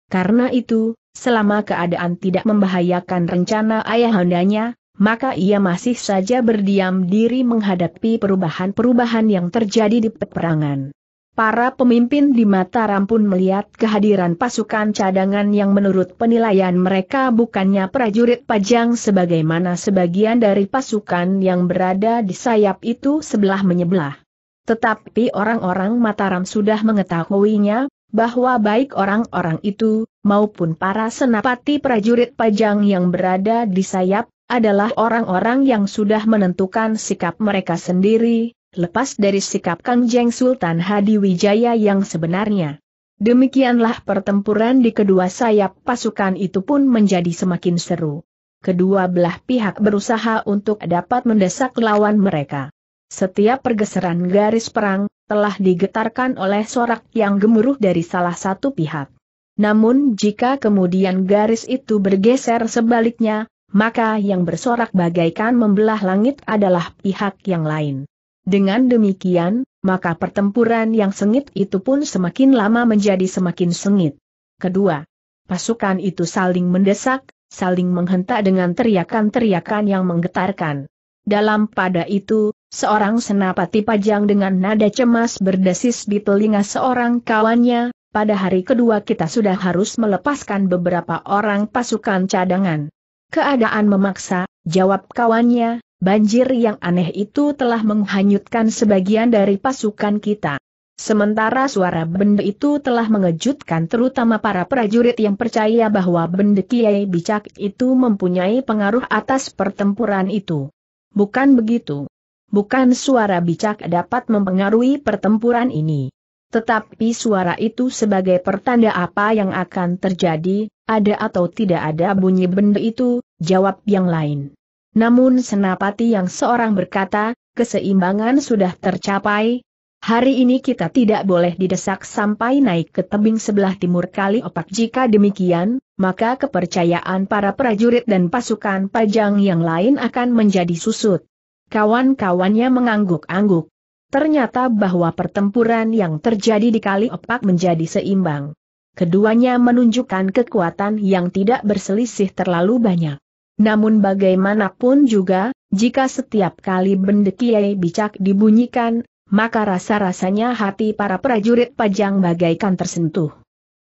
Karena itu, selama keadaan tidak membahayakan rencana ayahandanya, maka ia masih saja berdiam diri menghadapi perubahan-perubahan yang terjadi di peperangan. Para pemimpin di Mataram pun melihat kehadiran pasukan cadangan yang menurut penilaian mereka bukannya prajurit pajang sebagaimana sebagian dari pasukan yang berada di sayap itu sebelah menyebelah. Tetapi orang-orang Mataram sudah mengetahuinya, bahwa baik orang-orang itu, maupun para senapati prajurit pajang yang berada di sayap, adalah orang-orang yang sudah menentukan sikap mereka sendiri, lepas dari sikap Kang Sultan Hadi Wijaya yang sebenarnya. Demikianlah pertempuran di kedua sayap pasukan itu pun menjadi semakin seru. Kedua belah pihak berusaha untuk dapat mendesak lawan mereka. Setiap pergeseran garis perang telah digetarkan oleh sorak yang gemuruh dari salah satu pihak. Namun jika kemudian garis itu bergeser sebaliknya, maka yang bersorak bagaikan membelah langit adalah pihak yang lain. Dengan demikian, maka pertempuran yang sengit itu pun semakin lama menjadi semakin sengit. Kedua, pasukan itu saling mendesak, saling menghentak dengan teriakan-teriakan yang menggetarkan. Dalam pada itu, seorang senapati pajang dengan nada cemas berdesis di telinga seorang kawannya, pada hari kedua kita sudah harus melepaskan beberapa orang pasukan cadangan. Keadaan memaksa, jawab kawannya, Banjir yang aneh itu telah menghanyutkan sebagian dari pasukan kita. Sementara suara benda itu telah mengejutkan terutama para prajurit yang percaya bahwa benda kiai bicak itu mempunyai pengaruh atas pertempuran itu. Bukan begitu. Bukan suara bicak dapat mempengaruhi pertempuran ini. Tetapi suara itu sebagai pertanda apa yang akan terjadi, ada atau tidak ada bunyi benda itu, jawab yang lain. Namun Senapati yang seorang berkata, keseimbangan sudah tercapai, Hari ini kita tidak boleh didesak sampai naik ke tebing sebelah timur kali opak. Jika demikian, maka kepercayaan para prajurit dan pasukan pajang yang lain akan menjadi susut. Kawan-kawannya mengangguk-angguk. Ternyata bahwa pertempuran yang terjadi di kali opak menjadi seimbang. Keduanya menunjukkan kekuatan yang tidak berselisih terlalu banyak. Namun bagaimanapun juga, jika setiap kali kiai bicak dibunyikan, maka rasa-rasanya hati para prajurit pajang bagaikan tersentuh.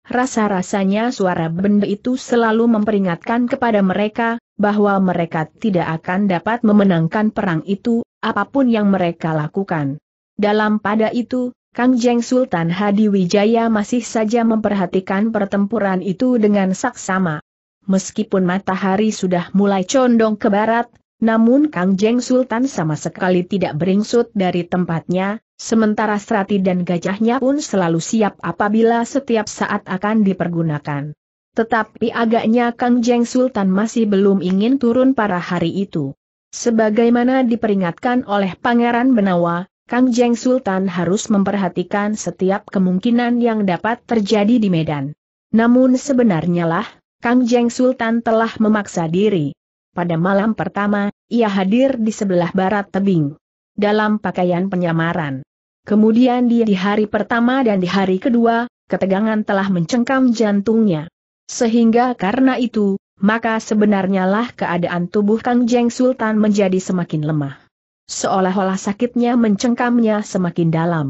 Rasa-rasanya suara benda itu selalu memperingatkan kepada mereka, bahwa mereka tidak akan dapat memenangkan perang itu, apapun yang mereka lakukan. Dalam pada itu, Kang Jeng Sultan Hadi Wijaya masih saja memperhatikan pertempuran itu dengan saksama meskipun matahari sudah mulai condong ke barat, namun Kang Jeng Sultan sama sekali tidak beringsut dari tempatnya, sementara serati dan gajahnya pun selalu siap apabila setiap saat akan dipergunakan. Tetapi agaknya Kang Jeng Sultan masih belum ingin turun pada hari itu. Sebagaimana diperingatkan oleh Pangeran Benawa, Kang Jeng Sultan harus memperhatikan setiap kemungkinan yang dapat terjadi di Medan. Namun sebenarnya lah, Kang Jeng Sultan telah memaksa diri. Pada malam pertama, ia hadir di sebelah barat tebing. Dalam pakaian penyamaran. Kemudian dia di hari pertama dan di hari kedua, ketegangan telah mencengkam jantungnya. Sehingga karena itu, maka sebenarnya lah keadaan tubuh Kang Jeng Sultan menjadi semakin lemah. Seolah-olah sakitnya mencengkamnya semakin dalam.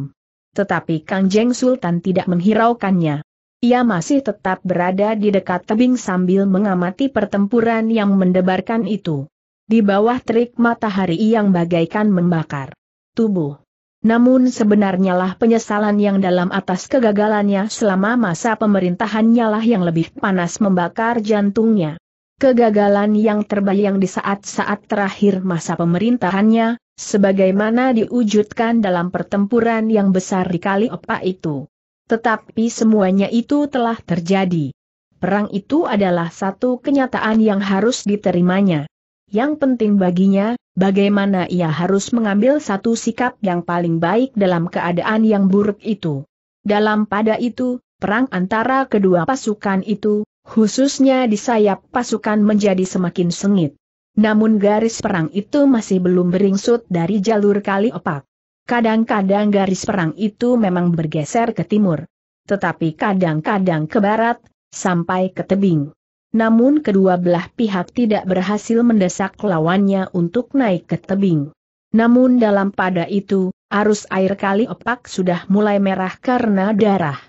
Tetapi Kang Jeng Sultan tidak menghiraukannya. Ia masih tetap berada di dekat tebing sambil mengamati pertempuran yang mendebarkan itu. Di bawah terik matahari yang bagaikan membakar tubuh. Namun sebenarnya lah penyesalan yang dalam atas kegagalannya selama masa pemerintahannya lah yang lebih panas membakar jantungnya. Kegagalan yang terbayang di saat-saat terakhir masa pemerintahannya, sebagaimana diwujudkan dalam pertempuran yang besar di kali Opa itu. Tetapi semuanya itu telah terjadi. Perang itu adalah satu kenyataan yang harus diterimanya. Yang penting baginya, bagaimana ia harus mengambil satu sikap yang paling baik dalam keadaan yang buruk itu. Dalam pada itu, perang antara kedua pasukan itu, khususnya di sayap pasukan menjadi semakin sengit. Namun garis perang itu masih belum beringsut dari jalur kali opak. Kadang-kadang garis perang itu memang bergeser ke timur. Tetapi kadang-kadang ke barat, sampai ke tebing. Namun kedua belah pihak tidak berhasil mendesak lawannya untuk naik ke tebing. Namun dalam pada itu, arus air kali opak sudah mulai merah karena darah.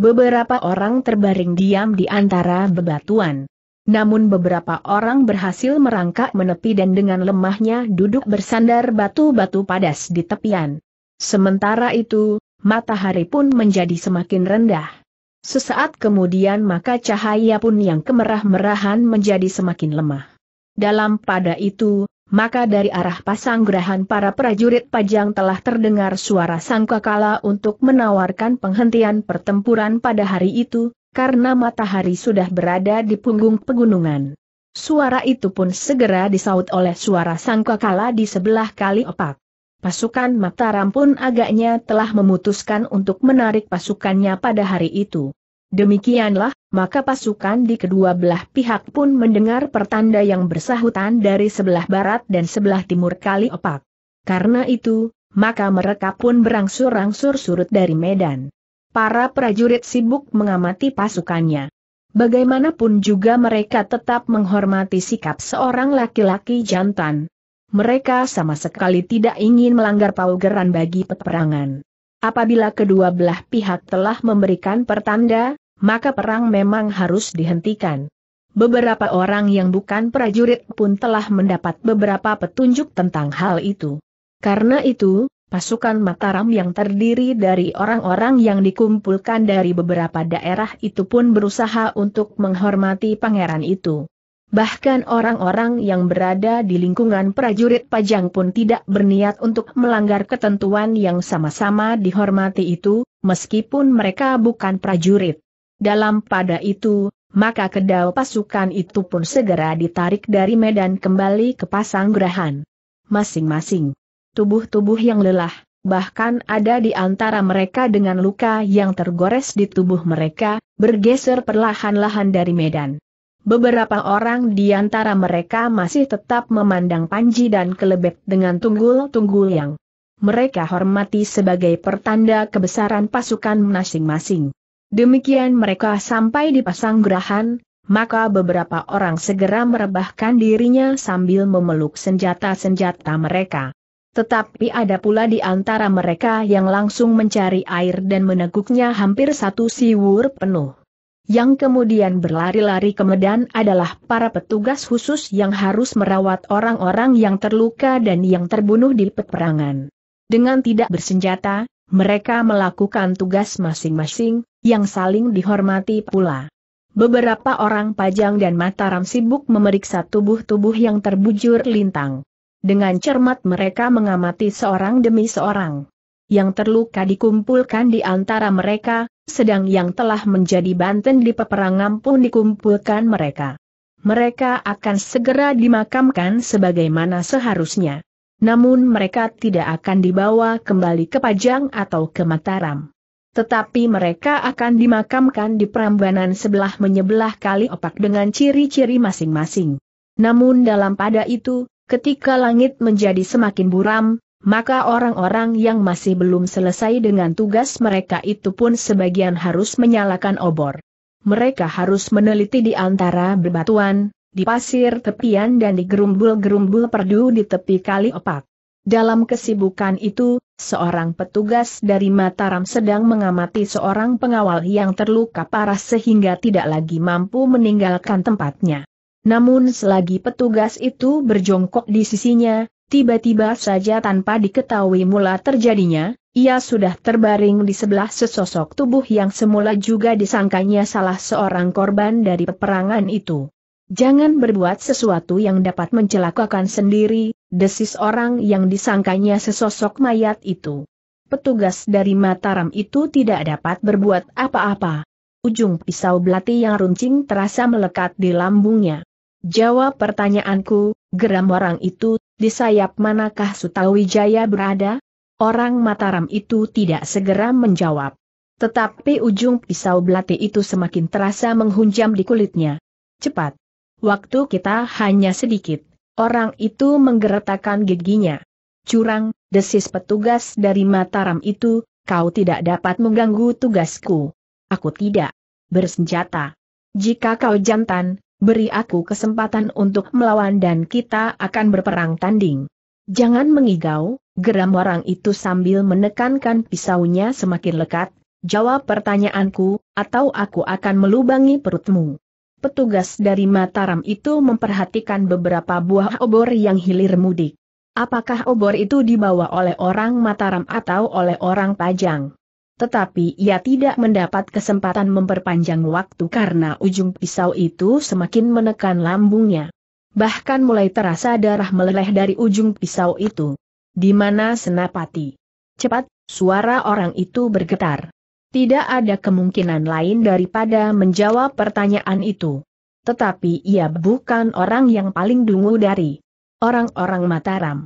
Beberapa orang terbaring diam di antara bebatuan. Namun beberapa orang berhasil merangkak menepi dan dengan lemahnya duduk bersandar batu-batu padas di tepian. Sementara itu, matahari pun menjadi semakin rendah. Sesaat kemudian maka cahaya pun yang kemerah-merahan menjadi semakin lemah. Dalam pada itu, maka dari arah pasang gerahan para prajurit pajang telah terdengar suara sangkakala untuk menawarkan penghentian pertempuran pada hari itu, karena matahari sudah berada di punggung pegunungan. Suara itu pun segera disaut oleh suara sangkakala di sebelah kali opak. Pasukan Mataram pun agaknya telah memutuskan untuk menarik pasukannya pada hari itu. Demikianlah, maka pasukan di kedua belah pihak pun mendengar pertanda yang bersahutan dari sebelah barat dan sebelah timur kali opak. Karena itu, maka mereka pun berangsur-angsur surut dari medan para prajurit sibuk mengamati pasukannya. Bagaimanapun juga mereka tetap menghormati sikap seorang laki-laki jantan. Mereka sama sekali tidak ingin melanggar paugeran bagi peperangan. Apabila kedua belah pihak telah memberikan pertanda, maka perang memang harus dihentikan. Beberapa orang yang bukan prajurit pun telah mendapat beberapa petunjuk tentang hal itu. Karena itu, Pasukan Mataram yang terdiri dari orang-orang yang dikumpulkan dari beberapa daerah itu pun berusaha untuk menghormati pangeran itu. Bahkan orang-orang yang berada di lingkungan prajurit Pajang pun tidak berniat untuk melanggar ketentuan yang sama-sama dihormati itu, meskipun mereka bukan prajurit. Dalam pada itu, maka kedau pasukan itu pun segera ditarik dari medan kembali ke pasang gerahan. Masing-masing tubuh-tubuh yang lelah, bahkan ada di antara mereka dengan luka yang tergores di tubuh mereka, bergeser perlahan-lahan dari medan. Beberapa orang di antara mereka masih tetap memandang Panji dan kelebet dengan tunggul-tunggul yang mereka hormati sebagai pertanda kebesaran pasukan masing-masing. Demikian mereka sampai di pasang gerahan, maka beberapa orang segera merebahkan dirinya sambil memeluk senjata-senjata mereka. Tetapi ada pula di antara mereka yang langsung mencari air dan meneguknya hampir satu siwur penuh. Yang kemudian berlari-lari ke Medan adalah para petugas khusus yang harus merawat orang-orang yang terluka dan yang terbunuh di peperangan. Dengan tidak bersenjata, mereka melakukan tugas masing-masing, yang saling dihormati pula. Beberapa orang Pajang dan Mataram sibuk memeriksa tubuh-tubuh yang terbujur lintang. Dengan cermat mereka mengamati seorang demi seorang. Yang terluka dikumpulkan di antara mereka, sedang yang telah menjadi banten di peperangan pun dikumpulkan mereka. Mereka akan segera dimakamkan sebagaimana seharusnya. Namun mereka tidak akan dibawa kembali ke Pajang atau ke Mataram. Tetapi mereka akan dimakamkan di Prambanan sebelah menyebelah kali opak dengan ciri-ciri masing-masing. Namun dalam pada itu, Ketika langit menjadi semakin buram, maka orang-orang yang masih belum selesai dengan tugas mereka itu pun sebagian harus menyalakan obor. Mereka harus meneliti di antara bebatuan, di pasir tepian dan di gerumbul-gerumbul perdu di tepi kali opak. Dalam kesibukan itu, seorang petugas dari Mataram sedang mengamati seorang pengawal yang terluka parah sehingga tidak lagi mampu meninggalkan tempatnya. Namun selagi petugas itu berjongkok di sisinya, tiba-tiba saja tanpa diketahui mula terjadinya, ia sudah terbaring di sebelah sesosok tubuh yang semula juga disangkanya salah seorang korban dari peperangan itu. Jangan berbuat sesuatu yang dapat mencelakakan sendiri, desis orang yang disangkanya sesosok mayat itu. Petugas dari Mataram itu tidak dapat berbuat apa-apa. Ujung pisau belati yang runcing terasa melekat di lambungnya. Jawab pertanyaanku, geram orang itu, di sayap manakah Sutawijaya berada? Orang Mataram itu tidak segera menjawab. Tetapi ujung pisau belati itu semakin terasa menghunjam di kulitnya. Cepat. Waktu kita hanya sedikit. Orang itu menggeretakkan giginya. Curang, desis petugas dari Mataram itu, kau tidak dapat mengganggu tugasku. Aku tidak bersenjata. Jika kau jantan, beri aku kesempatan untuk melawan dan kita akan berperang tanding. Jangan mengigau, geram orang itu sambil menekankan pisaunya semakin lekat, jawab pertanyaanku, atau aku akan melubangi perutmu. Petugas dari Mataram itu memperhatikan beberapa buah obor yang hilir mudik. Apakah obor itu dibawa oleh orang Mataram atau oleh orang Pajang? Tetapi ia tidak mendapat kesempatan memperpanjang waktu karena ujung pisau itu semakin menekan lambungnya. Bahkan mulai terasa darah meleleh dari ujung pisau itu. Di mana senapati? Cepat, suara orang itu bergetar. Tidak ada kemungkinan lain daripada menjawab pertanyaan itu. Tetapi ia bukan orang yang paling dungu dari orang-orang Mataram.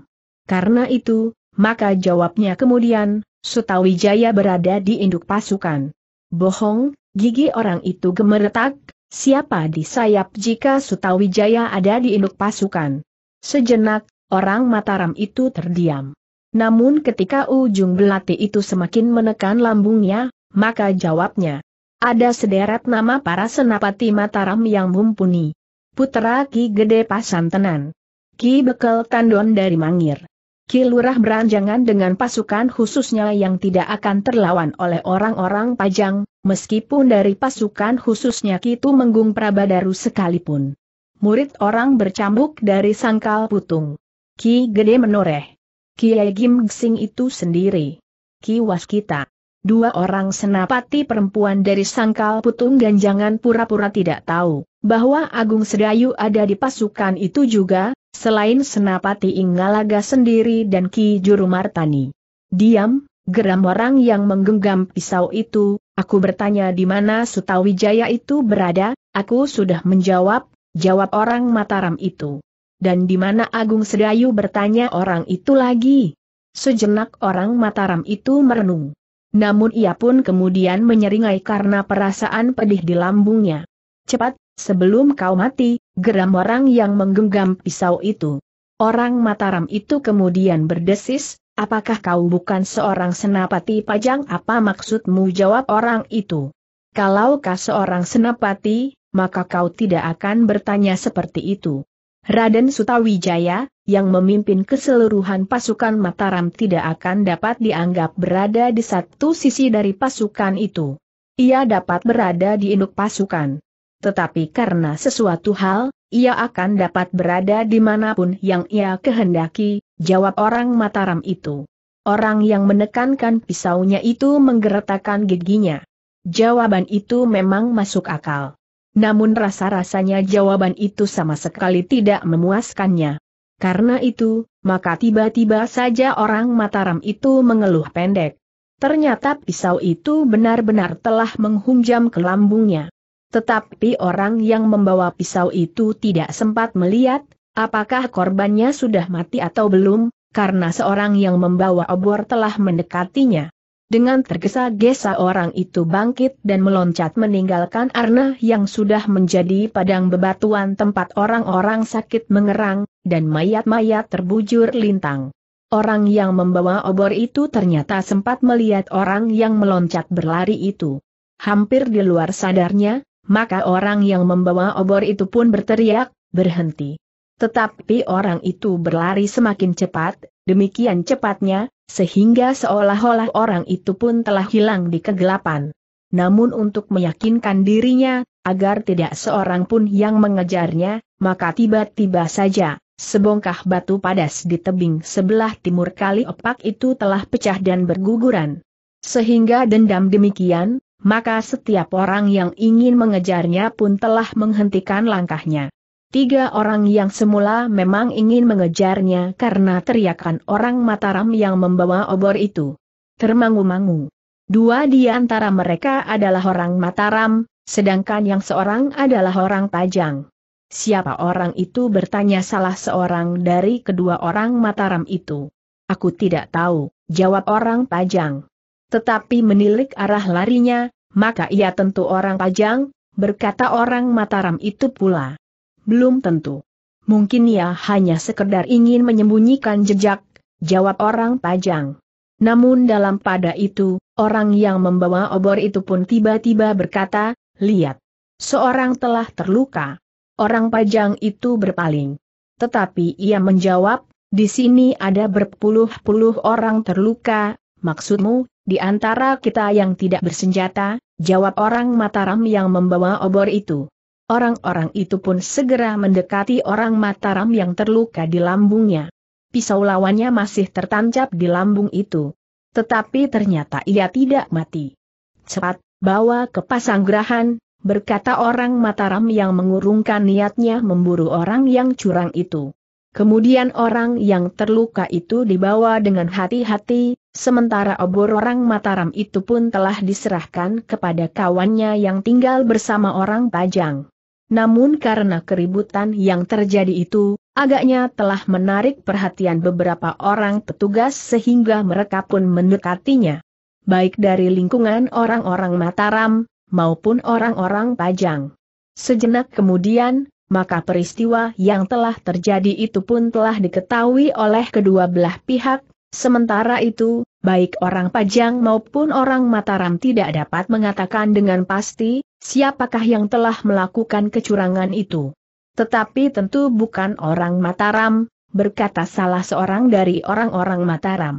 Karena itu, maka jawabnya kemudian, Sutawijaya berada di induk pasukan. Bohong, gigi orang itu gemeretak, siapa di sayap jika Sutawijaya ada di induk pasukan. Sejenak, orang Mataram itu terdiam. Namun ketika ujung belati itu semakin menekan lambungnya, maka jawabnya. Ada sederet nama para senapati Mataram yang mumpuni. Putra Ki Gede Pasantenan. Ki Bekel Tandon dari Mangir. Kilurah beranjangan dengan pasukan khususnya yang tidak akan terlawan oleh orang-orang Pajang, meskipun dari pasukan khususnya itu Menggung Prabadaru sekalipun. Murid orang bercambuk dari sangkal putung. Ki Gede menoreh. Kiai Gim Gsing itu sendiri. Ki Waskita. Dua orang senapati perempuan dari sangkal putung dan jangan pura-pura tidak tahu bahwa Agung Sedayu ada di pasukan itu juga, selain Senapati Inggalaga sendiri dan Ki Juru Martani. Diam, geram orang yang menggenggam pisau itu, aku bertanya di mana Sutawijaya itu berada, aku sudah menjawab, jawab orang Mataram itu. Dan di mana Agung Sedayu bertanya orang itu lagi? Sejenak orang Mataram itu merenung. Namun ia pun kemudian menyeringai karena perasaan pedih di lambungnya. Cepat, Sebelum kau mati, geram orang yang menggenggam pisau itu. Orang Mataram itu kemudian berdesis, apakah kau bukan seorang senapati pajang apa maksudmu jawab orang itu? Kalau kau seorang senapati, maka kau tidak akan bertanya seperti itu. Raden Sutawijaya, yang memimpin keseluruhan pasukan Mataram tidak akan dapat dianggap berada di satu sisi dari pasukan itu. Ia dapat berada di induk pasukan tetapi karena sesuatu hal, ia akan dapat berada di manapun yang ia kehendaki, jawab orang Mataram itu. Orang yang menekankan pisaunya itu menggeretakkan giginya. Jawaban itu memang masuk akal. Namun rasa-rasanya jawaban itu sama sekali tidak memuaskannya. Karena itu, maka tiba-tiba saja orang Mataram itu mengeluh pendek. Ternyata pisau itu benar-benar telah menghunjam ke lambungnya. Tetapi orang yang membawa pisau itu tidak sempat melihat, apakah korbannya sudah mati atau belum, karena seorang yang membawa obor telah mendekatinya. Dengan tergesa-gesa orang itu bangkit dan meloncat meninggalkan arna yang sudah menjadi padang bebatuan tempat orang-orang sakit mengerang, dan mayat-mayat terbujur lintang. Orang yang membawa obor itu ternyata sempat melihat orang yang meloncat berlari itu. Hampir di luar sadarnya, maka orang yang membawa obor itu pun berteriak, berhenti. Tetapi orang itu berlari semakin cepat, demikian cepatnya, sehingga seolah-olah orang itu pun telah hilang di kegelapan. Namun untuk meyakinkan dirinya, agar tidak seorang pun yang mengejarnya, maka tiba-tiba saja, sebongkah batu padas di tebing sebelah timur kali opak itu telah pecah dan berguguran. Sehingga dendam demikian, maka setiap orang yang ingin mengejarnya pun telah menghentikan langkahnya. Tiga orang yang semula memang ingin mengejarnya karena teriakan orang Mataram yang membawa obor itu. Termangu-mangu. Dua di antara mereka adalah orang Mataram, sedangkan yang seorang adalah orang Pajang. Siapa orang itu bertanya salah seorang dari kedua orang Mataram itu. Aku tidak tahu, jawab orang Pajang. Tetapi menilik arah larinya, maka ia tentu orang Pajang, berkata orang Mataram itu pula. Belum tentu. Mungkin ia hanya sekedar ingin menyembunyikan jejak, jawab orang Pajang. Namun dalam pada itu, orang yang membawa obor itu pun tiba-tiba berkata, lihat. Seorang telah terluka. Orang Pajang itu berpaling. Tetapi ia menjawab, di sini ada berpuluh-puluh orang terluka, maksudmu, di antara kita yang tidak bersenjata, jawab orang Mataram yang membawa obor itu. Orang-orang itu pun segera mendekati orang Mataram yang terluka di lambungnya. Pisau lawannya masih tertancap di lambung itu. Tetapi ternyata ia tidak mati. Cepat, bawa ke pasanggrahan, berkata orang Mataram yang mengurungkan niatnya memburu orang yang curang itu. Kemudian orang yang terluka itu dibawa dengan hati-hati, sementara obor orang Mataram itu pun telah diserahkan kepada kawannya yang tinggal bersama orang Pajang. Namun karena keributan yang terjadi itu, agaknya telah menarik perhatian beberapa orang petugas sehingga mereka pun mendekatinya. Baik dari lingkungan orang-orang Mataram, maupun orang-orang Pajang. Sejenak kemudian, maka peristiwa yang telah terjadi itu pun telah diketahui oleh kedua belah pihak, sementara itu, baik orang Pajang maupun orang Mataram tidak dapat mengatakan dengan pasti, siapakah yang telah melakukan kecurangan itu. Tetapi tentu bukan orang Mataram, berkata salah seorang dari orang-orang Mataram.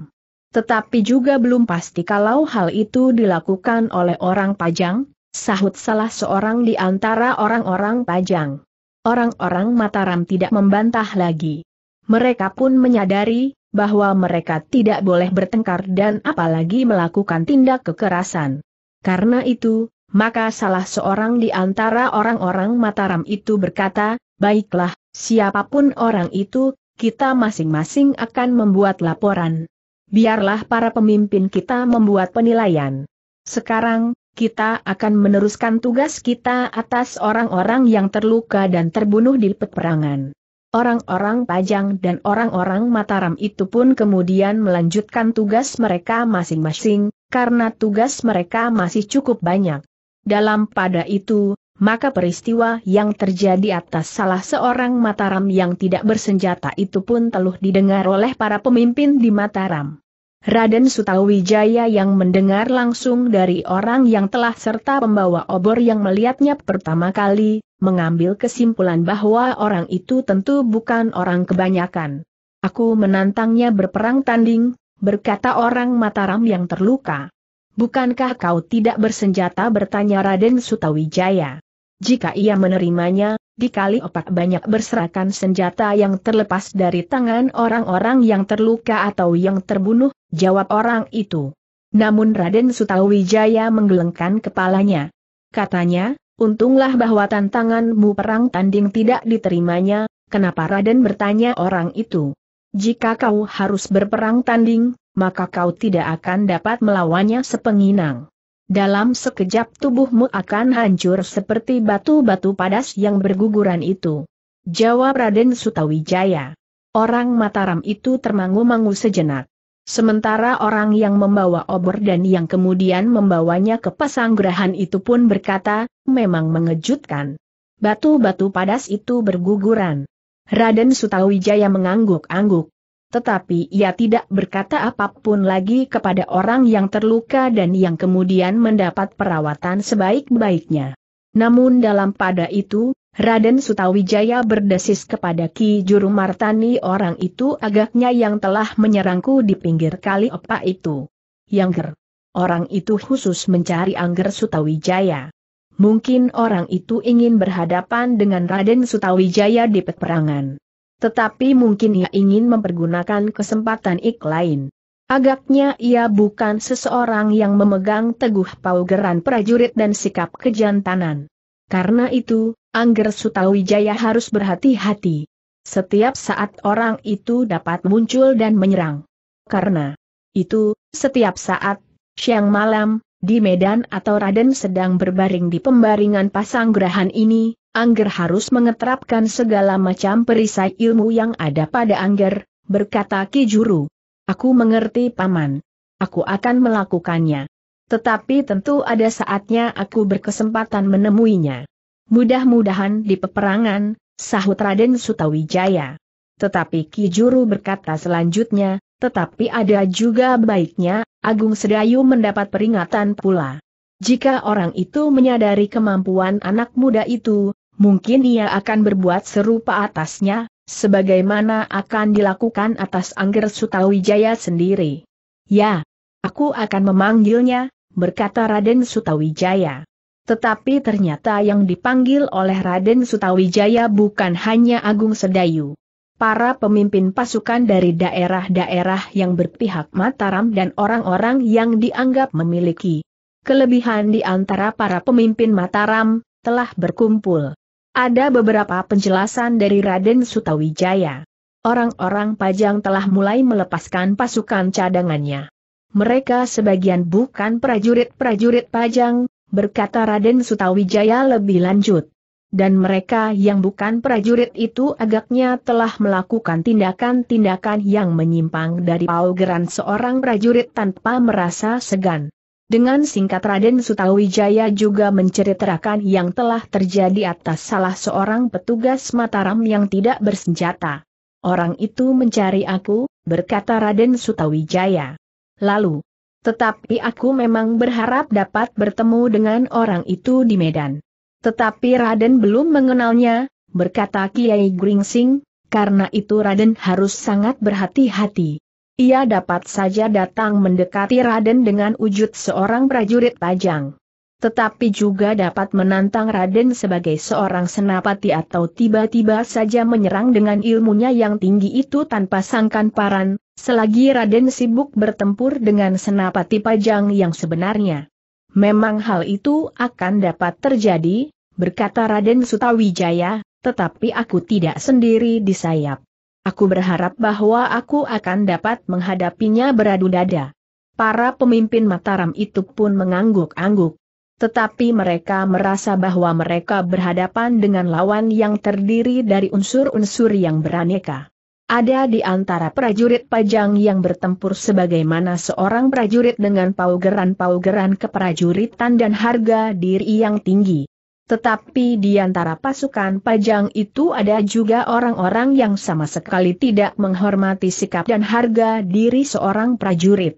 Tetapi juga belum pasti kalau hal itu dilakukan oleh orang Pajang, sahut salah seorang di antara orang-orang Pajang. Orang-orang Mataram tidak membantah lagi. Mereka pun menyadari, bahwa mereka tidak boleh bertengkar dan apalagi melakukan tindak kekerasan. Karena itu, maka salah seorang di antara orang-orang Mataram itu berkata, Baiklah, siapapun orang itu, kita masing-masing akan membuat laporan. Biarlah para pemimpin kita membuat penilaian. Sekarang, kita akan meneruskan tugas kita atas orang-orang yang terluka dan terbunuh di peperangan. Orang-orang Pajang dan orang-orang Mataram itu pun kemudian melanjutkan tugas mereka masing-masing, karena tugas mereka masih cukup banyak. Dalam pada itu, maka peristiwa yang terjadi atas salah seorang Mataram yang tidak bersenjata itu pun telah didengar oleh para pemimpin di Mataram. Raden Sutawijaya yang mendengar langsung dari orang yang telah serta pembawa obor yang melihatnya pertama kali, mengambil kesimpulan bahwa orang itu tentu bukan orang kebanyakan. Aku menantangnya berperang tanding, berkata orang Mataram yang terluka. Bukankah kau tidak bersenjata bertanya Raden Sutawijaya? Jika ia menerimanya, dikali opak banyak berserakan senjata yang terlepas dari tangan orang-orang yang terluka atau yang terbunuh, jawab orang itu. Namun Raden Sutawijaya menggelengkan kepalanya. Katanya, untunglah bahwa tantanganmu perang tanding tidak diterimanya, kenapa Raden bertanya orang itu. Jika kau harus berperang tanding, maka kau tidak akan dapat melawannya sepenginang. Dalam sekejap tubuhmu akan hancur seperti batu-batu padas yang berguguran itu. Jawab Raden Sutawijaya. Orang Mataram itu termangu-mangu sejenak. Sementara orang yang membawa obor dan yang kemudian membawanya ke Pasanggrahan itu pun berkata, memang mengejutkan. Batu-batu padas itu berguguran. Raden Sutawijaya mengangguk-angguk. Tetapi ia tidak berkata apapun lagi kepada orang yang terluka dan yang kemudian mendapat perawatan sebaik-baiknya. Namun dalam pada itu, Raden Sutawijaya berdesis kepada Ki Juru Martani orang itu agaknya yang telah menyerangku di pinggir kali opa itu. Yang ger. Orang itu khusus mencari Angger Sutawijaya. Mungkin orang itu ingin berhadapan dengan Raden Sutawijaya di peperangan. Tetapi mungkin ia ingin mempergunakan kesempatan ik lain. Agaknya ia bukan seseorang yang memegang teguh paugeran prajurit dan sikap kejantanan. Karena itu, Angger Sutawijaya harus berhati-hati. Setiap saat orang itu dapat muncul dan menyerang. Karena itu, setiap saat, siang malam, di Medan atau Raden sedang berbaring di pembaringan pasang gerahan ini, Angger harus mengetrapkan segala macam perisai ilmu yang ada pada Angger, berkata Ki Juru. Aku mengerti paman. Aku akan melakukannya. Tetapi tentu ada saatnya aku berkesempatan menemuinya. Mudah-mudahan di peperangan, sahut Raden Sutawijaya. Tetapi Ki Juru berkata selanjutnya, tetapi ada juga baiknya, Agung Sedayu mendapat peringatan pula. Jika orang itu menyadari kemampuan anak muda itu, mungkin ia akan berbuat serupa atasnya, sebagaimana akan dilakukan atas Angger Sutawijaya sendiri. Ya, aku akan memanggilnya, berkata Raden Sutawijaya. Tetapi ternyata yang dipanggil oleh Raden Sutawijaya bukan hanya Agung Sedayu. Para pemimpin pasukan dari daerah-daerah yang berpihak Mataram dan orang-orang yang dianggap memiliki kelebihan di antara para pemimpin Mataram, telah berkumpul. Ada beberapa penjelasan dari Raden Sutawijaya. Orang-orang Pajang telah mulai melepaskan pasukan cadangannya mereka sebagian bukan prajurit-prajurit pajang, berkata Raden Sutawijaya lebih lanjut. Dan mereka yang bukan prajurit itu agaknya telah melakukan tindakan-tindakan yang menyimpang dari augeran seorang prajurit tanpa merasa segan. Dengan singkat Raden Sutawijaya juga menceritakan yang telah terjadi atas salah seorang petugas Mataram yang tidak bersenjata. Orang itu mencari aku, berkata Raden Sutawijaya lalu. Tetapi aku memang berharap dapat bertemu dengan orang itu di Medan. Tetapi Raden belum mengenalnya, berkata Kiai Gringsing, karena itu Raden harus sangat berhati-hati. Ia dapat saja datang mendekati Raden dengan wujud seorang prajurit pajang tetapi juga dapat menantang Raden sebagai seorang senapati atau tiba-tiba saja menyerang dengan ilmunya yang tinggi itu tanpa sangkan paran, selagi Raden sibuk bertempur dengan senapati pajang yang sebenarnya. Memang hal itu akan dapat terjadi, berkata Raden Sutawijaya, tetapi aku tidak sendiri di sayap. Aku berharap bahwa aku akan dapat menghadapinya beradu dada. Para pemimpin Mataram itu pun mengangguk-angguk. Tetapi mereka merasa bahwa mereka berhadapan dengan lawan yang terdiri dari unsur-unsur yang beraneka. Ada di antara prajurit pajang yang bertempur sebagaimana seorang prajurit dengan paugeran-paugeran keprajuritan dan harga diri yang tinggi. Tetapi di antara pasukan pajang itu ada juga orang-orang yang sama sekali tidak menghormati sikap dan harga diri seorang prajurit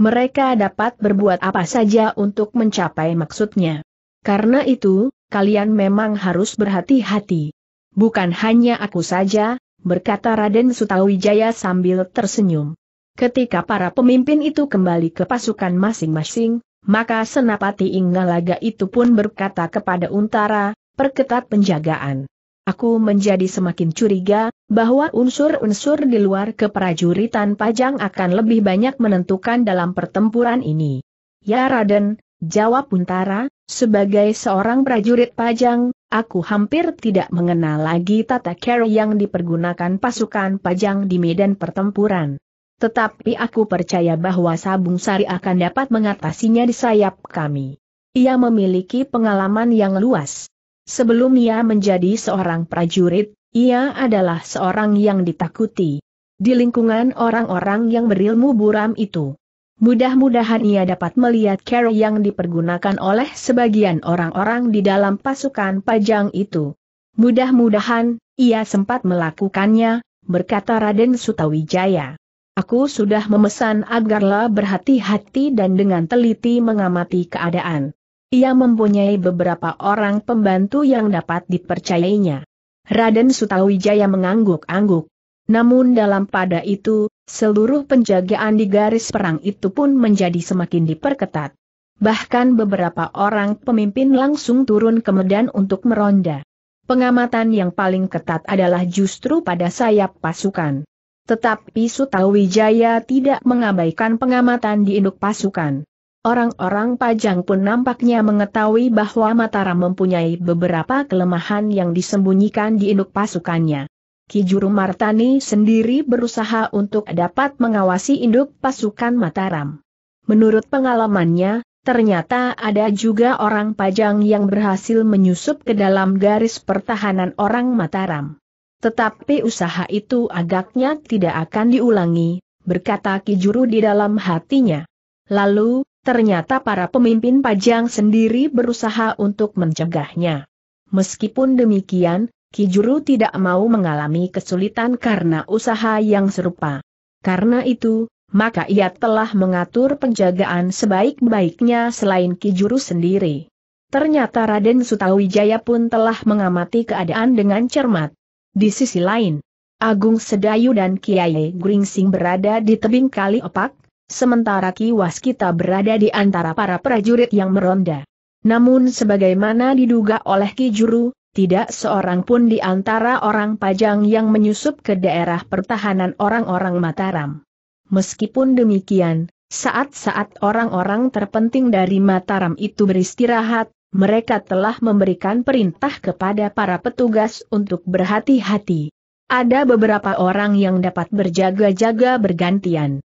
mereka dapat berbuat apa saja untuk mencapai maksudnya. Karena itu, kalian memang harus berhati-hati. Bukan hanya aku saja, berkata Raden Sutawijaya sambil tersenyum. Ketika para pemimpin itu kembali ke pasukan masing-masing, maka Senapati Inggalaga itu pun berkata kepada Untara, perketat penjagaan. Aku menjadi semakin curiga, bahwa unsur-unsur di luar keprajuritan Pajang akan lebih banyak menentukan dalam pertempuran ini. Ya Raden, jawab Untara, sebagai seorang prajurit Pajang, aku hampir tidak mengenal lagi tata cara yang dipergunakan pasukan Pajang di medan pertempuran. Tetapi aku percaya bahwa Sabung Sari akan dapat mengatasinya di sayap kami. Ia memiliki pengalaman yang luas. Sebelum ia menjadi seorang prajurit, ia adalah seorang yang ditakuti di lingkungan orang-orang yang berilmu buram itu. Mudah-mudahan ia dapat melihat cara yang dipergunakan oleh sebagian orang-orang di dalam pasukan pajang itu. Mudah-mudahan, ia sempat melakukannya, berkata Raden Sutawijaya. Aku sudah memesan agarlah berhati-hati dan dengan teliti mengamati keadaan. Ia mempunyai beberapa orang pembantu yang dapat dipercayainya. Raden Sutawijaya mengangguk-angguk. Namun dalam pada itu, seluruh penjagaan di garis perang itu pun menjadi semakin diperketat. Bahkan beberapa orang pemimpin langsung turun ke medan untuk meronda. Pengamatan yang paling ketat adalah justru pada sayap pasukan. Tetapi Sutawijaya tidak mengabaikan pengamatan di induk pasukan. Orang-orang pajang pun nampaknya mengetahui bahwa Mataram mempunyai beberapa kelemahan yang disembunyikan di induk pasukannya. Kijuru Martani sendiri berusaha untuk dapat mengawasi induk pasukan Mataram. Menurut pengalamannya, ternyata ada juga orang pajang yang berhasil menyusup ke dalam garis pertahanan orang Mataram. Tetapi usaha itu agaknya tidak akan diulangi, berkata Kijuru di dalam hatinya. Lalu, ternyata para pemimpin pajang sendiri berusaha untuk mencegahnya. Meskipun demikian, Kijuru tidak mau mengalami kesulitan karena usaha yang serupa. Karena itu, maka ia telah mengatur penjagaan sebaik-baiknya selain Kijuru sendiri. Ternyata Raden Sutawijaya pun telah mengamati keadaan dengan cermat. Di sisi lain, Agung Sedayu dan Kiai Gringsing berada di tebing kali opak, sementara kiwas kita berada di antara para prajurit yang meronda. Namun sebagaimana diduga oleh Ki Juru, tidak seorang pun di antara orang Pajang yang menyusup ke daerah pertahanan orang-orang Mataram. Meskipun demikian, saat-saat orang-orang terpenting dari Mataram itu beristirahat, mereka telah memberikan perintah kepada para petugas untuk berhati-hati. Ada beberapa orang yang dapat berjaga-jaga bergantian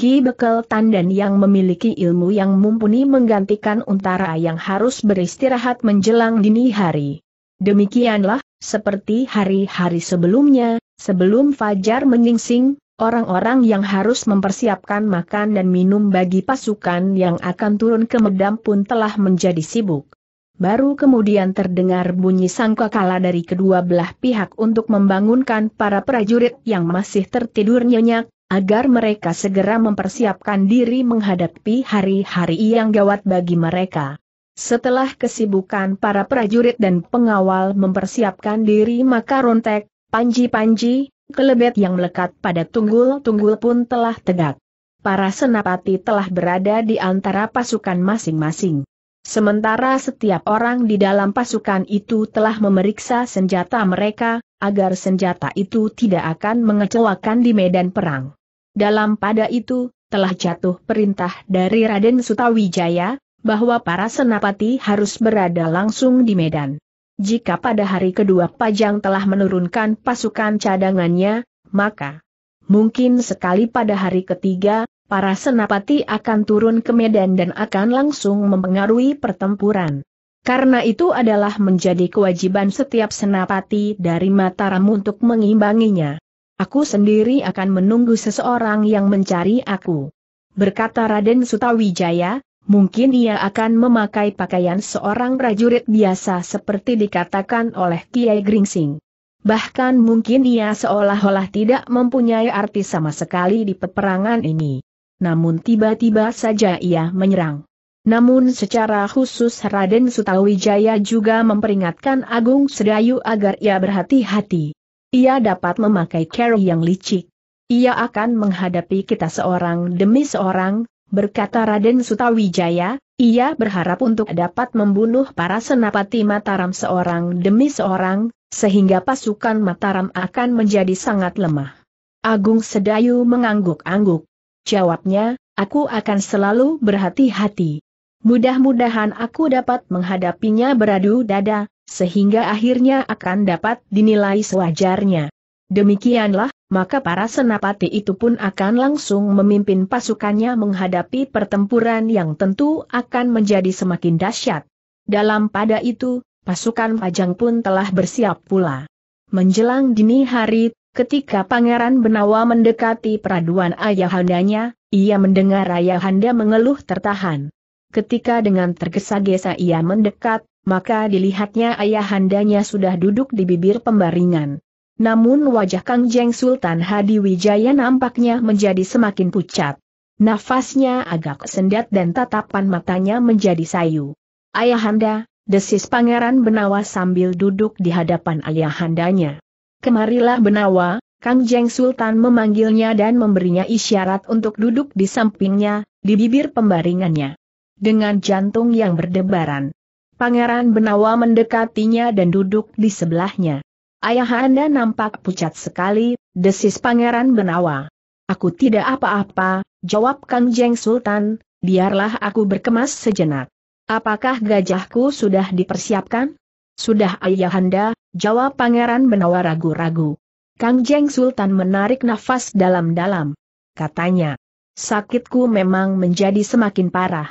memiliki Bekel Tandan yang memiliki ilmu yang mumpuni menggantikan Untara yang harus beristirahat menjelang dini hari. Demikianlah, seperti hari-hari sebelumnya, sebelum Fajar menyingsing, orang-orang yang harus mempersiapkan makan dan minum bagi pasukan yang akan turun ke medan pun telah menjadi sibuk. Baru kemudian terdengar bunyi sangkakala dari kedua belah pihak untuk membangunkan para prajurit yang masih tertidur nyenyak, agar mereka segera mempersiapkan diri menghadapi hari-hari yang gawat bagi mereka. Setelah kesibukan para prajurit dan pengawal mempersiapkan diri maka rontek, panji-panji, kelebet yang melekat pada tunggul-tunggul pun telah tegak. Para senapati telah berada di antara pasukan masing-masing. Sementara setiap orang di dalam pasukan itu telah memeriksa senjata mereka, agar senjata itu tidak akan mengecewakan di medan perang. Dalam pada itu, telah jatuh perintah dari Raden Sutawijaya, bahwa para senapati harus berada langsung di Medan. Jika pada hari kedua Pajang telah menurunkan pasukan cadangannya, maka mungkin sekali pada hari ketiga, para senapati akan turun ke Medan dan akan langsung mempengaruhi pertempuran. Karena itu adalah menjadi kewajiban setiap senapati dari Mataram untuk mengimbanginya. Aku sendiri akan menunggu seseorang yang mencari aku. Berkata Raden Sutawijaya, mungkin ia akan memakai pakaian seorang prajurit biasa seperti dikatakan oleh Kiai Gringsing. Bahkan mungkin ia seolah-olah tidak mempunyai arti sama sekali di peperangan ini. Namun tiba-tiba saja ia menyerang. Namun secara khusus Raden Sutawijaya juga memperingatkan Agung Sedayu agar ia berhati-hati. Ia dapat memakai cara yang licik. Ia akan menghadapi kita seorang demi seorang, berkata Raden Sutawijaya, ia berharap untuk dapat membunuh para senapati Mataram seorang demi seorang, sehingga pasukan Mataram akan menjadi sangat lemah. Agung Sedayu mengangguk-angguk. Jawabnya, aku akan selalu berhati-hati. Mudah-mudahan aku dapat menghadapinya beradu dada, sehingga akhirnya akan dapat dinilai sewajarnya. Demikianlah, maka para senapati itu pun akan langsung memimpin pasukannya menghadapi pertempuran yang tentu akan menjadi semakin dahsyat. Dalam pada itu, pasukan Pajang pun telah bersiap pula. Menjelang dini hari, ketika Pangeran Benawa mendekati peraduan ayahandanya, ia mendengar ayahanda mengeluh tertahan. Ketika dengan tergesa-gesa ia mendekat, maka dilihatnya ayahandanya sudah duduk di bibir pembaringan. Namun wajah Kang Jeng Sultan Hadi Wijaya nampaknya menjadi semakin pucat. Nafasnya agak sendat dan tatapan matanya menjadi sayu. Ayahanda, desis Pangeran Benawa sambil duduk di hadapan ayahandanya. Kemarilah Benawa, Kang Jeng Sultan memanggilnya dan memberinya isyarat untuk duduk di sampingnya, di bibir pembaringannya. Dengan jantung yang berdebaran, Pangeran Benawa mendekatinya dan duduk di sebelahnya. Ayah Anda nampak pucat sekali, desis Pangeran Benawa. Aku tidak apa-apa, jawab Kang Jeng Sultan, biarlah aku berkemas sejenak. Apakah gajahku sudah dipersiapkan? Sudah ayahanda, jawab pangeran benawa ragu-ragu. Kang Jeng Sultan menarik nafas dalam-dalam. Katanya, sakitku memang menjadi semakin parah.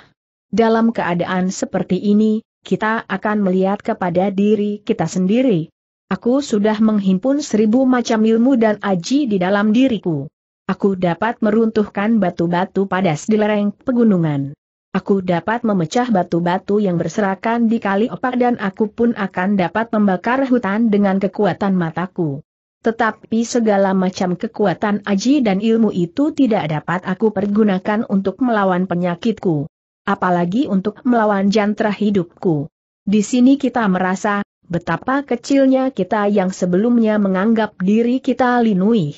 Dalam keadaan seperti ini, kita akan melihat kepada diri kita sendiri. Aku sudah menghimpun seribu macam ilmu dan aji di dalam diriku. Aku dapat meruntuhkan batu-batu padas di lereng pegunungan. Aku dapat memecah batu-batu yang berserakan di kali opak dan aku pun akan dapat membakar hutan dengan kekuatan mataku. Tetapi segala macam kekuatan aji dan ilmu itu tidak dapat aku pergunakan untuk melawan penyakitku apalagi untuk melawan jantra hidupku. Di sini kita merasa, betapa kecilnya kita yang sebelumnya menganggap diri kita linui.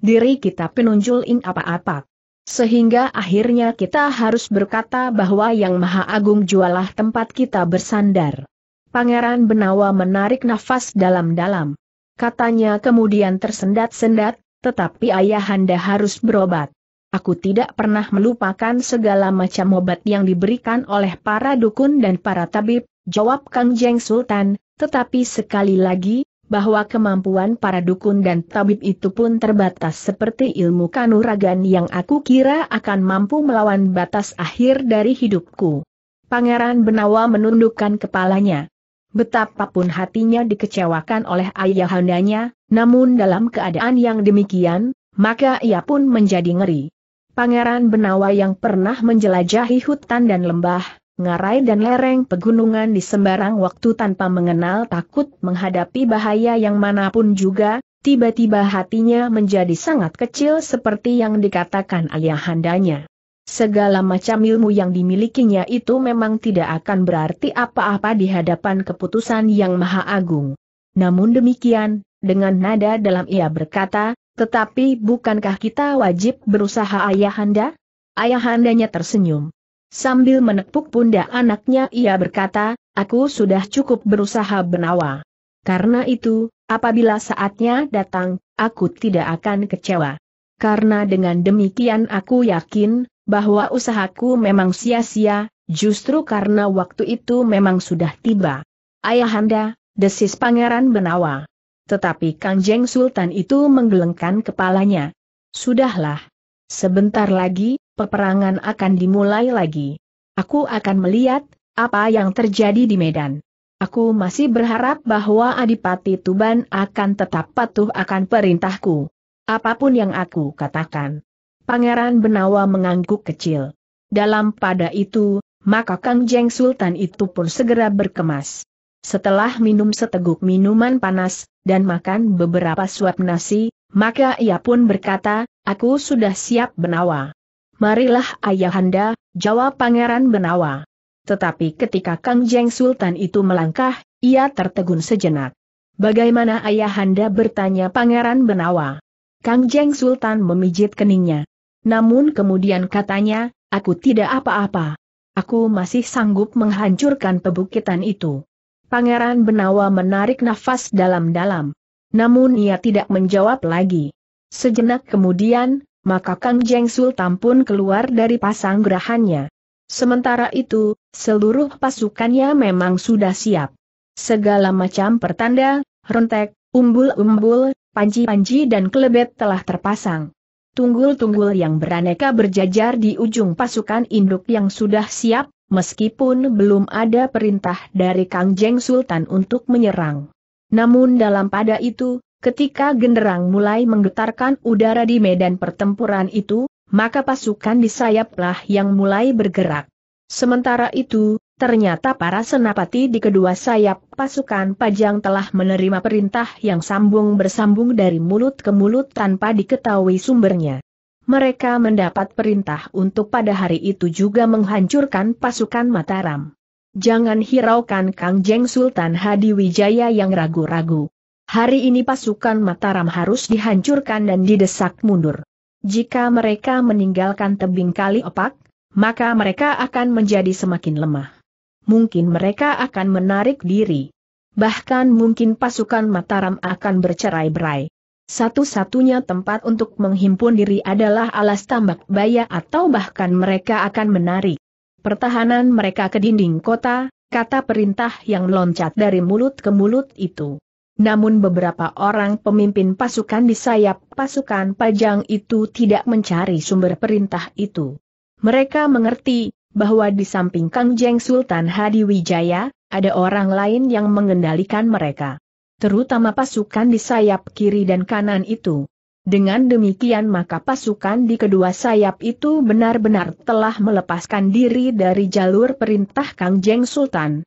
Diri kita penunjul ing apa-apa. Sehingga akhirnya kita harus berkata bahwa Yang Maha Agung jualah tempat kita bersandar. Pangeran Benawa menarik nafas dalam-dalam. Katanya kemudian tersendat-sendat, tetapi ayahanda harus berobat. Aku tidak pernah melupakan segala macam obat yang diberikan oleh para dukun dan para tabib, jawab Kang Jeng Sultan, tetapi sekali lagi, bahwa kemampuan para dukun dan tabib itu pun terbatas seperti ilmu kanuragan yang aku kira akan mampu melawan batas akhir dari hidupku. Pangeran Benawa menundukkan kepalanya. Betapapun hatinya dikecewakan oleh ayahandanya, namun dalam keadaan yang demikian, maka ia pun menjadi ngeri. Pangeran Benawa yang pernah menjelajahi hutan dan lembah, ngarai dan lereng pegunungan di sembarang waktu tanpa mengenal takut menghadapi bahaya yang manapun juga, tiba-tiba hatinya menjadi sangat kecil seperti yang dikatakan ayahandanya. Segala macam ilmu yang dimilikinya itu memang tidak akan berarti apa-apa di hadapan keputusan yang maha agung. Namun demikian, dengan nada dalam ia berkata, tetapi bukankah kita wajib berusaha ayahanda? Ayahandanya tersenyum. Sambil menepuk pundak anaknya ia berkata, aku sudah cukup berusaha benawa. Karena itu, apabila saatnya datang, aku tidak akan kecewa. Karena dengan demikian aku yakin, bahwa usahaku memang sia-sia, justru karena waktu itu memang sudah tiba. Ayahanda, desis Pangeran Benawa. Tetapi Kanjeng Sultan itu menggelengkan kepalanya. Sudahlah. Sebentar lagi, peperangan akan dimulai lagi. Aku akan melihat, apa yang terjadi di Medan. Aku masih berharap bahwa Adipati Tuban akan tetap patuh akan perintahku. Apapun yang aku katakan. Pangeran Benawa mengangguk kecil. Dalam pada itu, maka Kang Jeng Sultan itu pun segera berkemas. Setelah minum seteguk minuman panas, dan makan beberapa suap nasi, maka ia pun berkata, aku sudah siap benawa. Marilah ayahanda, jawab pangeran benawa. Tetapi ketika Kang Jeng Sultan itu melangkah, ia tertegun sejenak. Bagaimana ayahanda bertanya pangeran benawa. Kang Jeng Sultan memijit keningnya. Namun kemudian katanya, aku tidak apa-apa. Aku masih sanggup menghancurkan pebukitan itu. Pangeran Benawa menarik nafas dalam-dalam. Namun ia tidak menjawab lagi. Sejenak kemudian, maka Kang Jeng Sultan pun keluar dari pasang gerahannya. Sementara itu, seluruh pasukannya memang sudah siap. Segala macam pertanda, rentek, umbul-umbul, panji-panji dan kelebet telah terpasang. Tunggul-tunggul yang beraneka berjajar di ujung pasukan induk yang sudah siap, meskipun belum ada perintah dari Kang Jeng Sultan untuk menyerang. Namun dalam pada itu, ketika genderang mulai menggetarkan udara di medan pertempuran itu, maka pasukan di sayaplah yang mulai bergerak. Sementara itu, ternyata para senapati di kedua sayap pasukan Pajang telah menerima perintah yang sambung bersambung dari mulut ke mulut tanpa diketahui sumbernya mereka mendapat perintah untuk pada hari itu juga menghancurkan pasukan Mataram. Jangan hiraukan Kang Jeng Sultan Hadi Wijaya yang ragu-ragu. Hari ini pasukan Mataram harus dihancurkan dan didesak mundur. Jika mereka meninggalkan tebing kali opak, maka mereka akan menjadi semakin lemah. Mungkin mereka akan menarik diri. Bahkan mungkin pasukan Mataram akan bercerai-berai. Satu-satunya tempat untuk menghimpun diri adalah alas tambak baya atau bahkan mereka akan menarik pertahanan mereka ke dinding kota, kata perintah yang loncat dari mulut ke mulut itu. Namun beberapa orang pemimpin pasukan di sayap pasukan pajang itu tidak mencari sumber perintah itu. Mereka mengerti, bahwa di samping Kang Jeng Sultan Hadiwijaya ada orang lain yang mengendalikan mereka terutama pasukan di sayap kiri dan kanan itu. Dengan demikian maka pasukan di kedua sayap itu benar-benar telah melepaskan diri dari jalur perintah Kang Jeng Sultan.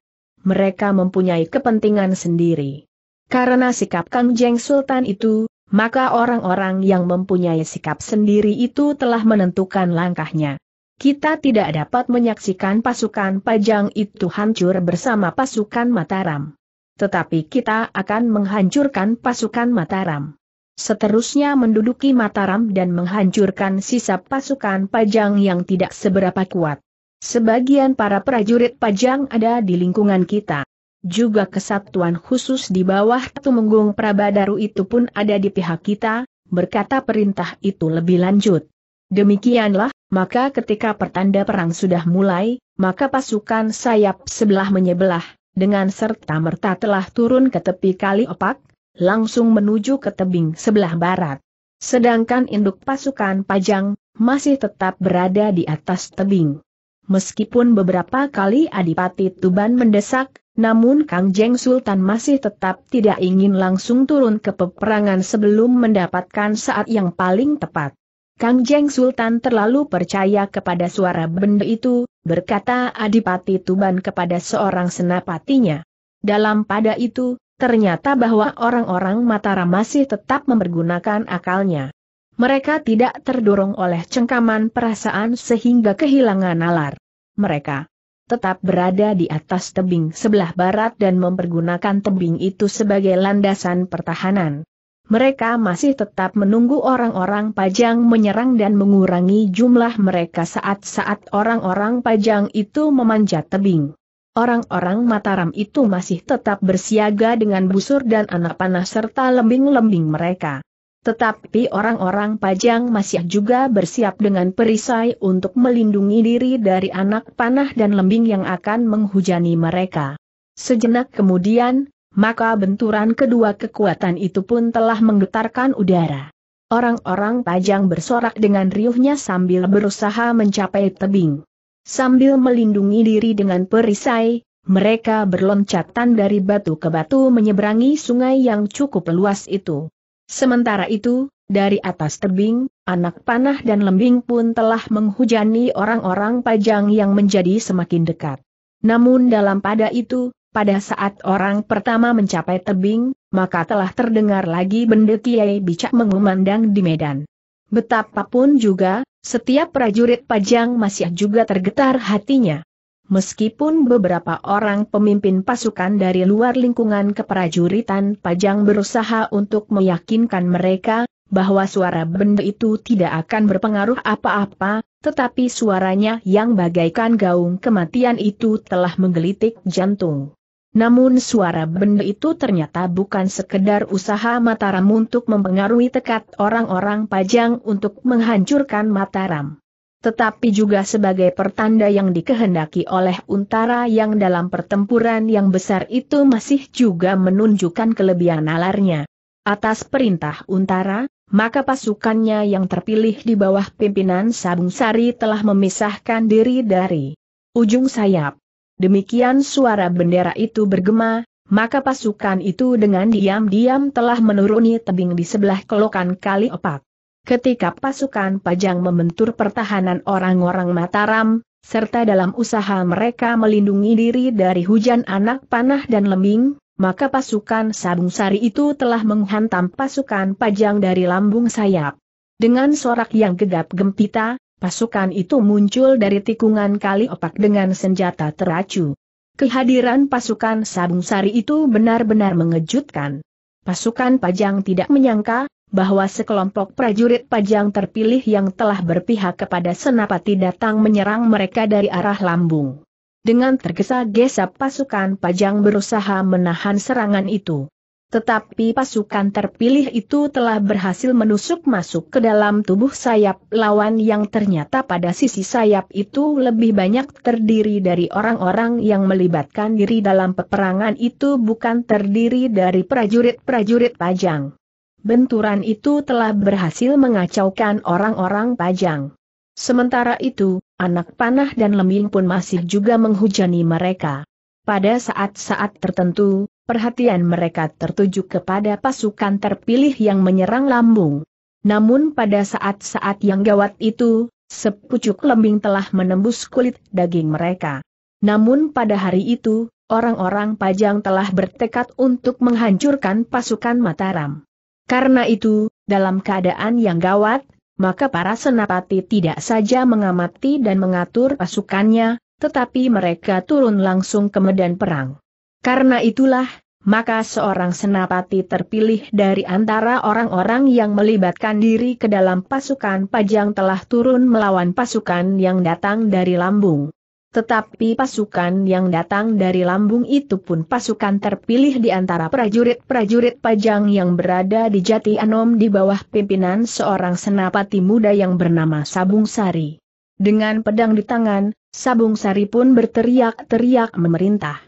Mereka mempunyai kepentingan sendiri. Karena sikap Kang Jeng Sultan itu, maka orang-orang yang mempunyai sikap sendiri itu telah menentukan langkahnya. Kita tidak dapat menyaksikan pasukan Pajang itu hancur bersama pasukan Mataram. Tetapi kita akan menghancurkan pasukan Mataram. Seterusnya menduduki Mataram dan menghancurkan sisa pasukan Pajang yang tidak seberapa kuat. Sebagian para prajurit Pajang ada di lingkungan kita. Juga kesatuan khusus di bawah Tumenggung Prabadaru itu pun ada di pihak kita, berkata perintah itu lebih lanjut. Demikianlah, maka ketika pertanda perang sudah mulai, maka pasukan sayap sebelah menyebelah, dengan serta-merta telah turun ke tepi kali opak, langsung menuju ke tebing sebelah barat. Sedangkan induk pasukan Pajang, masih tetap berada di atas tebing. Meskipun beberapa kali Adipati Tuban mendesak, namun Kang Jeng Sultan masih tetap tidak ingin langsung turun ke peperangan sebelum mendapatkan saat yang paling tepat. Kang Jeng Sultan terlalu percaya kepada suara benda itu, berkata Adipati Tuban kepada seorang senapatinya. Dalam pada itu, ternyata bahwa orang-orang Mataram masih tetap mempergunakan akalnya. Mereka tidak terdorong oleh cengkaman perasaan sehingga kehilangan nalar. Mereka tetap berada di atas tebing sebelah barat dan mempergunakan tebing itu sebagai landasan pertahanan mereka masih tetap menunggu orang-orang pajang menyerang dan mengurangi jumlah mereka saat-saat orang-orang pajang itu memanjat tebing. Orang-orang Mataram itu masih tetap bersiaga dengan busur dan anak panah serta lembing-lembing mereka. Tetapi orang-orang pajang masih juga bersiap dengan perisai untuk melindungi diri dari anak panah dan lembing yang akan menghujani mereka. Sejenak kemudian, maka benturan kedua kekuatan itu pun telah menggetarkan udara. Orang-orang pajang bersorak dengan riuhnya sambil berusaha mencapai tebing. Sambil melindungi diri dengan perisai, mereka berloncatan dari batu ke batu menyeberangi sungai yang cukup luas itu. Sementara itu, dari atas tebing, anak panah dan lembing pun telah menghujani orang-orang pajang yang menjadi semakin dekat. Namun dalam pada itu, pada saat orang pertama mencapai tebing, maka telah terdengar lagi benda Kiai Bicak mengumandang di medan. Betapapun juga, setiap prajurit pajang masih juga tergetar hatinya. Meskipun beberapa orang pemimpin pasukan dari luar lingkungan keprajuritan pajang berusaha untuk meyakinkan mereka, bahwa suara benda itu tidak akan berpengaruh apa-apa, tetapi suaranya yang bagaikan gaung kematian itu telah menggelitik jantung. Namun suara benda itu ternyata bukan sekedar usaha Mataram untuk mempengaruhi tekat orang-orang pajang untuk menghancurkan Mataram. Tetapi juga sebagai pertanda yang dikehendaki oleh untara yang dalam pertempuran yang besar itu masih juga menunjukkan kelebihan nalarnya. Atas perintah untara, maka pasukannya yang terpilih di bawah pimpinan Sabung Sari telah memisahkan diri dari ujung sayap. Demikian suara bendera itu bergema, maka pasukan itu dengan diam-diam telah menuruni tebing di sebelah kelokan kali opak. Ketika pasukan Pajang membentur pertahanan orang-orang Mataram, serta dalam usaha mereka melindungi diri dari hujan anak panah dan lembing, maka pasukan Sabung Sari itu telah menghantam pasukan Pajang dari lambung sayap. Dengan sorak yang gegap gempita, Pasukan itu muncul dari tikungan kali opak dengan senjata teracu. Kehadiran pasukan Sabung Sari itu benar-benar mengejutkan. Pasukan Pajang tidak menyangka bahwa sekelompok prajurit Pajang terpilih yang telah berpihak kepada Senapati datang menyerang mereka dari arah lambung. Dengan tergesa-gesa pasukan Pajang berusaha menahan serangan itu. Tetapi pasukan terpilih itu telah berhasil menusuk masuk ke dalam tubuh sayap lawan yang ternyata pada sisi sayap itu lebih banyak terdiri dari orang-orang yang melibatkan diri dalam peperangan itu bukan terdiri dari prajurit-prajurit pajang. Benturan itu telah berhasil mengacaukan orang-orang pajang. Sementara itu, anak panah dan lembing pun masih juga menghujani mereka. Pada saat-saat tertentu, perhatian mereka tertuju kepada pasukan terpilih yang menyerang lambung. Namun pada saat-saat yang gawat itu, sepucuk lembing telah menembus kulit daging mereka. Namun pada hari itu, orang-orang Pajang telah bertekad untuk menghancurkan pasukan Mataram. Karena itu, dalam keadaan yang gawat, maka para senapati tidak saja mengamati dan mengatur pasukannya, tetapi mereka turun langsung ke medan perang. Karena itulah, maka seorang senapati terpilih dari antara orang-orang yang melibatkan diri ke dalam pasukan Pajang telah turun melawan pasukan yang datang dari Lambung. Tetapi pasukan yang datang dari Lambung itu pun pasukan terpilih di antara prajurit-prajurit Pajang yang berada di Jati Anom di bawah pimpinan seorang senapati muda yang bernama Sabung Sari. Dengan pedang di tangan, Sabung Sari pun berteriak-teriak memerintah.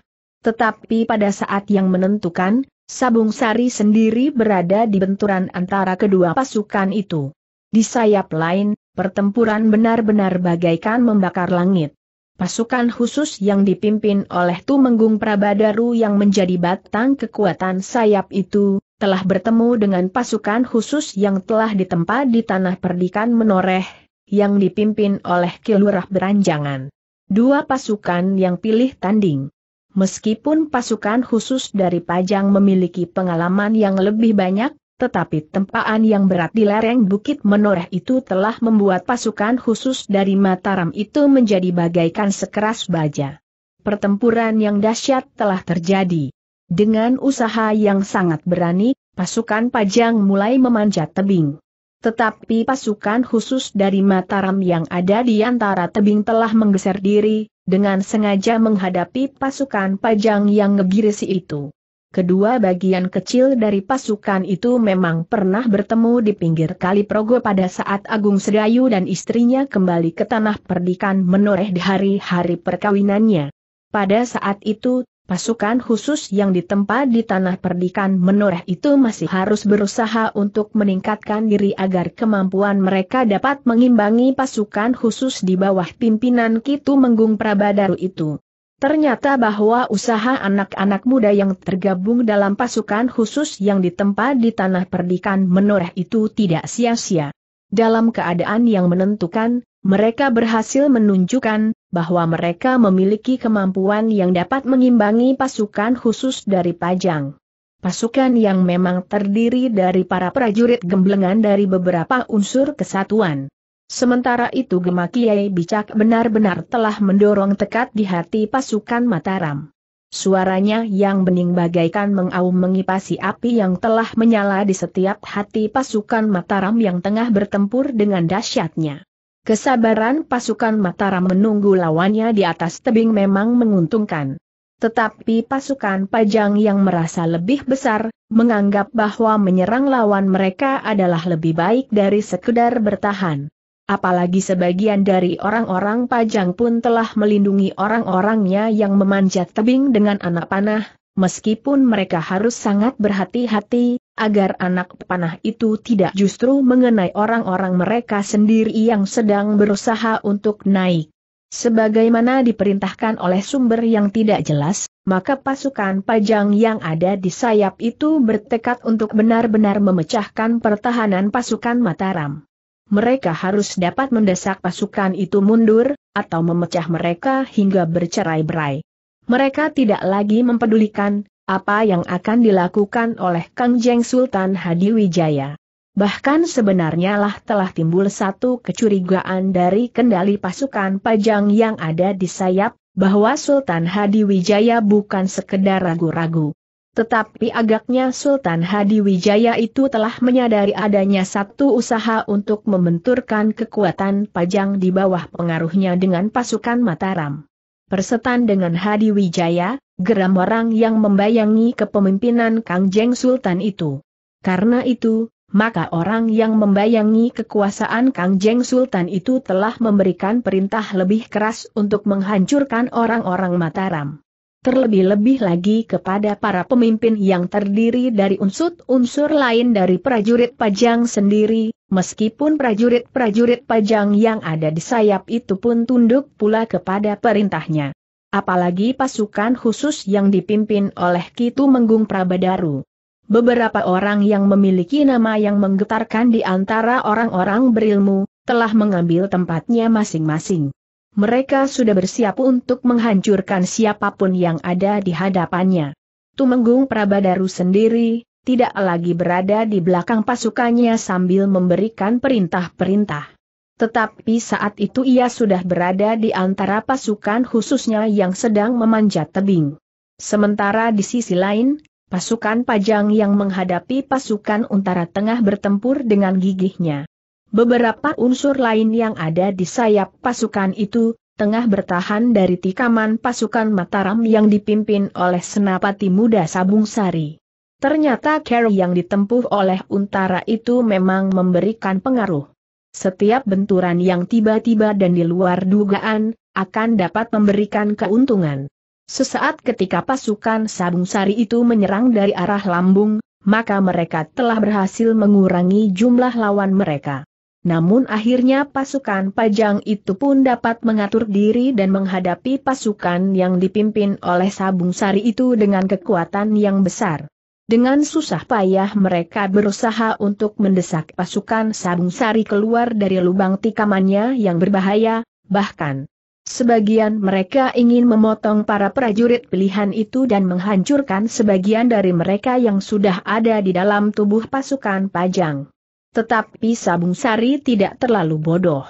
Tetapi pada saat yang menentukan, Sabung Sari sendiri berada di benturan antara kedua pasukan itu. Di sayap lain, pertempuran benar-benar bagaikan membakar langit. Pasukan khusus yang dipimpin oleh Tumenggung Prabadaru yang menjadi batang kekuatan sayap itu, telah bertemu dengan pasukan khusus yang telah ditempa di tanah perdikan menoreh, yang dipimpin oleh Kilurah Beranjangan. Dua pasukan yang pilih tanding. Meskipun pasukan khusus dari Pajang memiliki pengalaman yang lebih banyak, tetapi tempaan yang berat di lereng Bukit Menoreh itu telah membuat pasukan khusus dari Mataram itu menjadi bagaikan sekeras baja. Pertempuran yang dahsyat telah terjadi. Dengan usaha yang sangat berani, pasukan Pajang mulai memanjat tebing. Tetapi pasukan khusus dari Mataram yang ada di antara tebing telah menggeser diri, dengan sengaja menghadapi pasukan pajang yang ngegirisi itu. Kedua bagian kecil dari pasukan itu memang pernah bertemu di pinggir Kali Progo pada saat Agung Sedayu dan istrinya kembali ke tanah perdikan menoreh di hari-hari perkawinannya. Pada saat itu, Pasukan khusus yang ditempa di tanah perdikan menoreh itu masih harus berusaha untuk meningkatkan diri agar kemampuan mereka dapat mengimbangi pasukan khusus di bawah pimpinan Kitu Menggung Prabadaru itu. Ternyata bahwa usaha anak-anak muda yang tergabung dalam pasukan khusus yang ditempa di tanah perdikan menoreh itu tidak sia-sia. Dalam keadaan yang menentukan, mereka berhasil menunjukkan bahwa mereka memiliki kemampuan yang dapat mengimbangi pasukan khusus dari Pajang. Pasukan yang memang terdiri dari para prajurit gemblengan dari beberapa unsur kesatuan. Sementara itu Gemakiai Kiai Bicak benar-benar telah mendorong tekat di hati pasukan Mataram. Suaranya yang bening bagaikan mengaum mengipasi api yang telah menyala di setiap hati pasukan Mataram yang tengah bertempur dengan dahsyatnya. Kesabaran pasukan Mataram menunggu lawannya di atas tebing memang menguntungkan. Tetapi pasukan Pajang yang merasa lebih besar, menganggap bahwa menyerang lawan mereka adalah lebih baik dari sekedar bertahan. Apalagi sebagian dari orang-orang Pajang pun telah melindungi orang-orangnya yang memanjat tebing dengan anak panah, meskipun mereka harus sangat berhati-hati, agar anak panah itu tidak justru mengenai orang-orang mereka sendiri yang sedang berusaha untuk naik. Sebagaimana diperintahkan oleh sumber yang tidak jelas, maka pasukan pajang yang ada di sayap itu bertekad untuk benar-benar memecahkan pertahanan pasukan Mataram. Mereka harus dapat mendesak pasukan itu mundur, atau memecah mereka hingga bercerai-berai. Mereka tidak lagi mempedulikan apa yang akan dilakukan oleh Kang Jeng Sultan Hadiwijaya. Bahkan sebenarnya lah telah timbul satu kecurigaan dari kendali pasukan pajang yang ada di sayap, bahwa Sultan Hadiwijaya bukan sekedar ragu-ragu. Tetapi agaknya Sultan Hadiwijaya itu telah menyadari adanya satu usaha untuk membenturkan kekuatan Pajang di bawah pengaruhnya dengan pasukan Mataram. Persetan dengan Hadiwijaya, geram orang yang membayangi kepemimpinan Kang Jeng Sultan itu. Karena itu, maka orang yang membayangi kekuasaan Kang Jeng Sultan itu telah memberikan perintah lebih keras untuk menghancurkan orang-orang Mataram. Terlebih-lebih lagi kepada para pemimpin yang terdiri dari unsur-unsur lain dari prajurit pajang sendiri, meskipun prajurit-prajurit pajang yang ada di sayap itu pun tunduk pula kepada perintahnya apalagi pasukan khusus yang dipimpin oleh Kitu Menggung Prabadaru. Beberapa orang yang memiliki nama yang menggetarkan di antara orang-orang berilmu, telah mengambil tempatnya masing-masing. Mereka sudah bersiap untuk menghancurkan siapapun yang ada di hadapannya. Tumenggung Prabadaru sendiri, tidak lagi berada di belakang pasukannya sambil memberikan perintah-perintah. Tetapi saat itu ia sudah berada di antara pasukan khususnya yang sedang memanjat tebing. Sementara di sisi lain, pasukan pajang yang menghadapi pasukan untara tengah bertempur dengan gigihnya. Beberapa unsur lain yang ada di sayap pasukan itu, tengah bertahan dari tikaman pasukan Mataram yang dipimpin oleh Senapati Muda Sabung Sari. Ternyata care yang ditempuh oleh Untara itu memang memberikan pengaruh. Setiap benturan yang tiba-tiba dan di luar dugaan, akan dapat memberikan keuntungan. Sesaat ketika pasukan Sabung Sari itu menyerang dari arah lambung, maka mereka telah berhasil mengurangi jumlah lawan mereka. Namun akhirnya pasukan Pajang itu pun dapat mengatur diri dan menghadapi pasukan yang dipimpin oleh Sabung Sari itu dengan kekuatan yang besar. Dengan susah payah mereka berusaha untuk mendesak pasukan Sabung Sari keluar dari lubang tikamannya yang berbahaya, bahkan sebagian mereka ingin memotong para prajurit pilihan itu dan menghancurkan sebagian dari mereka yang sudah ada di dalam tubuh pasukan Pajang. Tetapi Sabung Sari tidak terlalu bodoh.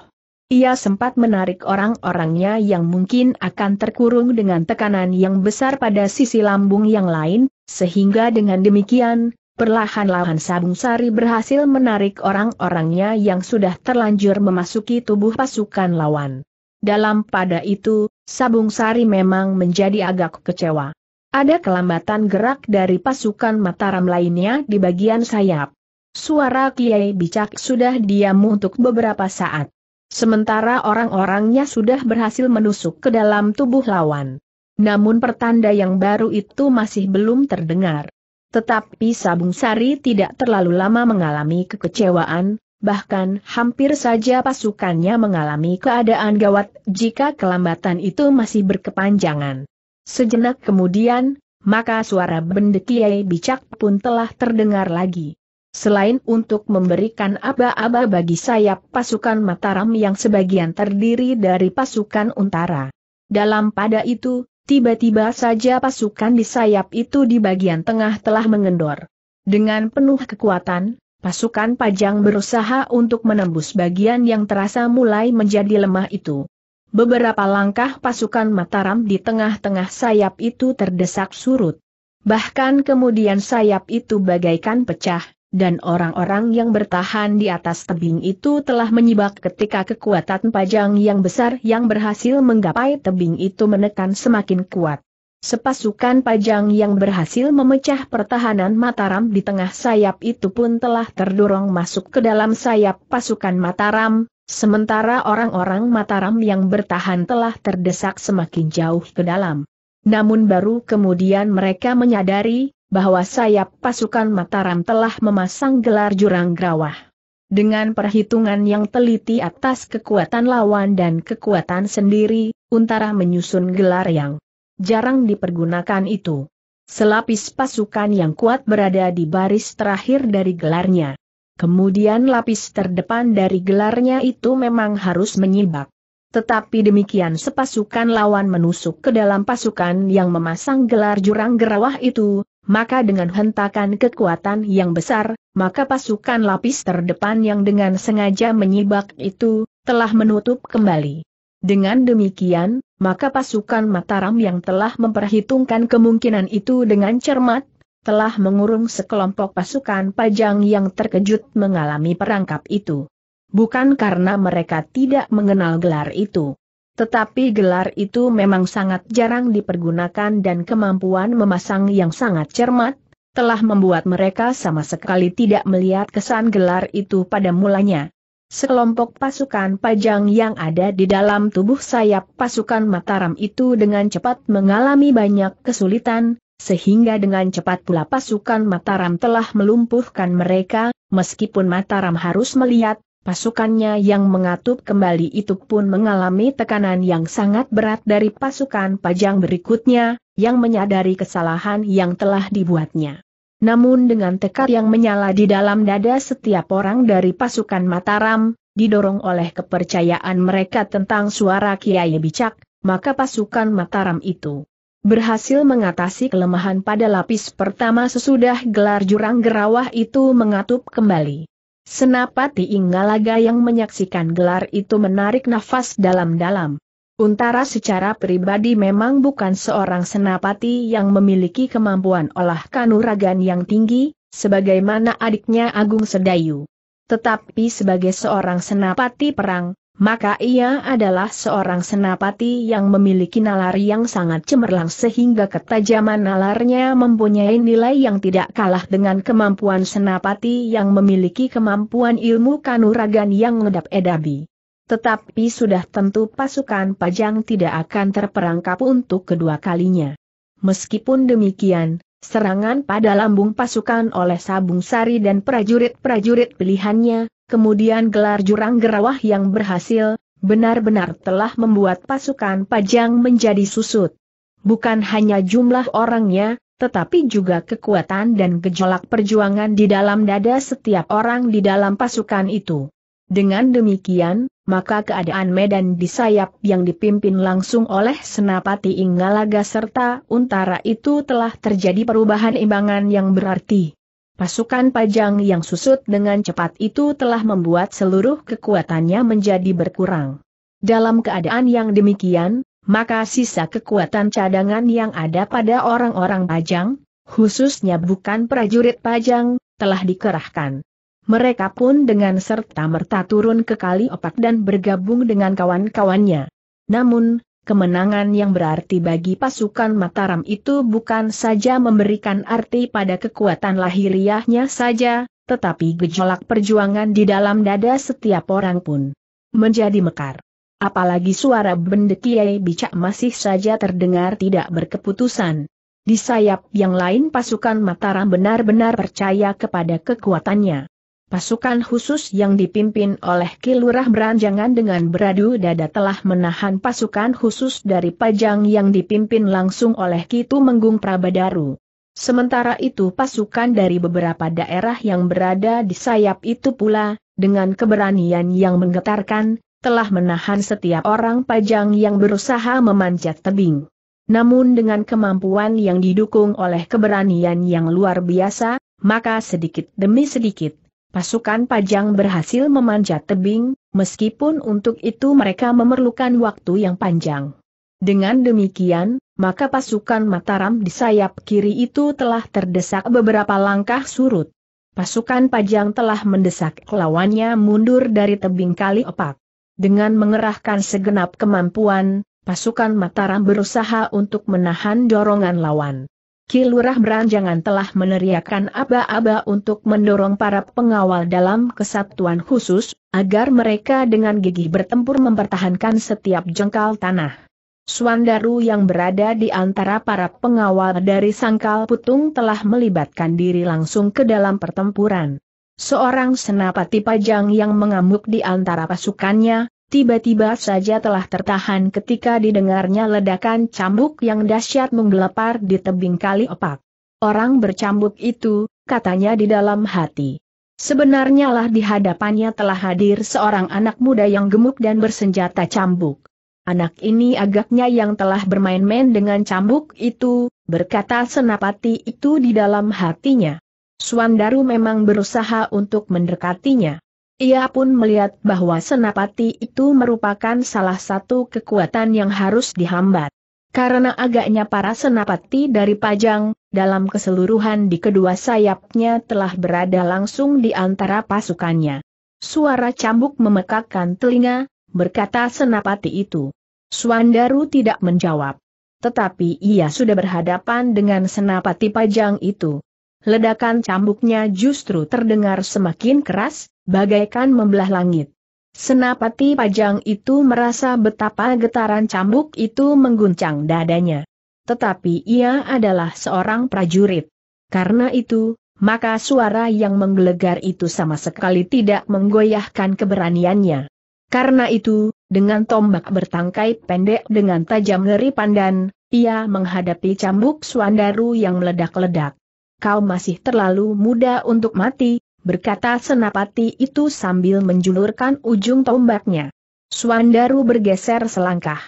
Ia sempat menarik orang-orangnya yang mungkin akan terkurung dengan tekanan yang besar pada sisi lambung yang lain, sehingga dengan demikian, perlahan-lahan Sabung Sari berhasil menarik orang-orangnya yang sudah terlanjur memasuki tubuh pasukan lawan. Dalam pada itu, Sabung Sari memang menjadi agak kecewa. Ada kelambatan gerak dari pasukan Mataram lainnya di bagian sayap. Suara Kiai Bicak sudah diam untuk beberapa saat. Sementara orang-orangnya sudah berhasil menusuk ke dalam tubuh lawan. Namun pertanda yang baru itu masih belum terdengar. Tetapi Sabung Sari tidak terlalu lama mengalami kekecewaan, bahkan hampir saja pasukannya mengalami keadaan gawat jika kelambatan itu masih berkepanjangan. Sejenak kemudian, maka suara bendekiai Bicak pun telah terdengar lagi selain untuk memberikan aba-aba bagi sayap pasukan Mataram yang sebagian terdiri dari pasukan Untara. Dalam pada itu, tiba-tiba saja pasukan di sayap itu di bagian tengah telah mengendor. Dengan penuh kekuatan, pasukan Pajang berusaha untuk menembus bagian yang terasa mulai menjadi lemah itu. Beberapa langkah pasukan Mataram di tengah-tengah sayap itu terdesak surut. Bahkan kemudian sayap itu bagaikan pecah, dan orang-orang yang bertahan di atas tebing itu telah menyibak ketika kekuatan pajang yang besar yang berhasil menggapai tebing itu menekan semakin kuat. Sepasukan pajang yang berhasil memecah pertahanan Mataram di tengah sayap itu pun telah terdorong masuk ke dalam sayap pasukan Mataram, sementara orang-orang Mataram yang bertahan telah terdesak semakin jauh ke dalam. Namun baru kemudian mereka menyadari, bahwa sayap pasukan Mataram telah memasang gelar jurang gerawah. Dengan perhitungan yang teliti atas kekuatan lawan dan kekuatan sendiri, Untara menyusun gelar yang jarang dipergunakan itu. Selapis pasukan yang kuat berada di baris terakhir dari gelarnya. Kemudian lapis terdepan dari gelarnya itu memang harus menyibak. Tetapi demikian sepasukan lawan menusuk ke dalam pasukan yang memasang gelar jurang gerawah itu, maka dengan hentakan kekuatan yang besar, maka pasukan lapis terdepan yang dengan sengaja menyibak itu, telah menutup kembali. Dengan demikian, maka pasukan Mataram yang telah memperhitungkan kemungkinan itu dengan cermat, telah mengurung sekelompok pasukan pajang yang terkejut mengalami perangkap itu bukan karena mereka tidak mengenal gelar itu. Tetapi gelar itu memang sangat jarang dipergunakan dan kemampuan memasang yang sangat cermat, telah membuat mereka sama sekali tidak melihat kesan gelar itu pada mulanya. Sekelompok pasukan pajang yang ada di dalam tubuh sayap pasukan Mataram itu dengan cepat mengalami banyak kesulitan, sehingga dengan cepat pula pasukan Mataram telah melumpuhkan mereka, meskipun Mataram harus melihat Pasukannya yang mengatup kembali itu pun mengalami tekanan yang sangat berat dari pasukan pajang berikutnya, yang menyadari kesalahan yang telah dibuatnya. Namun dengan tekad yang menyala di dalam dada setiap orang dari pasukan Mataram, didorong oleh kepercayaan mereka tentang suara Kiai Bicak, maka pasukan Mataram itu berhasil mengatasi kelemahan pada lapis pertama sesudah gelar jurang gerawah itu mengatup kembali. Senapati Inggalaga yang menyaksikan gelar itu menarik nafas dalam-dalam. Untara secara pribadi memang bukan seorang senapati yang memiliki kemampuan olah kanuragan yang tinggi, sebagaimana adiknya Agung Sedayu. Tetapi sebagai seorang senapati perang, maka ia adalah seorang senapati yang memiliki nalar yang sangat cemerlang sehingga ketajaman nalarnya mempunyai nilai yang tidak kalah dengan kemampuan senapati yang memiliki kemampuan ilmu kanuragan yang ngedap edabi. Tetapi sudah tentu pasukan Pajang tidak akan terperangkap untuk kedua kalinya. Meskipun demikian, serangan pada lambung pasukan oleh Sabung Sari dan prajurit-prajurit pilihannya, kemudian gelar jurang gerawah yang berhasil, benar-benar telah membuat pasukan Pajang menjadi susut. Bukan hanya jumlah orangnya, tetapi juga kekuatan dan gejolak perjuangan di dalam dada setiap orang di dalam pasukan itu. Dengan demikian, maka keadaan medan di sayap yang dipimpin langsung oleh Senapati Inggalaga serta Untara itu telah terjadi perubahan imbangan yang berarti. Pasukan pajang yang susut dengan cepat itu telah membuat seluruh kekuatannya menjadi berkurang. Dalam keadaan yang demikian, maka sisa kekuatan cadangan yang ada pada orang-orang pajang, khususnya bukan prajurit pajang, telah dikerahkan. Mereka pun dengan serta merta turun ke kali opak dan bergabung dengan kawan-kawannya. Namun, Kemenangan yang berarti bagi pasukan Mataram itu bukan saja memberikan arti pada kekuatan lahiriahnya saja, tetapi gejolak perjuangan di dalam dada setiap orang pun menjadi mekar. Apalagi suara bendekiai bicak masih saja terdengar tidak berkeputusan. Di sayap yang lain pasukan Mataram benar-benar percaya kepada kekuatannya. Pasukan khusus yang dipimpin oleh Kilurah Beranjangan dengan beradu dada telah menahan pasukan khusus dari Pajang yang dipimpin langsung oleh Kitu Menggung Prabadaru. Sementara itu pasukan dari beberapa daerah yang berada di sayap itu pula, dengan keberanian yang menggetarkan, telah menahan setiap orang Pajang yang berusaha memanjat tebing. Namun dengan kemampuan yang didukung oleh keberanian yang luar biasa, maka sedikit demi sedikit pasukan Pajang berhasil memanjat tebing, meskipun untuk itu mereka memerlukan waktu yang panjang. Dengan demikian, maka pasukan Mataram di sayap kiri itu telah terdesak beberapa langkah surut. Pasukan Pajang telah mendesak lawannya mundur dari tebing kali opak. Dengan mengerahkan segenap kemampuan, pasukan Mataram berusaha untuk menahan dorongan lawan. Kilurah Beranjangan telah meneriakan aba-aba untuk mendorong para pengawal dalam kesatuan khusus, agar mereka dengan gigih bertempur mempertahankan setiap jengkal tanah. Suandaru yang berada di antara para pengawal dari Sangkal Putung telah melibatkan diri langsung ke dalam pertempuran. Seorang senapati pajang yang mengamuk di antara pasukannya, tiba-tiba saja telah tertahan ketika didengarnya ledakan cambuk yang dahsyat menggelepar di tebing kali opak. Orang bercambuk itu, katanya di dalam hati. Sebenarnya lah di hadapannya telah hadir seorang anak muda yang gemuk dan bersenjata cambuk. Anak ini agaknya yang telah bermain-main dengan cambuk itu, berkata senapati itu di dalam hatinya. Suandaru memang berusaha untuk mendekatinya. Ia pun melihat bahwa senapati itu merupakan salah satu kekuatan yang harus dihambat. Karena agaknya para senapati dari Pajang, dalam keseluruhan di kedua sayapnya telah berada langsung di antara pasukannya. Suara cambuk memekakkan telinga, berkata senapati itu. Suandaru tidak menjawab. Tetapi ia sudah berhadapan dengan senapati Pajang itu ledakan cambuknya justru terdengar semakin keras, bagaikan membelah langit. Senapati pajang itu merasa betapa getaran cambuk itu mengguncang dadanya. Tetapi ia adalah seorang prajurit. Karena itu, maka suara yang menggelegar itu sama sekali tidak menggoyahkan keberaniannya. Karena itu, dengan tombak bertangkai pendek dengan tajam ngeri pandan, ia menghadapi cambuk Swandaru yang meledak-ledak kau masih terlalu muda untuk mati, berkata senapati itu sambil menjulurkan ujung tombaknya. Suandaru bergeser selangkah.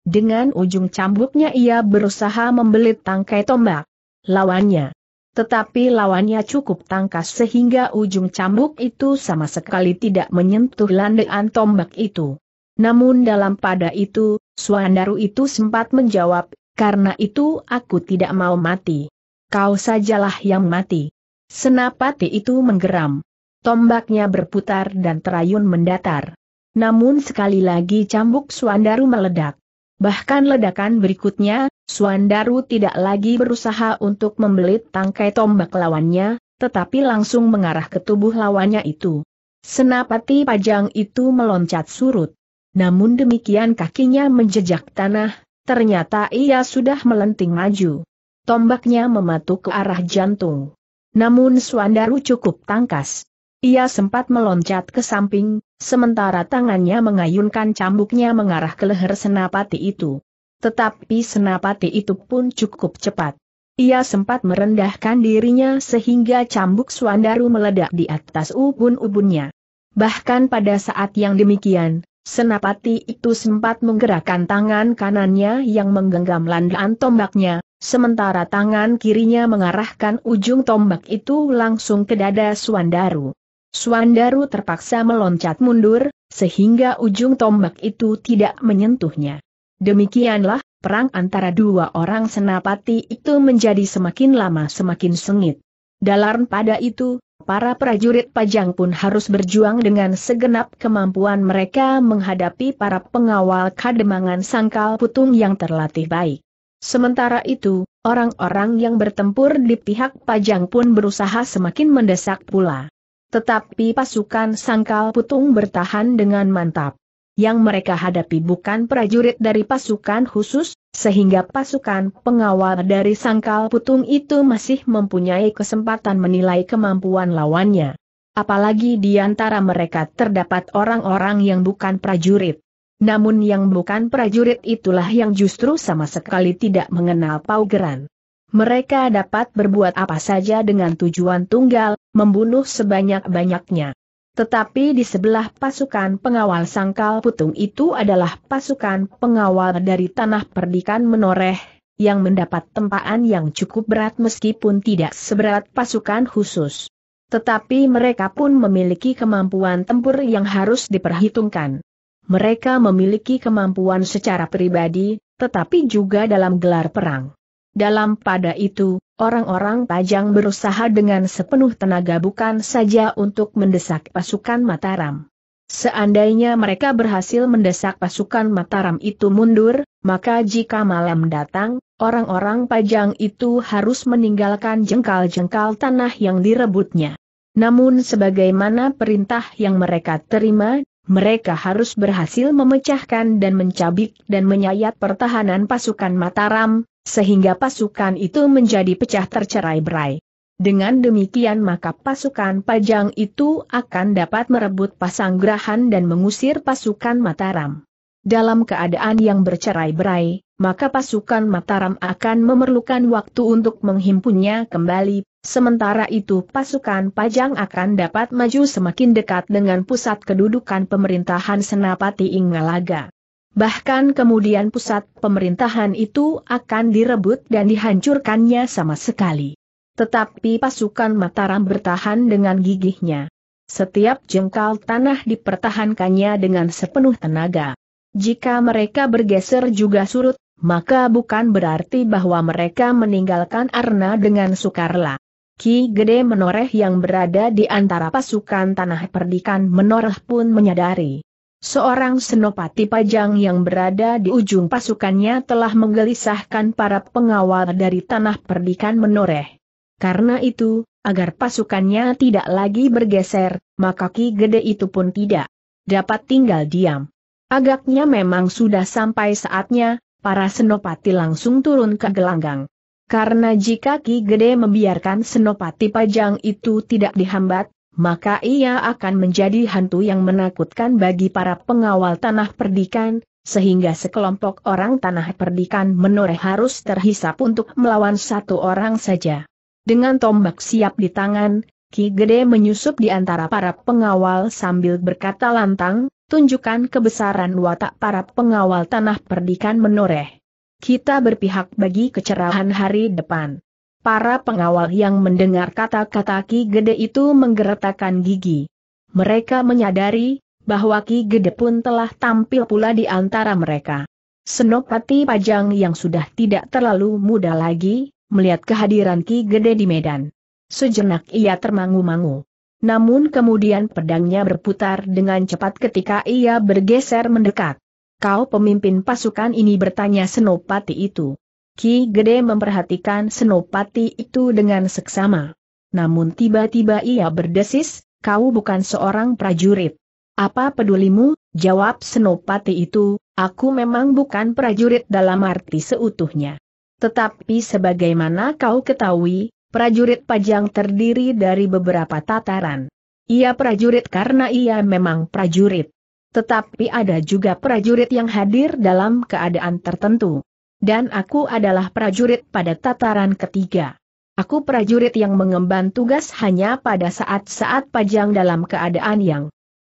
Dengan ujung cambuknya ia berusaha membelit tangkai tombak. Lawannya. Tetapi lawannya cukup tangkas sehingga ujung cambuk itu sama sekali tidak menyentuh landaan tombak itu. Namun dalam pada itu, Suandaru itu sempat menjawab, karena itu aku tidak mau mati kau sajalah yang mati. Senapati itu menggeram. Tombaknya berputar dan terayun mendatar. Namun sekali lagi cambuk Suandaru meledak. Bahkan ledakan berikutnya, Suandaru tidak lagi berusaha untuk membelit tangkai tombak lawannya, tetapi langsung mengarah ke tubuh lawannya itu. Senapati pajang itu meloncat surut. Namun demikian kakinya menjejak tanah, ternyata ia sudah melenting maju tombaknya mematuk ke arah jantung. Namun Suandaru cukup tangkas. Ia sempat meloncat ke samping, sementara tangannya mengayunkan cambuknya mengarah ke leher senapati itu. Tetapi senapati itu pun cukup cepat. Ia sempat merendahkan dirinya sehingga cambuk Suandaru meledak di atas ubun-ubunnya. Bahkan pada saat yang demikian, Senapati itu sempat menggerakkan tangan kanannya yang menggenggam landaan tombaknya, Sementara tangan kirinya mengarahkan ujung tombak itu langsung ke dada Suandaru. Suandaru terpaksa meloncat mundur, sehingga ujung tombak itu tidak menyentuhnya. Demikianlah, perang antara dua orang senapati itu menjadi semakin lama semakin sengit. Dalam pada itu, para prajurit pajang pun harus berjuang dengan segenap kemampuan mereka menghadapi para pengawal kademangan sangkal putung yang terlatih baik. Sementara itu, orang-orang yang bertempur di pihak Pajang pun berusaha semakin mendesak pula. Tetapi pasukan Sangkal Putung bertahan dengan mantap. Yang mereka hadapi bukan prajurit dari pasukan khusus, sehingga pasukan pengawal dari Sangkal Putung itu masih mempunyai kesempatan menilai kemampuan lawannya. Apalagi di antara mereka terdapat orang-orang yang bukan prajurit. Namun yang bukan prajurit itulah yang justru sama sekali tidak mengenal paugeran. Mereka dapat berbuat apa saja dengan tujuan tunggal, membunuh sebanyak-banyaknya. Tetapi di sebelah pasukan pengawal sangkal putung itu adalah pasukan pengawal dari tanah perdikan menoreh, yang mendapat tempaan yang cukup berat meskipun tidak seberat pasukan khusus. Tetapi mereka pun memiliki kemampuan tempur yang harus diperhitungkan mereka memiliki kemampuan secara pribadi, tetapi juga dalam gelar perang. Dalam pada itu, orang-orang Pajang berusaha dengan sepenuh tenaga bukan saja untuk mendesak pasukan Mataram. Seandainya mereka berhasil mendesak pasukan Mataram itu mundur, maka jika malam datang, orang-orang Pajang itu harus meninggalkan jengkal-jengkal tanah yang direbutnya. Namun sebagaimana perintah yang mereka terima mereka harus berhasil memecahkan dan mencabik dan menyayat pertahanan pasukan Mataram, sehingga pasukan itu menjadi pecah tercerai-berai. Dengan demikian maka pasukan Pajang itu akan dapat merebut Pasanggrahan dan mengusir pasukan Mataram. Dalam keadaan yang bercerai-berai, maka pasukan Mataram akan memerlukan waktu untuk menghimpunnya kembali Sementara itu pasukan Pajang akan dapat maju semakin dekat dengan pusat kedudukan pemerintahan Senapati Ingalaga. Bahkan kemudian pusat pemerintahan itu akan direbut dan dihancurkannya sama sekali. Tetapi pasukan Mataram bertahan dengan gigihnya. Setiap jengkal tanah dipertahankannya dengan sepenuh tenaga. Jika mereka bergeser juga surut, maka bukan berarti bahwa mereka meninggalkan Arna dengan sukarela. Ki Gede Menoreh yang berada di antara pasukan tanah perdikan Menoreh pun menyadari. Seorang senopati pajang yang berada di ujung pasukannya telah menggelisahkan para pengawal dari tanah perdikan Menoreh. Karena itu, agar pasukannya tidak lagi bergeser, maka Ki Gede itu pun tidak dapat tinggal diam. Agaknya memang sudah sampai saatnya, para senopati langsung turun ke gelanggang. Karena jika Ki Gede membiarkan senopati pajang itu tidak dihambat, maka ia akan menjadi hantu yang menakutkan bagi para pengawal tanah perdikan, sehingga sekelompok orang tanah perdikan menoreh harus terhisap untuk melawan satu orang saja. Dengan tombak siap di tangan, Ki Gede menyusup di antara para pengawal sambil berkata lantang, tunjukkan kebesaran watak para pengawal tanah perdikan menoreh kita berpihak bagi kecerahan hari depan. Para pengawal yang mendengar kata-kata Ki Gede itu menggeretakkan gigi. Mereka menyadari, bahwa Ki Gede pun telah tampil pula di antara mereka. Senopati Pajang yang sudah tidak terlalu muda lagi, melihat kehadiran Ki Gede di Medan. Sejenak ia termangu-mangu. Namun kemudian pedangnya berputar dengan cepat ketika ia bergeser mendekat. Kau pemimpin pasukan ini bertanya Senopati itu. Ki Gede memperhatikan Senopati itu dengan seksama. Namun tiba-tiba ia berdesis, kau bukan seorang prajurit. Apa pedulimu, jawab Senopati itu, aku memang bukan prajurit dalam arti seutuhnya. Tetapi sebagaimana kau ketahui, prajurit pajang terdiri dari beberapa tataran. Ia prajurit karena ia memang prajurit. Tetapi ada juga prajurit yang hadir dalam keadaan tertentu. Dan aku adalah prajurit pada tataran ketiga. Aku prajurit yang mengemban tugas hanya pada saat-saat pajang dalam keadaan yang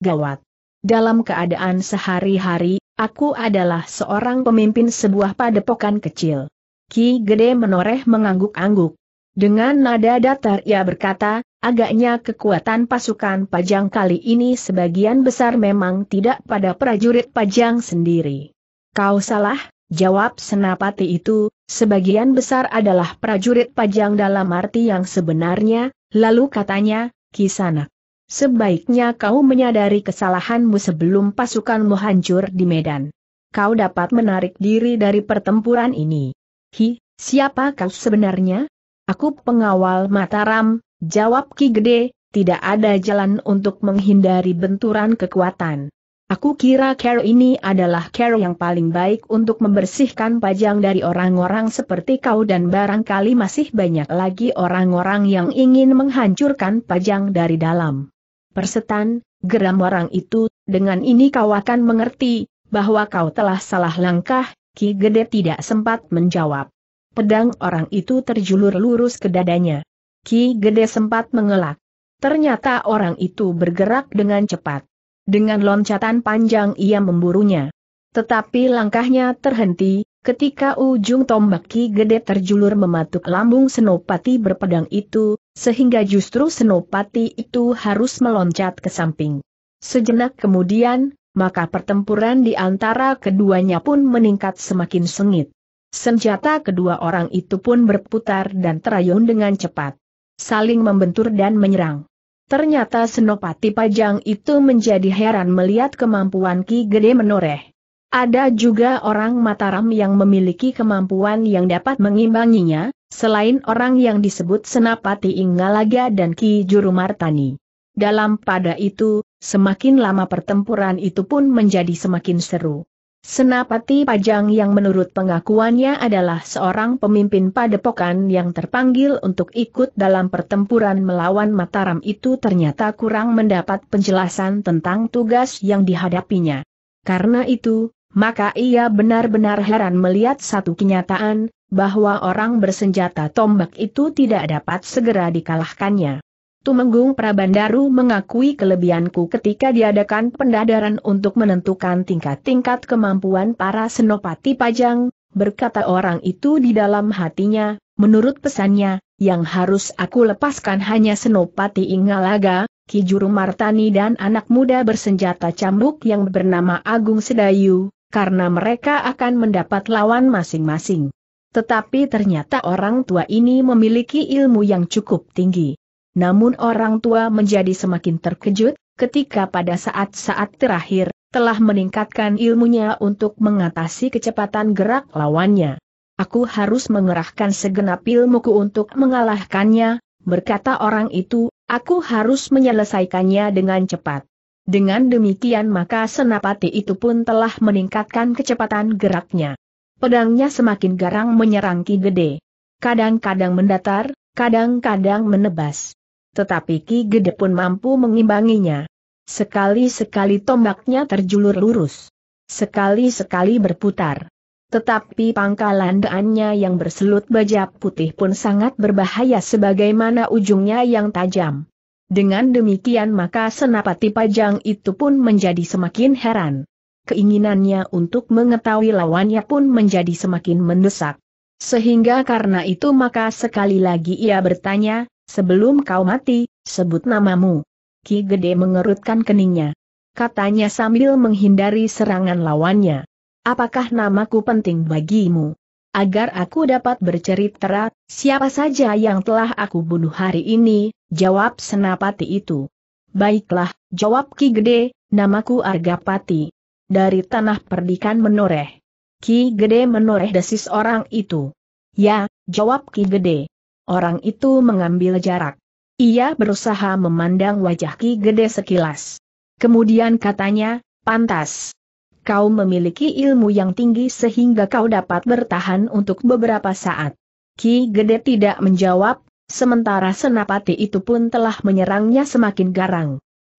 gawat. Dalam keadaan sehari-hari, aku adalah seorang pemimpin sebuah padepokan kecil. Ki Gede menoreh mengangguk-angguk. Dengan nada datar ia berkata, agaknya kekuatan pasukan pajang kali ini sebagian besar memang tidak pada prajurit pajang sendiri. Kau salah, jawab senapati itu, sebagian besar adalah prajurit pajang dalam arti yang sebenarnya, lalu katanya, kisana. Sebaiknya kau menyadari kesalahanmu sebelum pasukanmu hancur di Medan. Kau dapat menarik diri dari pertempuran ini. Hi, siapa kau sebenarnya? Aku pengawal Mataram, jawab Ki Gede, tidak ada jalan untuk menghindari benturan kekuatan. Aku kira care ini adalah care yang paling baik untuk membersihkan pajang dari orang-orang seperti kau dan barangkali masih banyak lagi orang-orang yang ingin menghancurkan pajang dari dalam. Persetan, geram orang itu, dengan ini kau akan mengerti, bahwa kau telah salah langkah, Ki Gede tidak sempat menjawab pedang orang itu terjulur lurus ke dadanya. Ki Gede sempat mengelak. Ternyata orang itu bergerak dengan cepat. Dengan loncatan panjang ia memburunya. Tetapi langkahnya terhenti, ketika ujung tombak Ki Gede terjulur mematuk lambung Senopati berpedang itu, sehingga justru Senopati itu harus meloncat ke samping. Sejenak kemudian, maka pertempuran di antara keduanya pun meningkat semakin sengit. Senjata kedua orang itu pun berputar dan terayun dengan cepat. Saling membentur dan menyerang. Ternyata Senopati Pajang itu menjadi heran melihat kemampuan Ki Gede menoreh. Ada juga orang Mataram yang memiliki kemampuan yang dapat mengimbanginya, selain orang yang disebut Senapati Inggalaga dan Ki Juru Martani. Dalam pada itu, semakin lama pertempuran itu pun menjadi semakin seru. Senapati Pajang yang menurut pengakuannya adalah seorang pemimpin padepokan yang terpanggil untuk ikut dalam pertempuran melawan Mataram itu ternyata kurang mendapat penjelasan tentang tugas yang dihadapinya. Karena itu, maka ia benar-benar heran melihat satu kenyataan, bahwa orang bersenjata tombak itu tidak dapat segera dikalahkannya. Tumenggung Prabandaru mengakui kelebihanku ketika diadakan pendadaran untuk menentukan tingkat-tingkat kemampuan para senopati pajang, berkata orang itu di dalam hatinya, menurut pesannya, yang harus aku lepaskan hanya senopati Ingalaga, Kijuru Martani dan anak muda bersenjata cambuk yang bernama Agung Sedayu, karena mereka akan mendapat lawan masing-masing. Tetapi ternyata orang tua ini memiliki ilmu yang cukup tinggi namun orang tua menjadi semakin terkejut, ketika pada saat-saat terakhir, telah meningkatkan ilmunya untuk mengatasi kecepatan gerak lawannya. Aku harus mengerahkan segenap ilmuku untuk mengalahkannya, berkata orang itu, aku harus menyelesaikannya dengan cepat. Dengan demikian maka senapati itu pun telah meningkatkan kecepatan geraknya. Pedangnya semakin garang menyerang Ki Gede. Kadang-kadang mendatar, kadang-kadang menebas tetapi Ki Gede pun mampu mengimbanginya. Sekali-sekali tombaknya terjulur lurus. Sekali-sekali berputar. Tetapi pangkalan daannya yang berselut baja putih pun sangat berbahaya sebagaimana ujungnya yang tajam. Dengan demikian maka senapati pajang itu pun menjadi semakin heran. Keinginannya untuk mengetahui lawannya pun menjadi semakin mendesak. Sehingga karena itu maka sekali lagi ia bertanya, Sebelum kau mati, sebut namamu. Ki Gede mengerutkan keningnya. Katanya sambil menghindari serangan lawannya. Apakah namaku penting bagimu? Agar aku dapat bercerita, siapa saja yang telah aku bunuh hari ini, jawab senapati itu. Baiklah, jawab Ki Gede, namaku Argapati. Dari tanah perdikan menoreh. Ki Gede menoreh desis orang itu. Ya, jawab Ki Gede. Orang itu mengambil jarak. Ia berusaha memandang wajah Ki Gede sekilas. Kemudian katanya, pantas. Kau memiliki ilmu yang tinggi sehingga kau dapat bertahan untuk beberapa saat. Ki Gede tidak menjawab, sementara Senapati itu pun telah menyerangnya semakin garang.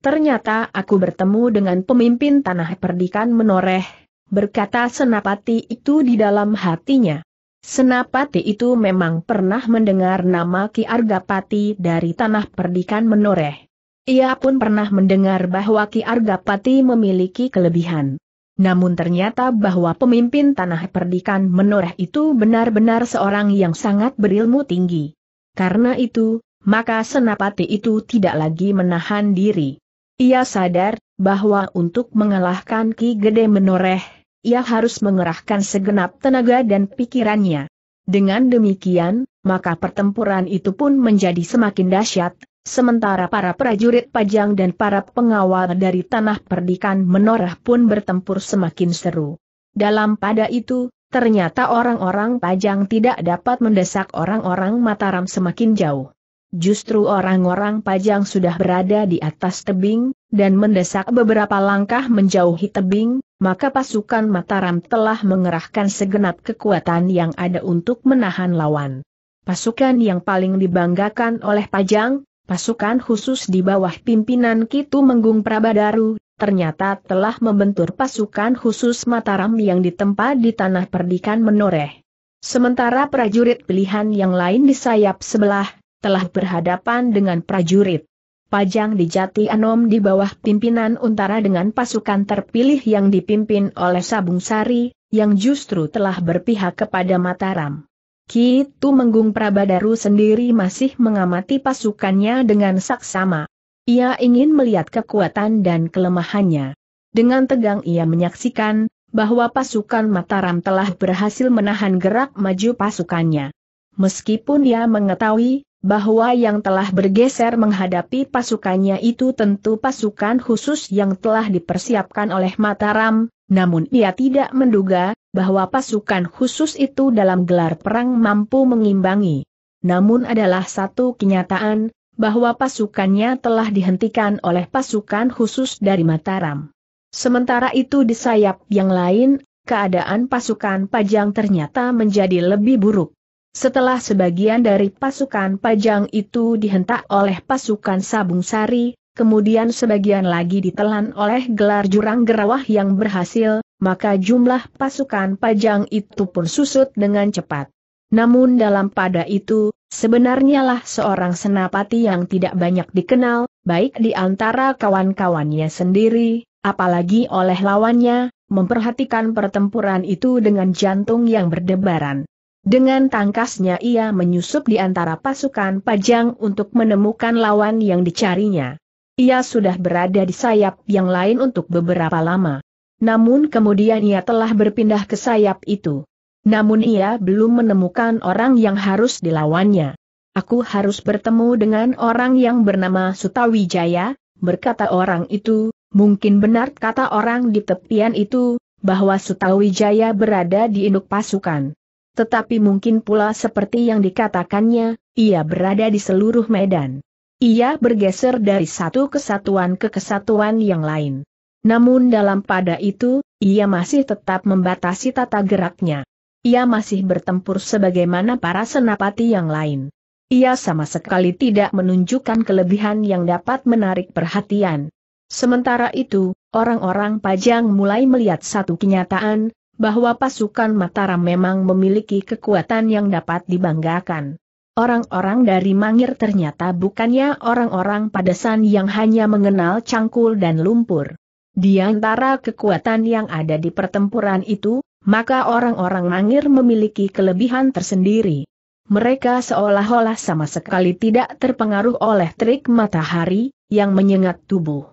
Ternyata aku bertemu dengan pemimpin tanah perdikan menoreh, berkata Senapati itu di dalam hatinya. Senapati itu memang pernah mendengar nama Ki Argapati dari tanah perdikan menoreh. Ia pun pernah mendengar bahwa Ki Argapati memiliki kelebihan. Namun ternyata bahwa pemimpin tanah perdikan menoreh itu benar-benar seorang yang sangat berilmu tinggi. Karena itu, maka Senapati itu tidak lagi menahan diri. Ia sadar bahwa untuk mengalahkan Ki Gede Menoreh, ia harus mengerahkan segenap tenaga dan pikirannya. Dengan demikian, maka pertempuran itu pun menjadi semakin dahsyat, sementara para prajurit pajang dan para pengawal dari tanah perdikan menorah pun bertempur semakin seru. Dalam pada itu, ternyata orang-orang pajang tidak dapat mendesak orang-orang Mataram semakin jauh. Justru orang-orang pajang sudah berada di atas tebing, dan mendesak beberapa langkah menjauhi tebing, maka pasukan Mataram telah mengerahkan segenap kekuatan yang ada untuk menahan lawan. Pasukan yang paling dibanggakan oleh Pajang, pasukan khusus di bawah pimpinan Kitu Menggung Prabadaru, ternyata telah membentur pasukan khusus Mataram yang ditempa di tanah perdikan menoreh. Sementara prajurit pilihan yang lain di sayap sebelah, telah berhadapan dengan prajurit Pajang di Jati Anom di bawah pimpinan Untara dengan pasukan terpilih yang dipimpin oleh Sabung Sari, yang justru telah berpihak kepada Mataram. Kitu Menggung Prabadaru sendiri masih mengamati pasukannya dengan saksama. Ia ingin melihat kekuatan dan kelemahannya. Dengan tegang ia menyaksikan, bahwa pasukan Mataram telah berhasil menahan gerak maju pasukannya. Meskipun ia mengetahui, bahwa yang telah bergeser menghadapi pasukannya itu tentu pasukan khusus yang telah dipersiapkan oleh Mataram, namun ia tidak menduga bahwa pasukan khusus itu dalam gelar perang mampu mengimbangi. Namun adalah satu kenyataan, bahwa pasukannya telah dihentikan oleh pasukan khusus dari Mataram. Sementara itu di sayap yang lain keadaan pasukan Pajang ternyata menjadi lebih buruk. Setelah sebagian dari pasukan pajang itu dihentak oleh pasukan Sabung Sari, kemudian sebagian lagi ditelan oleh gelar jurang gerawah yang berhasil, maka jumlah pasukan pajang itu pun susut dengan cepat. Namun dalam pada itu, sebenarnya lah seorang senapati yang tidak banyak dikenal, baik di antara kawan-kawannya sendiri, apalagi oleh lawannya, memperhatikan pertempuran itu dengan jantung yang berdebaran. Dengan tangkasnya ia menyusup di antara pasukan pajang untuk menemukan lawan yang dicarinya. Ia sudah berada di sayap yang lain untuk beberapa lama. Namun kemudian ia telah berpindah ke sayap itu. Namun ia belum menemukan orang yang harus dilawannya. Aku harus bertemu dengan orang yang bernama Sutawijaya, berkata orang itu, Mungkin benar kata orang di tepian itu, bahwa Sutawijaya berada di induk pasukan tetapi mungkin pula seperti yang dikatakannya, ia berada di seluruh medan. Ia bergeser dari satu kesatuan ke kesatuan yang lain. Namun dalam pada itu, ia masih tetap membatasi tata geraknya. Ia masih bertempur sebagaimana para senapati yang lain. Ia sama sekali tidak menunjukkan kelebihan yang dapat menarik perhatian. Sementara itu, orang-orang pajang mulai melihat satu kenyataan, bahwa pasukan Mataram memang memiliki kekuatan yang dapat dibanggakan. Orang-orang dari Mangir ternyata bukannya orang-orang padesan yang hanya mengenal cangkul dan lumpur. Di antara kekuatan yang ada di pertempuran itu, maka orang-orang Mangir memiliki kelebihan tersendiri. Mereka seolah-olah sama sekali tidak terpengaruh oleh trik matahari, yang menyengat tubuh.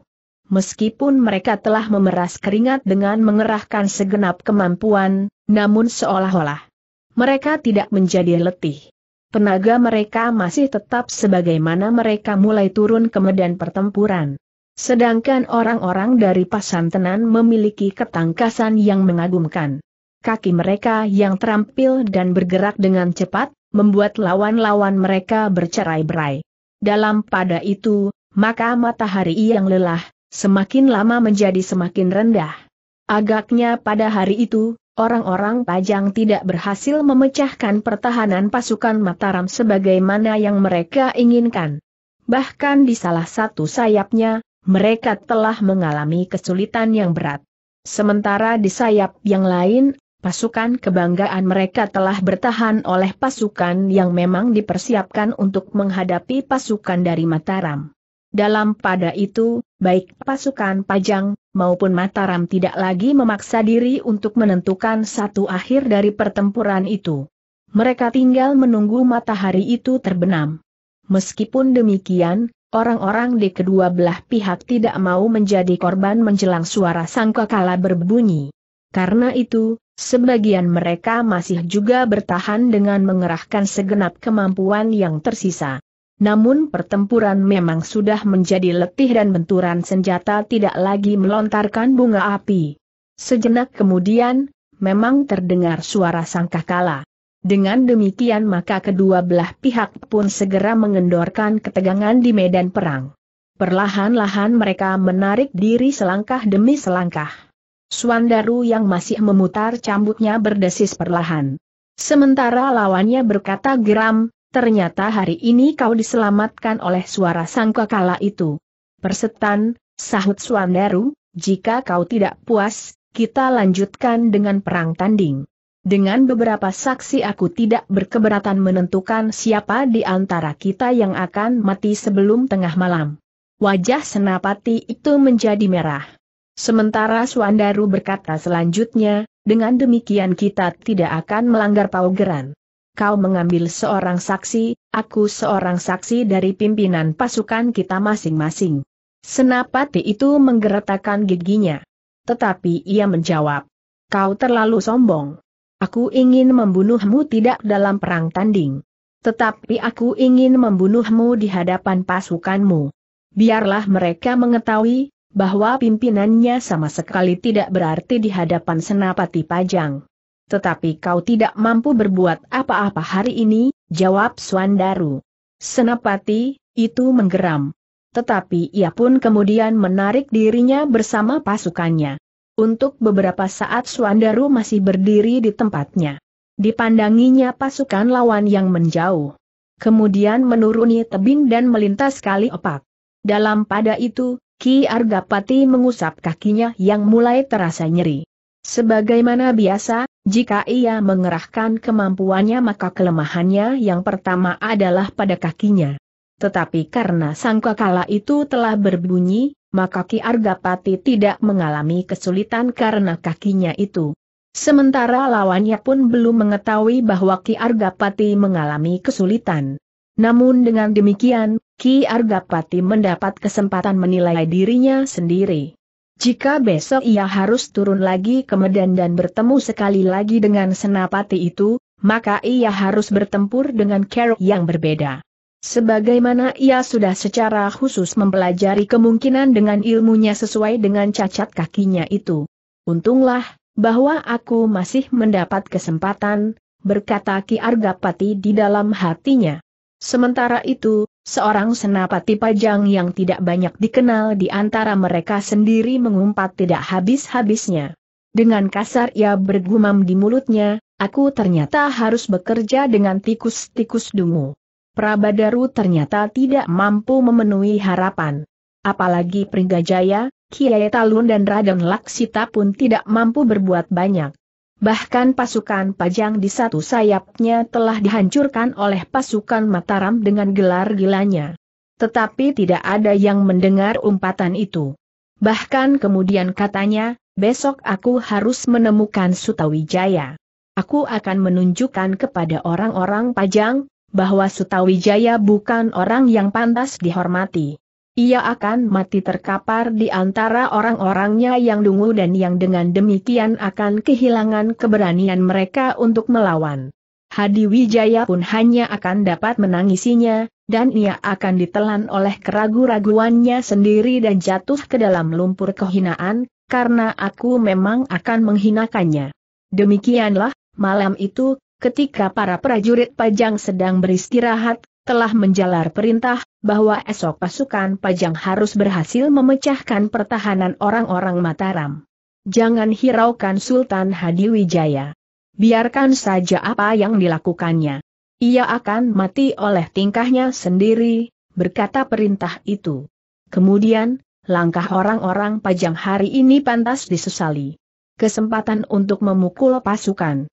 Meskipun mereka telah memeras keringat dengan mengerahkan segenap kemampuan, namun seolah-olah mereka tidak menjadi letih. Tenaga mereka masih tetap sebagaimana mereka mulai turun ke medan pertempuran. Sedangkan orang-orang dari Pasantenan memiliki ketangkasan yang mengagumkan. Kaki mereka yang terampil dan bergerak dengan cepat, membuat lawan-lawan mereka bercerai-berai. Dalam pada itu, maka matahari yang lelah, semakin lama menjadi semakin rendah. Agaknya pada hari itu, orang-orang Pajang tidak berhasil memecahkan pertahanan pasukan Mataram sebagaimana yang mereka inginkan. Bahkan di salah satu sayapnya, mereka telah mengalami kesulitan yang berat. Sementara di sayap yang lain, pasukan kebanggaan mereka telah bertahan oleh pasukan yang memang dipersiapkan untuk menghadapi pasukan dari Mataram. Dalam pada itu, baik pasukan Pajang maupun Mataram tidak lagi memaksa diri untuk menentukan satu akhir dari pertempuran itu. Mereka tinggal menunggu matahari itu terbenam. Meskipun demikian, orang-orang di kedua belah pihak tidak mau menjadi korban menjelang suara sangkakala berbunyi. Karena itu, sebagian mereka masih juga bertahan dengan mengerahkan segenap kemampuan yang tersisa. Namun pertempuran memang sudah menjadi letih dan benturan senjata tidak lagi melontarkan bunga api. Sejenak kemudian, memang terdengar suara sangkakala. Dengan demikian maka kedua belah pihak pun segera mengendorkan ketegangan di medan perang. Perlahan-lahan mereka menarik diri selangkah demi selangkah. Suandaru yang masih memutar cambuknya berdesis perlahan. Sementara lawannya berkata geram, Ternyata hari ini kau diselamatkan oleh suara kala itu. Persetan, sahut Suandaru, jika kau tidak puas, kita lanjutkan dengan perang tanding. Dengan beberapa saksi aku tidak berkeberatan menentukan siapa di antara kita yang akan mati sebelum tengah malam. Wajah Senapati itu menjadi merah. Sementara Suandaru berkata selanjutnya, dengan demikian kita tidak akan melanggar paugeran kau mengambil seorang saksi, aku seorang saksi dari pimpinan pasukan kita masing-masing. Senapati itu menggeretakkan giginya. Tetapi ia menjawab, kau terlalu sombong. Aku ingin membunuhmu tidak dalam perang tanding. Tetapi aku ingin membunuhmu di hadapan pasukanmu. Biarlah mereka mengetahui, bahwa pimpinannya sama sekali tidak berarti di hadapan senapati pajang. Tetapi kau tidak mampu berbuat apa-apa hari ini, jawab Suandaru. Senapati, itu menggeram. Tetapi ia pun kemudian menarik dirinya bersama pasukannya. Untuk beberapa saat Suandaru masih berdiri di tempatnya. Dipandanginya pasukan lawan yang menjauh. Kemudian menuruni tebing dan melintas kali opak. Dalam pada itu, Ki Argapati mengusap kakinya yang mulai terasa nyeri. Sebagaimana biasa, jika ia mengerahkan kemampuannya maka kelemahannya yang pertama adalah pada kakinya. Tetapi karena sangkakala itu telah berbunyi, maka Ki Argapati tidak mengalami kesulitan karena kakinya itu. Sementara lawannya pun belum mengetahui bahwa Ki Argapati mengalami kesulitan. Namun dengan demikian, Ki Argapati mendapat kesempatan menilai dirinya sendiri. Jika besok ia harus turun lagi ke Medan dan bertemu sekali lagi dengan senapati itu, maka ia harus bertempur dengan cara yang berbeda. Sebagaimana ia sudah secara khusus mempelajari kemungkinan dengan ilmunya sesuai dengan cacat kakinya itu. Untunglah, bahwa aku masih mendapat kesempatan, berkata Ki Argapati di dalam hatinya. Sementara itu, Seorang senapati pajang yang tidak banyak dikenal di antara mereka sendiri mengumpat tidak habis-habisnya. Dengan kasar ia bergumam di mulutnya, aku ternyata harus bekerja dengan tikus-tikus dungu. Prabadaru ternyata tidak mampu memenuhi harapan. Apalagi Pringgajaya, Kiai Talun dan Raden Laksita pun tidak mampu berbuat banyak. Bahkan pasukan Pajang di satu sayapnya telah dihancurkan oleh pasukan Mataram dengan gelar gilanya. Tetapi tidak ada yang mendengar umpatan itu. Bahkan kemudian katanya, besok aku harus menemukan Sutawijaya. Aku akan menunjukkan kepada orang-orang Pajang, bahwa Sutawijaya bukan orang yang pantas dihormati ia akan mati terkapar di antara orang-orangnya yang dungu dan yang dengan demikian akan kehilangan keberanian mereka untuk melawan. Hadi Wijaya pun hanya akan dapat menangisinya, dan ia akan ditelan oleh keragu-raguannya sendiri dan jatuh ke dalam lumpur kehinaan, karena aku memang akan menghinakannya. Demikianlah, malam itu, ketika para prajurit pajang sedang beristirahat, telah menjalar perintah bahwa esok pasukan Pajang harus berhasil memecahkan pertahanan orang-orang Mataram. Jangan hiraukan Sultan Hadiwijaya. Biarkan saja apa yang dilakukannya. Ia akan mati oleh tingkahnya sendiri, berkata perintah itu. Kemudian, langkah orang-orang Pajang hari ini pantas disesali. Kesempatan untuk memukul pasukan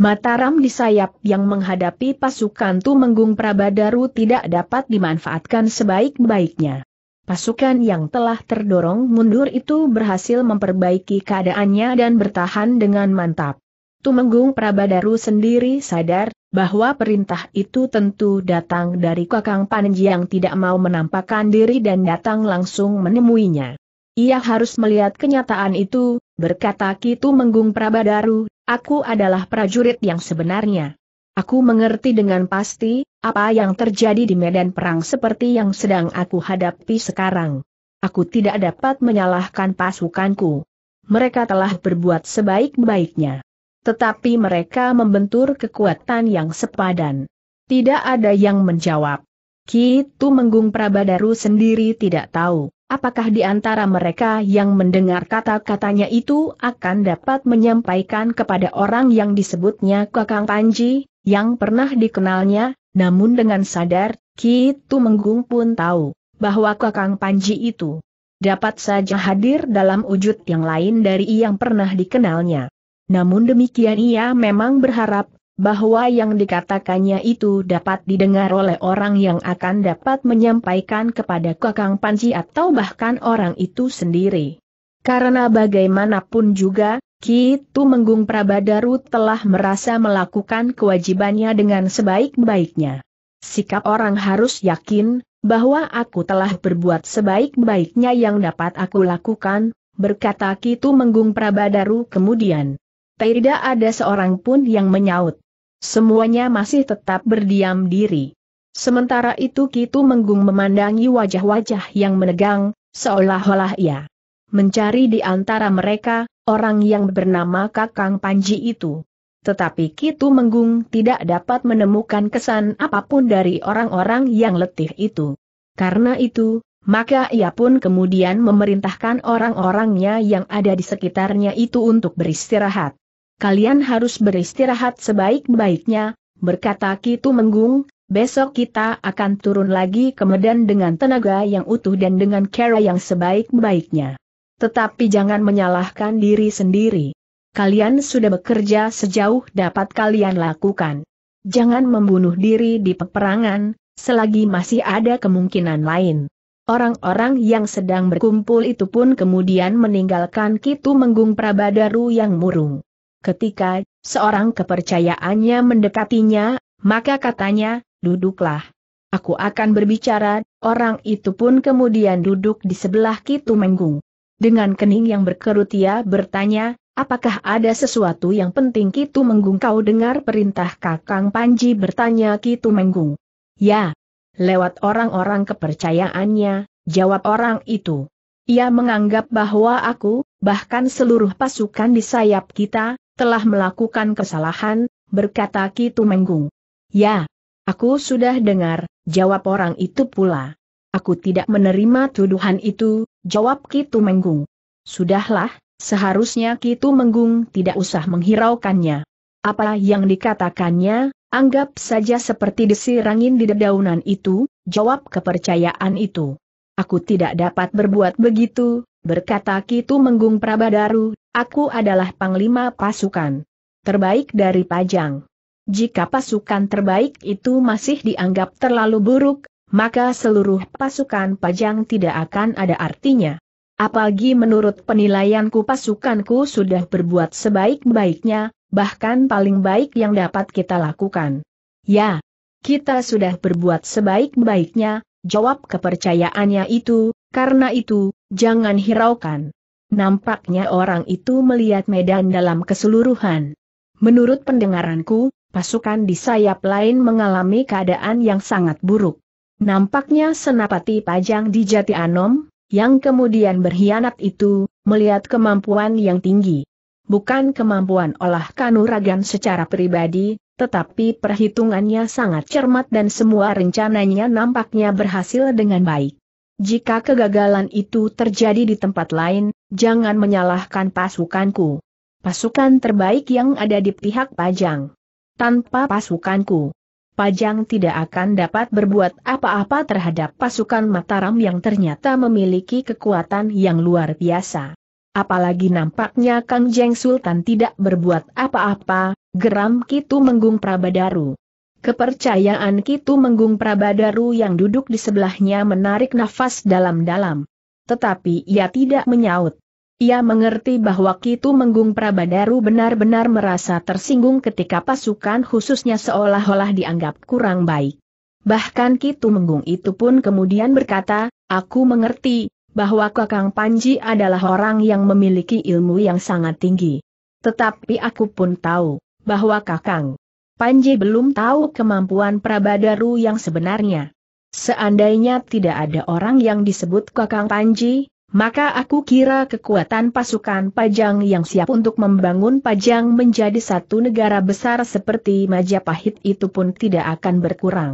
Mataram di sayap yang menghadapi pasukan Tumenggung Prabadaru tidak dapat dimanfaatkan sebaik-baiknya. Pasukan yang telah terdorong mundur itu berhasil memperbaiki keadaannya dan bertahan dengan mantap. Tumenggung Prabadaru sendiri sadar bahwa perintah itu tentu datang dari Kakang Panji yang tidak mau menampakkan diri dan datang langsung menemuinya. Ia harus melihat kenyataan itu, berkata Kitu Menggung Prabadaru, Aku adalah prajurit yang sebenarnya. Aku mengerti dengan pasti, apa yang terjadi di medan perang seperti yang sedang aku hadapi sekarang. Aku tidak dapat menyalahkan pasukanku. Mereka telah berbuat sebaik-baiknya. Tetapi mereka membentur kekuatan yang sepadan. Tidak ada yang menjawab. Kitu Menggung Prabadaru sendiri tidak tahu. Apakah di antara mereka yang mendengar kata-katanya itu akan dapat menyampaikan kepada orang yang disebutnya Kakang Panji, yang pernah dikenalnya, namun dengan sadar, Kitu Menggung pun tahu bahwa Kakang Panji itu dapat saja hadir dalam wujud yang lain dari yang pernah dikenalnya. Namun demikian ia memang berharap bahwa yang dikatakannya itu dapat didengar oleh orang yang akan dapat menyampaikan kepada Kakang Panji atau bahkan orang itu sendiri. Karena bagaimanapun juga, Ki Tumenggung Prabadaru telah merasa melakukan kewajibannya dengan sebaik-baiknya. Sikap orang harus yakin, bahwa aku telah berbuat sebaik-baiknya yang dapat aku lakukan, berkata Ki Tumenggung Prabadaru kemudian. Tidak ada seorang pun yang menyaut. Semuanya masih tetap berdiam diri. Sementara itu Kitu Menggung memandangi wajah-wajah yang menegang, seolah-olah ia mencari di antara mereka, orang yang bernama Kakang Panji itu. Tetapi Kitu Menggung tidak dapat menemukan kesan apapun dari orang-orang yang letih itu. Karena itu, maka ia pun kemudian memerintahkan orang-orangnya yang ada di sekitarnya itu untuk beristirahat kalian harus beristirahat sebaik-baiknya, berkata Kitu Menggung, besok kita akan turun lagi ke Medan dengan tenaga yang utuh dan dengan cara yang sebaik-baiknya. Tetapi jangan menyalahkan diri sendiri. Kalian sudah bekerja sejauh dapat kalian lakukan. Jangan membunuh diri di peperangan, selagi masih ada kemungkinan lain. Orang-orang yang sedang berkumpul itu pun kemudian meninggalkan Kitu Menggung Prabadaru yang murung. Ketika seorang kepercayaannya mendekatinya, maka katanya, duduklah. Aku akan berbicara, orang itu pun kemudian duduk di sebelah Kitu Menggung. Dengan kening yang berkerut ia bertanya, apakah ada sesuatu yang penting Kitu Menggung kau dengar perintah Kakang Panji bertanya Kitu Menggung. Ya, lewat orang-orang kepercayaannya, jawab orang itu. Ia menganggap bahwa aku, bahkan seluruh pasukan di sayap kita, telah melakukan kesalahan, berkata Kitu Menggung. Ya, aku sudah dengar, jawab orang itu pula. Aku tidak menerima tuduhan itu, jawab Kitu Menggung. Sudahlah, seharusnya Kitu Menggung tidak usah menghiraukannya. Apa yang dikatakannya, anggap saja seperti desir di dedaunan itu, jawab kepercayaan itu. Aku tidak dapat berbuat begitu, berkata Kitu Menggung Prabadaru Aku adalah panglima pasukan terbaik dari Pajang. Jika pasukan terbaik itu masih dianggap terlalu buruk, maka seluruh pasukan Pajang tidak akan ada artinya. Apalagi menurut penilaianku pasukanku sudah berbuat sebaik-baiknya, bahkan paling baik yang dapat kita lakukan. Ya, kita sudah berbuat sebaik-baiknya, jawab kepercayaannya itu, karena itu, jangan hiraukan. Nampaknya orang itu melihat medan dalam keseluruhan. Menurut pendengaranku, pasukan di sayap lain mengalami keadaan yang sangat buruk. Nampaknya senapati pajang di Jati Anom, yang kemudian berkhianat itu, melihat kemampuan yang tinggi. Bukan kemampuan olah kanuragan secara pribadi, tetapi perhitungannya sangat cermat dan semua rencananya nampaknya berhasil dengan baik. Jika kegagalan itu terjadi di tempat lain, Jangan menyalahkan pasukanku. Pasukan terbaik yang ada di pihak Pajang. Tanpa pasukanku, Pajang tidak akan dapat berbuat apa-apa terhadap pasukan Mataram yang ternyata memiliki kekuatan yang luar biasa. Apalagi nampaknya Kang Jeng Sultan tidak berbuat apa-apa, geram Kitu Menggung Prabadaru. Kepercayaan Kitu Menggung Prabadaru yang duduk di sebelahnya menarik nafas dalam-dalam. Tetapi ia tidak menyaut. Ia mengerti bahwa Kitu Menggung Prabadaru benar-benar merasa tersinggung ketika pasukan khususnya seolah-olah dianggap kurang baik. Bahkan Kitu Menggung itu pun kemudian berkata, aku mengerti, bahwa Kakang Panji adalah orang yang memiliki ilmu yang sangat tinggi. Tetapi aku pun tahu, bahwa Kakang Panji belum tahu kemampuan Prabadaru yang sebenarnya. Seandainya tidak ada orang yang disebut Kakang Panji, maka aku kira kekuatan pasukan Pajang yang siap untuk membangun Pajang menjadi satu negara besar seperti Majapahit itu pun tidak akan berkurang.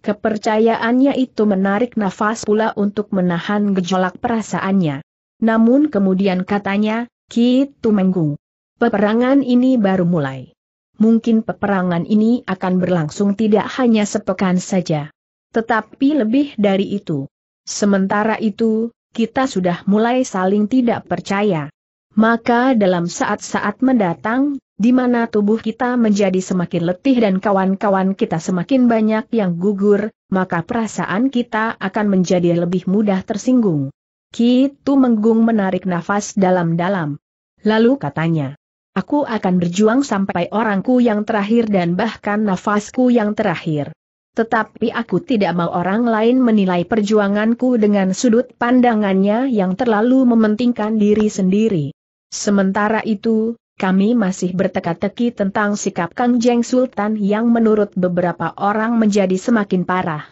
Kepercayaannya itu menarik nafas pula untuk menahan gejolak perasaannya. Namun kemudian katanya, Kitu Tumenggung. Peperangan ini baru mulai. Mungkin peperangan ini akan berlangsung tidak hanya sepekan saja. Tetapi lebih dari itu. Sementara itu, kita sudah mulai saling tidak percaya. Maka dalam saat-saat mendatang, di mana tubuh kita menjadi semakin letih dan kawan-kawan kita semakin banyak yang gugur, maka perasaan kita akan menjadi lebih mudah tersinggung. Ki Tu Menggung menarik nafas dalam-dalam. Lalu katanya, Aku akan berjuang sampai orangku yang terakhir dan bahkan nafasku yang terakhir. Tetapi aku tidak mau orang lain menilai perjuanganku dengan sudut pandangannya yang terlalu mementingkan diri sendiri. Sementara itu, kami masih berteka-teki tentang sikap Kang Jeng Sultan yang menurut beberapa orang menjadi semakin parah.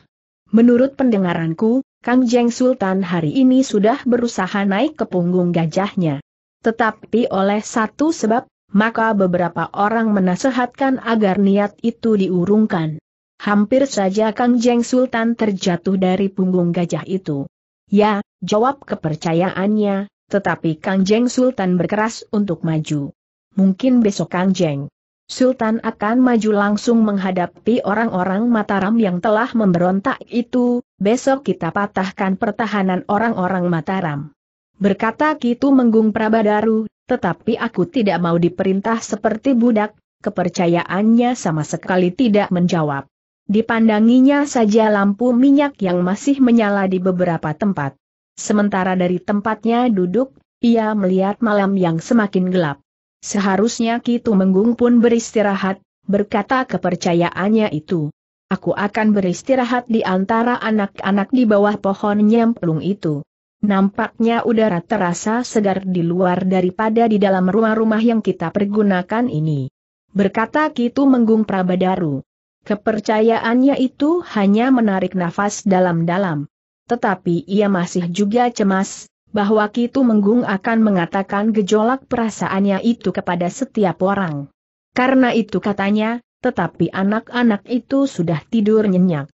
Menurut pendengaranku, Kang Jeng Sultan hari ini sudah berusaha naik ke punggung gajahnya. Tetapi oleh satu sebab, maka beberapa orang menasehatkan agar niat itu diurungkan. Hampir saja Kang Jeng Sultan terjatuh dari punggung gajah itu. Ya, jawab kepercayaannya, tetapi Kang Jeng Sultan berkeras untuk maju. Mungkin besok Kang Jeng Sultan akan maju langsung menghadapi orang-orang Mataram yang telah memberontak itu, besok kita patahkan pertahanan orang-orang Mataram. Berkata Kitu Menggung Prabadaru, tetapi aku tidak mau diperintah seperti budak, kepercayaannya sama sekali tidak menjawab. Dipandanginya saja lampu minyak yang masih menyala di beberapa tempat. Sementara dari tempatnya duduk, ia melihat malam yang semakin gelap. Seharusnya Kitu Menggung pun beristirahat, berkata kepercayaannya itu. Aku akan beristirahat di antara anak-anak di bawah pohon nyemplung itu. Nampaknya udara terasa segar di luar daripada di dalam rumah-rumah yang kita pergunakan ini. Berkata Kitu Menggung Prabadaru. Kepercayaannya itu hanya menarik nafas dalam-dalam. Tetapi ia masih juga cemas, bahwa Kitu Menggung akan mengatakan gejolak perasaannya itu kepada setiap orang. Karena itu katanya, tetapi anak-anak itu sudah tidur nyenyak.